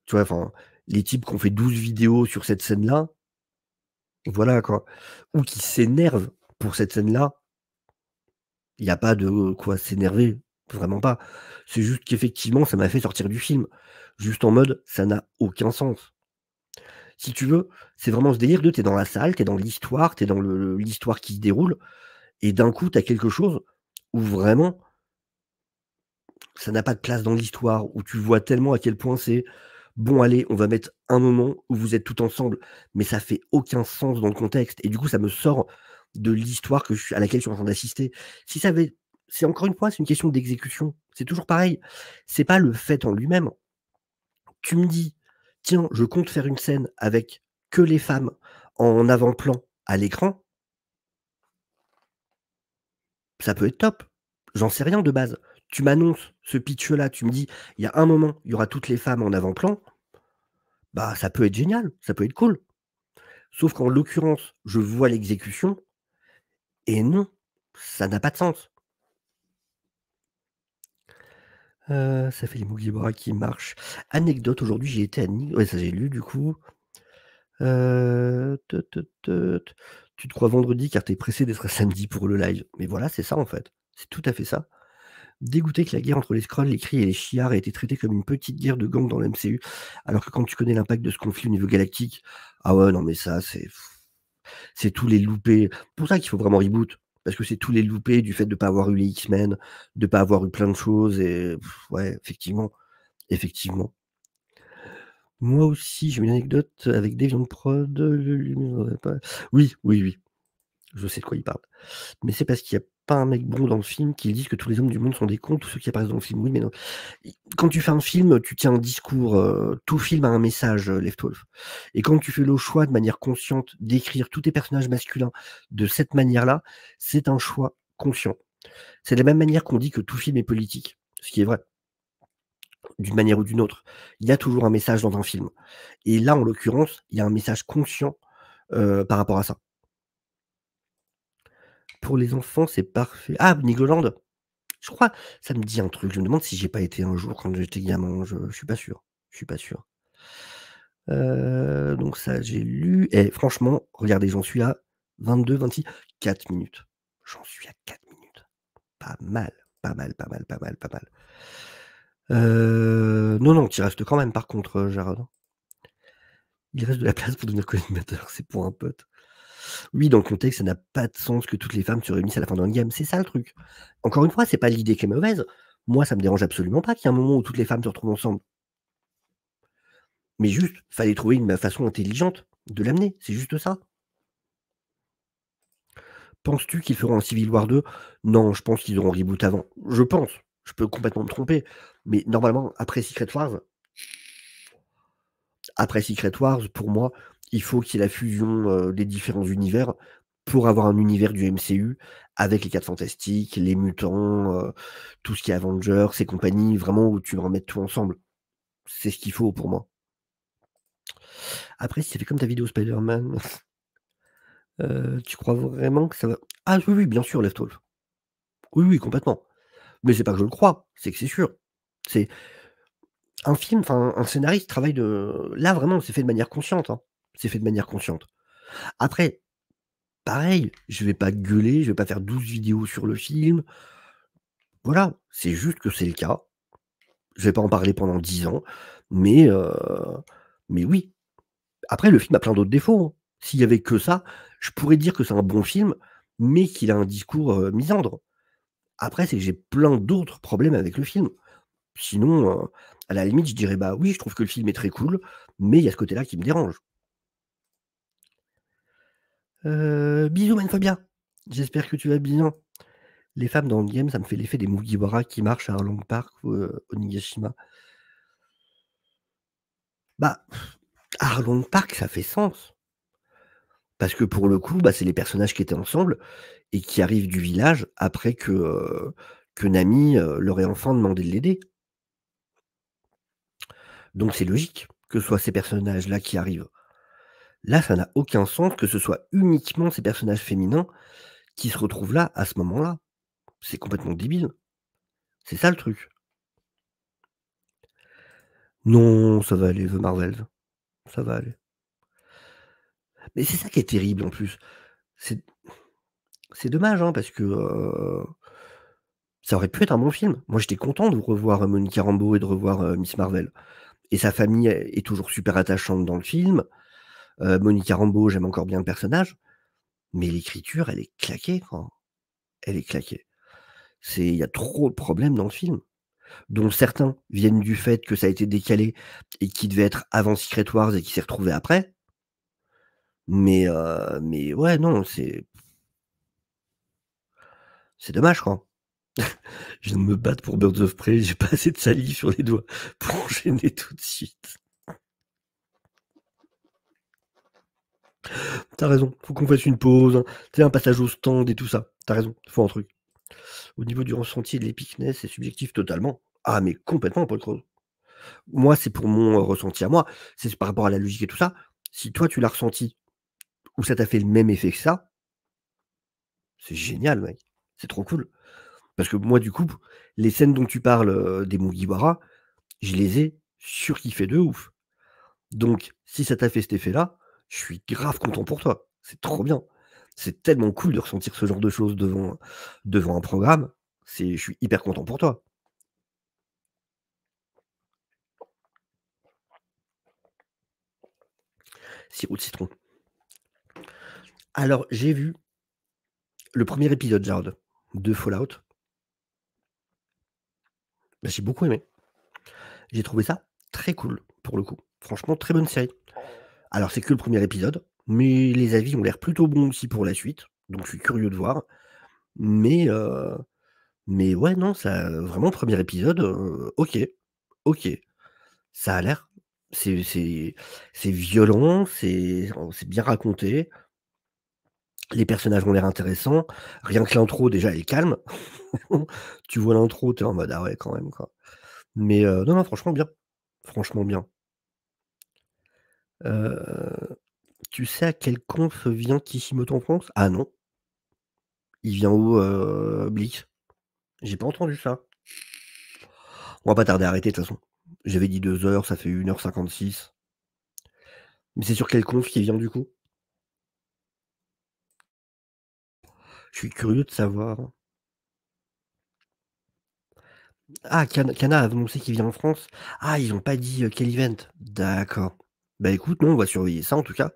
B: tu vois, enfin, les types qui ont fait 12 vidéos sur cette scène-là, voilà quoi, ou qui s'énervent pour cette scène-là, il n'y a pas de euh, quoi s'énerver, vraiment pas. C'est juste qu'effectivement, ça m'a fait sortir du film. Juste en mode, ça n'a aucun sens si tu veux. C'est vraiment ce délire de t'es dans la salle, t'es dans l'histoire, t'es dans l'histoire qui se déroule, et d'un coup, t'as quelque chose où vraiment ça n'a pas de place dans l'histoire, où tu vois tellement à quel point c'est bon, allez, on va mettre un moment où vous êtes tout ensemble, mais ça fait aucun sens dans le contexte, et du coup, ça me sort de l'histoire à laquelle je suis en train d'assister. Si ça avait, c'est encore une fois, c'est une question d'exécution. C'est toujours pareil. C'est pas le fait en lui-même. Tu me dis, tiens, je compte faire une scène avec que les femmes en avant-plan à l'écran, ça peut être top. J'en sais rien de base. Tu m'annonces ce pitch-là, tu me dis, il y a un moment, il y aura toutes les femmes en avant-plan, bah ça peut être génial, ça peut être cool. Sauf qu'en l'occurrence, je vois l'exécution, et non, ça n'a pas de sens. Euh, ça fait les mugibra qui marchent. Anecdote, aujourd'hui j'ai été à Ouais, ça j'ai lu du coup. Euh, tu te crois vendredi car t'es pressé d'être samedi pour le live. Mais voilà, c'est ça en fait. C'est tout à fait ça. Dégoûté que la guerre entre les scrolls les Cris et les chiards ait été traitée comme une petite guerre de gang dans l'MCU, alors que quand tu connais l'impact de ce conflit au niveau galactique, ah ouais, non mais ça, c'est. C'est tous les loupés. Pour ça qu'il faut vraiment reboot parce que c'est tous les loupés du fait de ne pas avoir eu les X-Men, de ne pas avoir eu plein de choses. Et ouais, effectivement. Effectivement. Moi aussi, j'ai une anecdote avec Deviant Prod. Oui, oui, oui. Je sais de quoi il parle. Mais c'est parce qu'il y a pas un mec bon dans le film qui dit que tous les hommes du monde sont des cons, tous ceux qui apparaissent dans le film, oui, mais non. Quand tu fais un film, tu tiens un discours, euh, tout film a un message, euh, Left Wolf. Et quand tu fais le choix de manière consciente d'écrire tous tes personnages masculins de cette manière-là, c'est un choix conscient. C'est de la même manière qu'on dit que tout film est politique, ce qui est vrai d'une manière ou d'une autre. Il y a toujours un message dans un film. Et là, en l'occurrence, il y a un message conscient euh, par rapport à ça pour les enfants, c'est parfait. Ah, Nigoland, je crois, ça me dit un truc. Je me demande si j'ai pas été un jour quand j'étais gamin. Je, ne suis pas sûr. Je suis pas sûr. Euh, donc ça, j'ai lu. Et franchement, regardez, j'en suis à 22, 26, 4 minutes. J'en suis à 4 minutes. Pas mal, pas mal, pas mal, pas mal, pas mal. Euh, non, non, tu restes quand même, par contre, euh, Jarod. Il reste de la place pour devenir co (laughs) c'est pour un pote. Oui, dans le contexte, ça n'a pas de sens que toutes les femmes se réunissent à la fin d'un game. C'est ça le truc. Encore une fois, c'est pas l'idée qui est mauvaise. Moi, ça me dérange absolument pas qu'il y ait un moment où toutes les femmes se retrouvent ensemble. Mais juste, fallait trouver une façon intelligente de l'amener. C'est juste ça. Penses-tu qu'ils feront un Civil War 2 Non, je pense qu'ils auront reboot avant. Je pense. Je peux complètement me tromper. Mais normalement, après Secret Wars, après Secret Wars, pour moi, il faut qu'il y ait la fusion euh, des différents univers pour avoir un univers du MCU avec les 4 Fantastiques, les mutants, euh, tout ce qui est Avengers, ces compagnies, vraiment où tu vas remettre tout ensemble. C'est ce qu'il faut pour moi. Après, si c'est fait comme ta vidéo Spider-Man, (laughs) euh, tu crois vraiment que ça va. Ah oui, oui, bien sûr, Left Wolf. Oui, oui, complètement. Mais c'est pas que je le crois, c'est que c'est sûr. C'est un film, enfin un scénariste travaille de. Là, vraiment, c'est fait de manière consciente. Hein. C'est fait de manière consciente. Après, pareil, je vais pas gueuler, je vais pas faire 12 vidéos sur le film. Voilà, c'est juste que c'est le cas. Je vais pas en parler pendant 10 ans, mais, euh, mais oui. Après, le film a plein d'autres défauts. Hein. S'il y avait que ça, je pourrais dire que c'est un bon film, mais qu'il a un discours euh, misandre. Après, c'est que j'ai plein d'autres problèmes avec le film. Sinon, euh, à la limite, je dirais bah oui, je trouve que le film est très cool, mais il y a ce côté-là qui me dérange. Euh, bisous, bien. J'espère que tu vas bien. Les femmes dans le game, ça me fait l'effet des Mugiwara qui marchent à Arlong Park ou euh, au Onigashima. Bah, Arlong Park, ça fait sens. Parce que pour le coup, bah, c'est les personnages qui étaient ensemble et qui arrivent du village après que, euh, que Nami euh, leur ait enfin demandé de l'aider. Donc c'est logique que ce soit ces personnages-là qui arrivent. Là, ça n'a aucun sens que ce soit uniquement ces personnages féminins qui se retrouvent là à ce moment-là. C'est complètement débile. C'est ça le truc. Non, ça va aller, The Marvel. Ça va aller. Mais c'est ça qui est terrible en plus. C'est, c'est dommage, hein, parce que euh, ça aurait pu être un bon film. Moi, j'étais content de revoir euh, Monica Rambeau et de revoir euh, Miss Marvel. Et sa famille est toujours super attachante dans le film. Monica Rambeau, j'aime encore bien le personnage, mais l'écriture, elle est claquée, quoi. Elle est claquée. C'est, il y a trop de problèmes dans le film, dont certains viennent du fait que ça a été décalé et qui devait être avant Secret Wars et qui s'est retrouvé après. Mais, mais ouais, non, c'est, c'est dommage, quoi. (laughs) je viens de me battre pour Birds of Prey, j'ai pas assez de salive sur les doigts pour (laughs) enchaîner tout de suite. T'as raison, faut qu'on fasse une pause, C'est hein. un passage au stand et tout ça. T'as raison, faut un truc. Au niveau du ressenti et de l'épicness, c'est subjectif totalement. Ah, mais complètement, Paul Creuse. Moi, c'est pour mon euh, ressenti à moi, c'est par rapport à la logique et tout ça. Si toi, tu l'as ressenti ou ça t'a fait le même effet que ça, c'est génial, mec. C'est trop cool. Parce que moi, du coup, les scènes dont tu parles euh, des Mugiwara, je les ai surkiffées de ouf. Donc, si ça t'a fait cet effet-là, je suis grave content pour toi. C'est trop bien. C'est tellement cool de ressentir ce genre de choses devant, devant un programme. Je suis hyper content pour toi. Sirop de citron. Alors, j'ai vu le premier épisode, de Fallout. Bah, j'ai beaucoup aimé. J'ai trouvé ça très cool, pour le coup. Franchement, très bonne série. Alors, c'est que le premier épisode, mais les avis ont l'air plutôt bons aussi pour la suite. Donc, je suis curieux de voir. Mais, euh, mais ouais, non, ça, vraiment, premier épisode, euh, ok, ok. Ça a l'air. C'est, violent, c'est, oh, c'est bien raconté. Les personnages ont l'air intéressants. Rien que l'intro, déjà, est calme. (laughs) tu vois l'intro, t'es en mode ah ouais, quand même, quoi. Mais euh, non, non, franchement, bien. Franchement, bien tu sais à quel conf vient Kishimoto en France Ah non. Il vient où Blix J'ai pas entendu ça. On va pas tarder à arrêter de toute façon. J'avais dit 2 heures, ça fait 1h56. Mais c'est sur quel conf qui vient du coup Je suis curieux de savoir. Ah, Kana, a annoncé qu'il vient en France. Ah, ils n'ont pas dit quel event. D'accord. Bah écoute, nous on va surveiller ça en tout cas.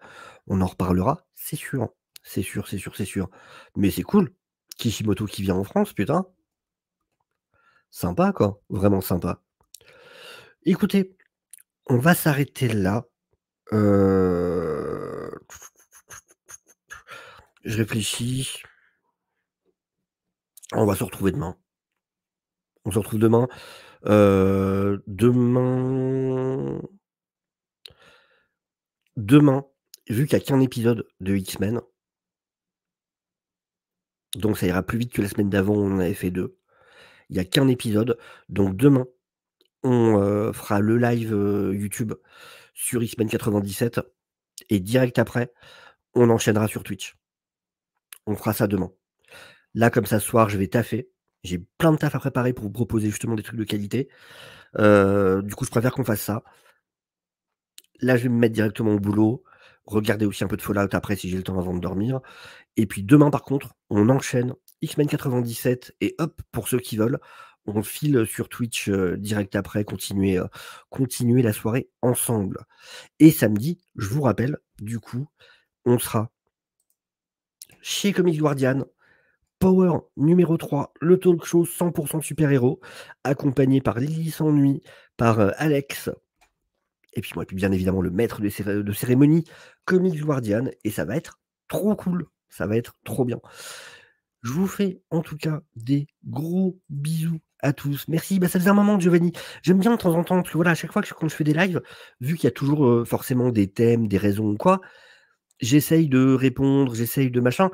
B: On en reparlera, c'est sûr. C'est sûr, c'est sûr, c'est sûr. Mais c'est cool. Kishimoto qui vient en France, putain. Sympa, quoi. Vraiment sympa. Écoutez, on va s'arrêter là. Euh, je réfléchis. On va se retrouver demain. On se retrouve demain. Euh, demain demain, vu qu'il n'y a qu'un épisode de X-Men, donc ça ira plus vite que la semaine d'avant où on avait fait deux. Il n'y a qu'un épisode. Donc demain, on euh, fera le live euh, YouTube sur X-Men 97. Et direct après, on enchaînera sur Twitch. On fera ça demain. Là, comme ça, ce soir, je vais taffer. J'ai plein de taf à préparer pour vous proposer justement des trucs de qualité. Euh, du coup, je préfère qu'on fasse ça. Là, je vais me mettre directement au boulot. Regardez aussi un peu de Fallout après si j'ai le temps avant de dormir. Et puis demain, par contre, on enchaîne X-Men 97 et hop, pour ceux qui veulent, on file sur Twitch euh, direct après, continuer, euh, continuer la soirée ensemble. Et samedi, je vous rappelle, du coup, on sera chez Comic Guardian, Power numéro 3, le talk show 100% super-héros, accompagné par Lily S'ennuie, par euh, Alex, et puis, moi, puis bien évidemment, le maître de, de cérémonie, Comics Guardian. Et ça va être trop cool. Ça va être trop bien. Je vous fais en tout cas des gros bisous à tous. Merci. Bah, ça faisait un moment, Giovanni. J'aime bien de temps en temps, parce que voilà, à chaque fois que je, fais des lives, vu qu'il y a toujours euh, forcément des thèmes, des raisons ou quoi, j'essaye de répondre, j'essaye de machin.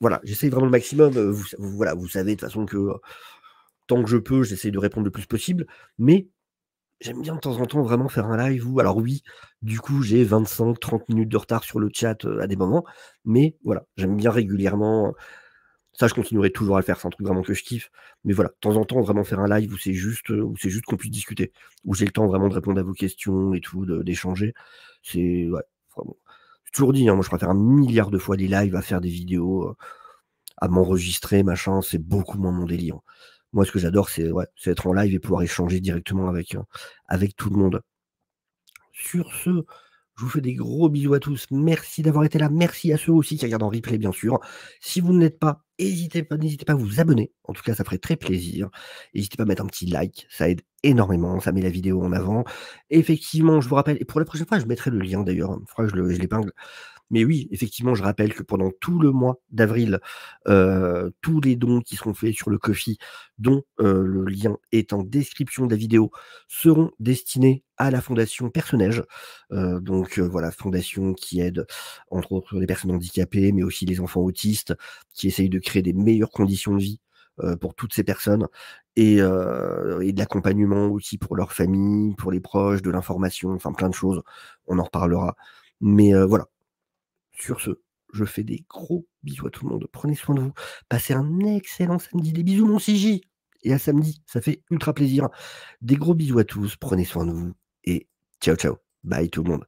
B: Voilà, j'essaye vraiment le maximum. Vous, voilà, vous savez de toute façon que euh, tant que je peux, j'essaye de répondre le plus possible. Mais j'aime bien de temps en temps vraiment faire un live où, alors oui, du coup, j'ai 25, 30 minutes de retard sur le chat euh, à des moments, mais voilà, j'aime bien régulièrement. Ça, je continuerai toujours à le faire, c'est un truc vraiment que je kiffe. Mais voilà, de temps en temps, vraiment faire un live où c'est juste, euh, où c'est juste qu'on puisse discuter, où j'ai le temps vraiment de répondre à vos questions et tout, d'échanger. C'est ouais, vraiment. toujours dit, hein, moi je préfère un milliard de fois des lives à faire des vidéos, euh, à m'enregistrer, machin, c'est beaucoup moins mon délire moi, ce que j'adore, c'est être en live et pouvoir échanger directement euh, avec, tout le monde. Sur ce, je vous fais des gros bisous à tous. Merci d'avoir été là. Merci à ceux aussi qui regardent en replay, bien sûr. Si vous ne l'êtes pas, n'hésitez pas, n'hésitez pas à vous abonner. En tout cas, ça ferait très plaisir. N'hésitez pas à mettre un petit like. Ça aide énormément. Ça met la vidéo en avant. Effectivement, je vous rappelle, et pour la prochaine fois, je mettrai le lien d'ailleurs. Il faudra que je l'épingle. Mais oui, effectivement, je rappelle que pendant tout le mois d'avril, euh, tous les dons qui seront faits sur le Kofi, dont euh, le lien est en description de la vidéo, seront destinés à la fondation Personnage. Euh, donc voilà, fondation qui aide entre autres les personnes handicapées, mais aussi les enfants autistes, qui essayent de créer des meilleures conditions de vie pour toutes ces personnes et, de l'accompagnement aussi pour leur famille, pour les proches, de l'information, enfin plein de choses. On en reparlera. Mais voilà, sur ce, je fais des gros bisous à tout le monde. Prenez soin de vous. Passez un excellent samedi. Des bisous, mon CJ. Et à samedi, ça fait ultra plaisir. Des gros bisous à tous. Prenez soin de vous. Et ciao, ciao. Bye tout le monde.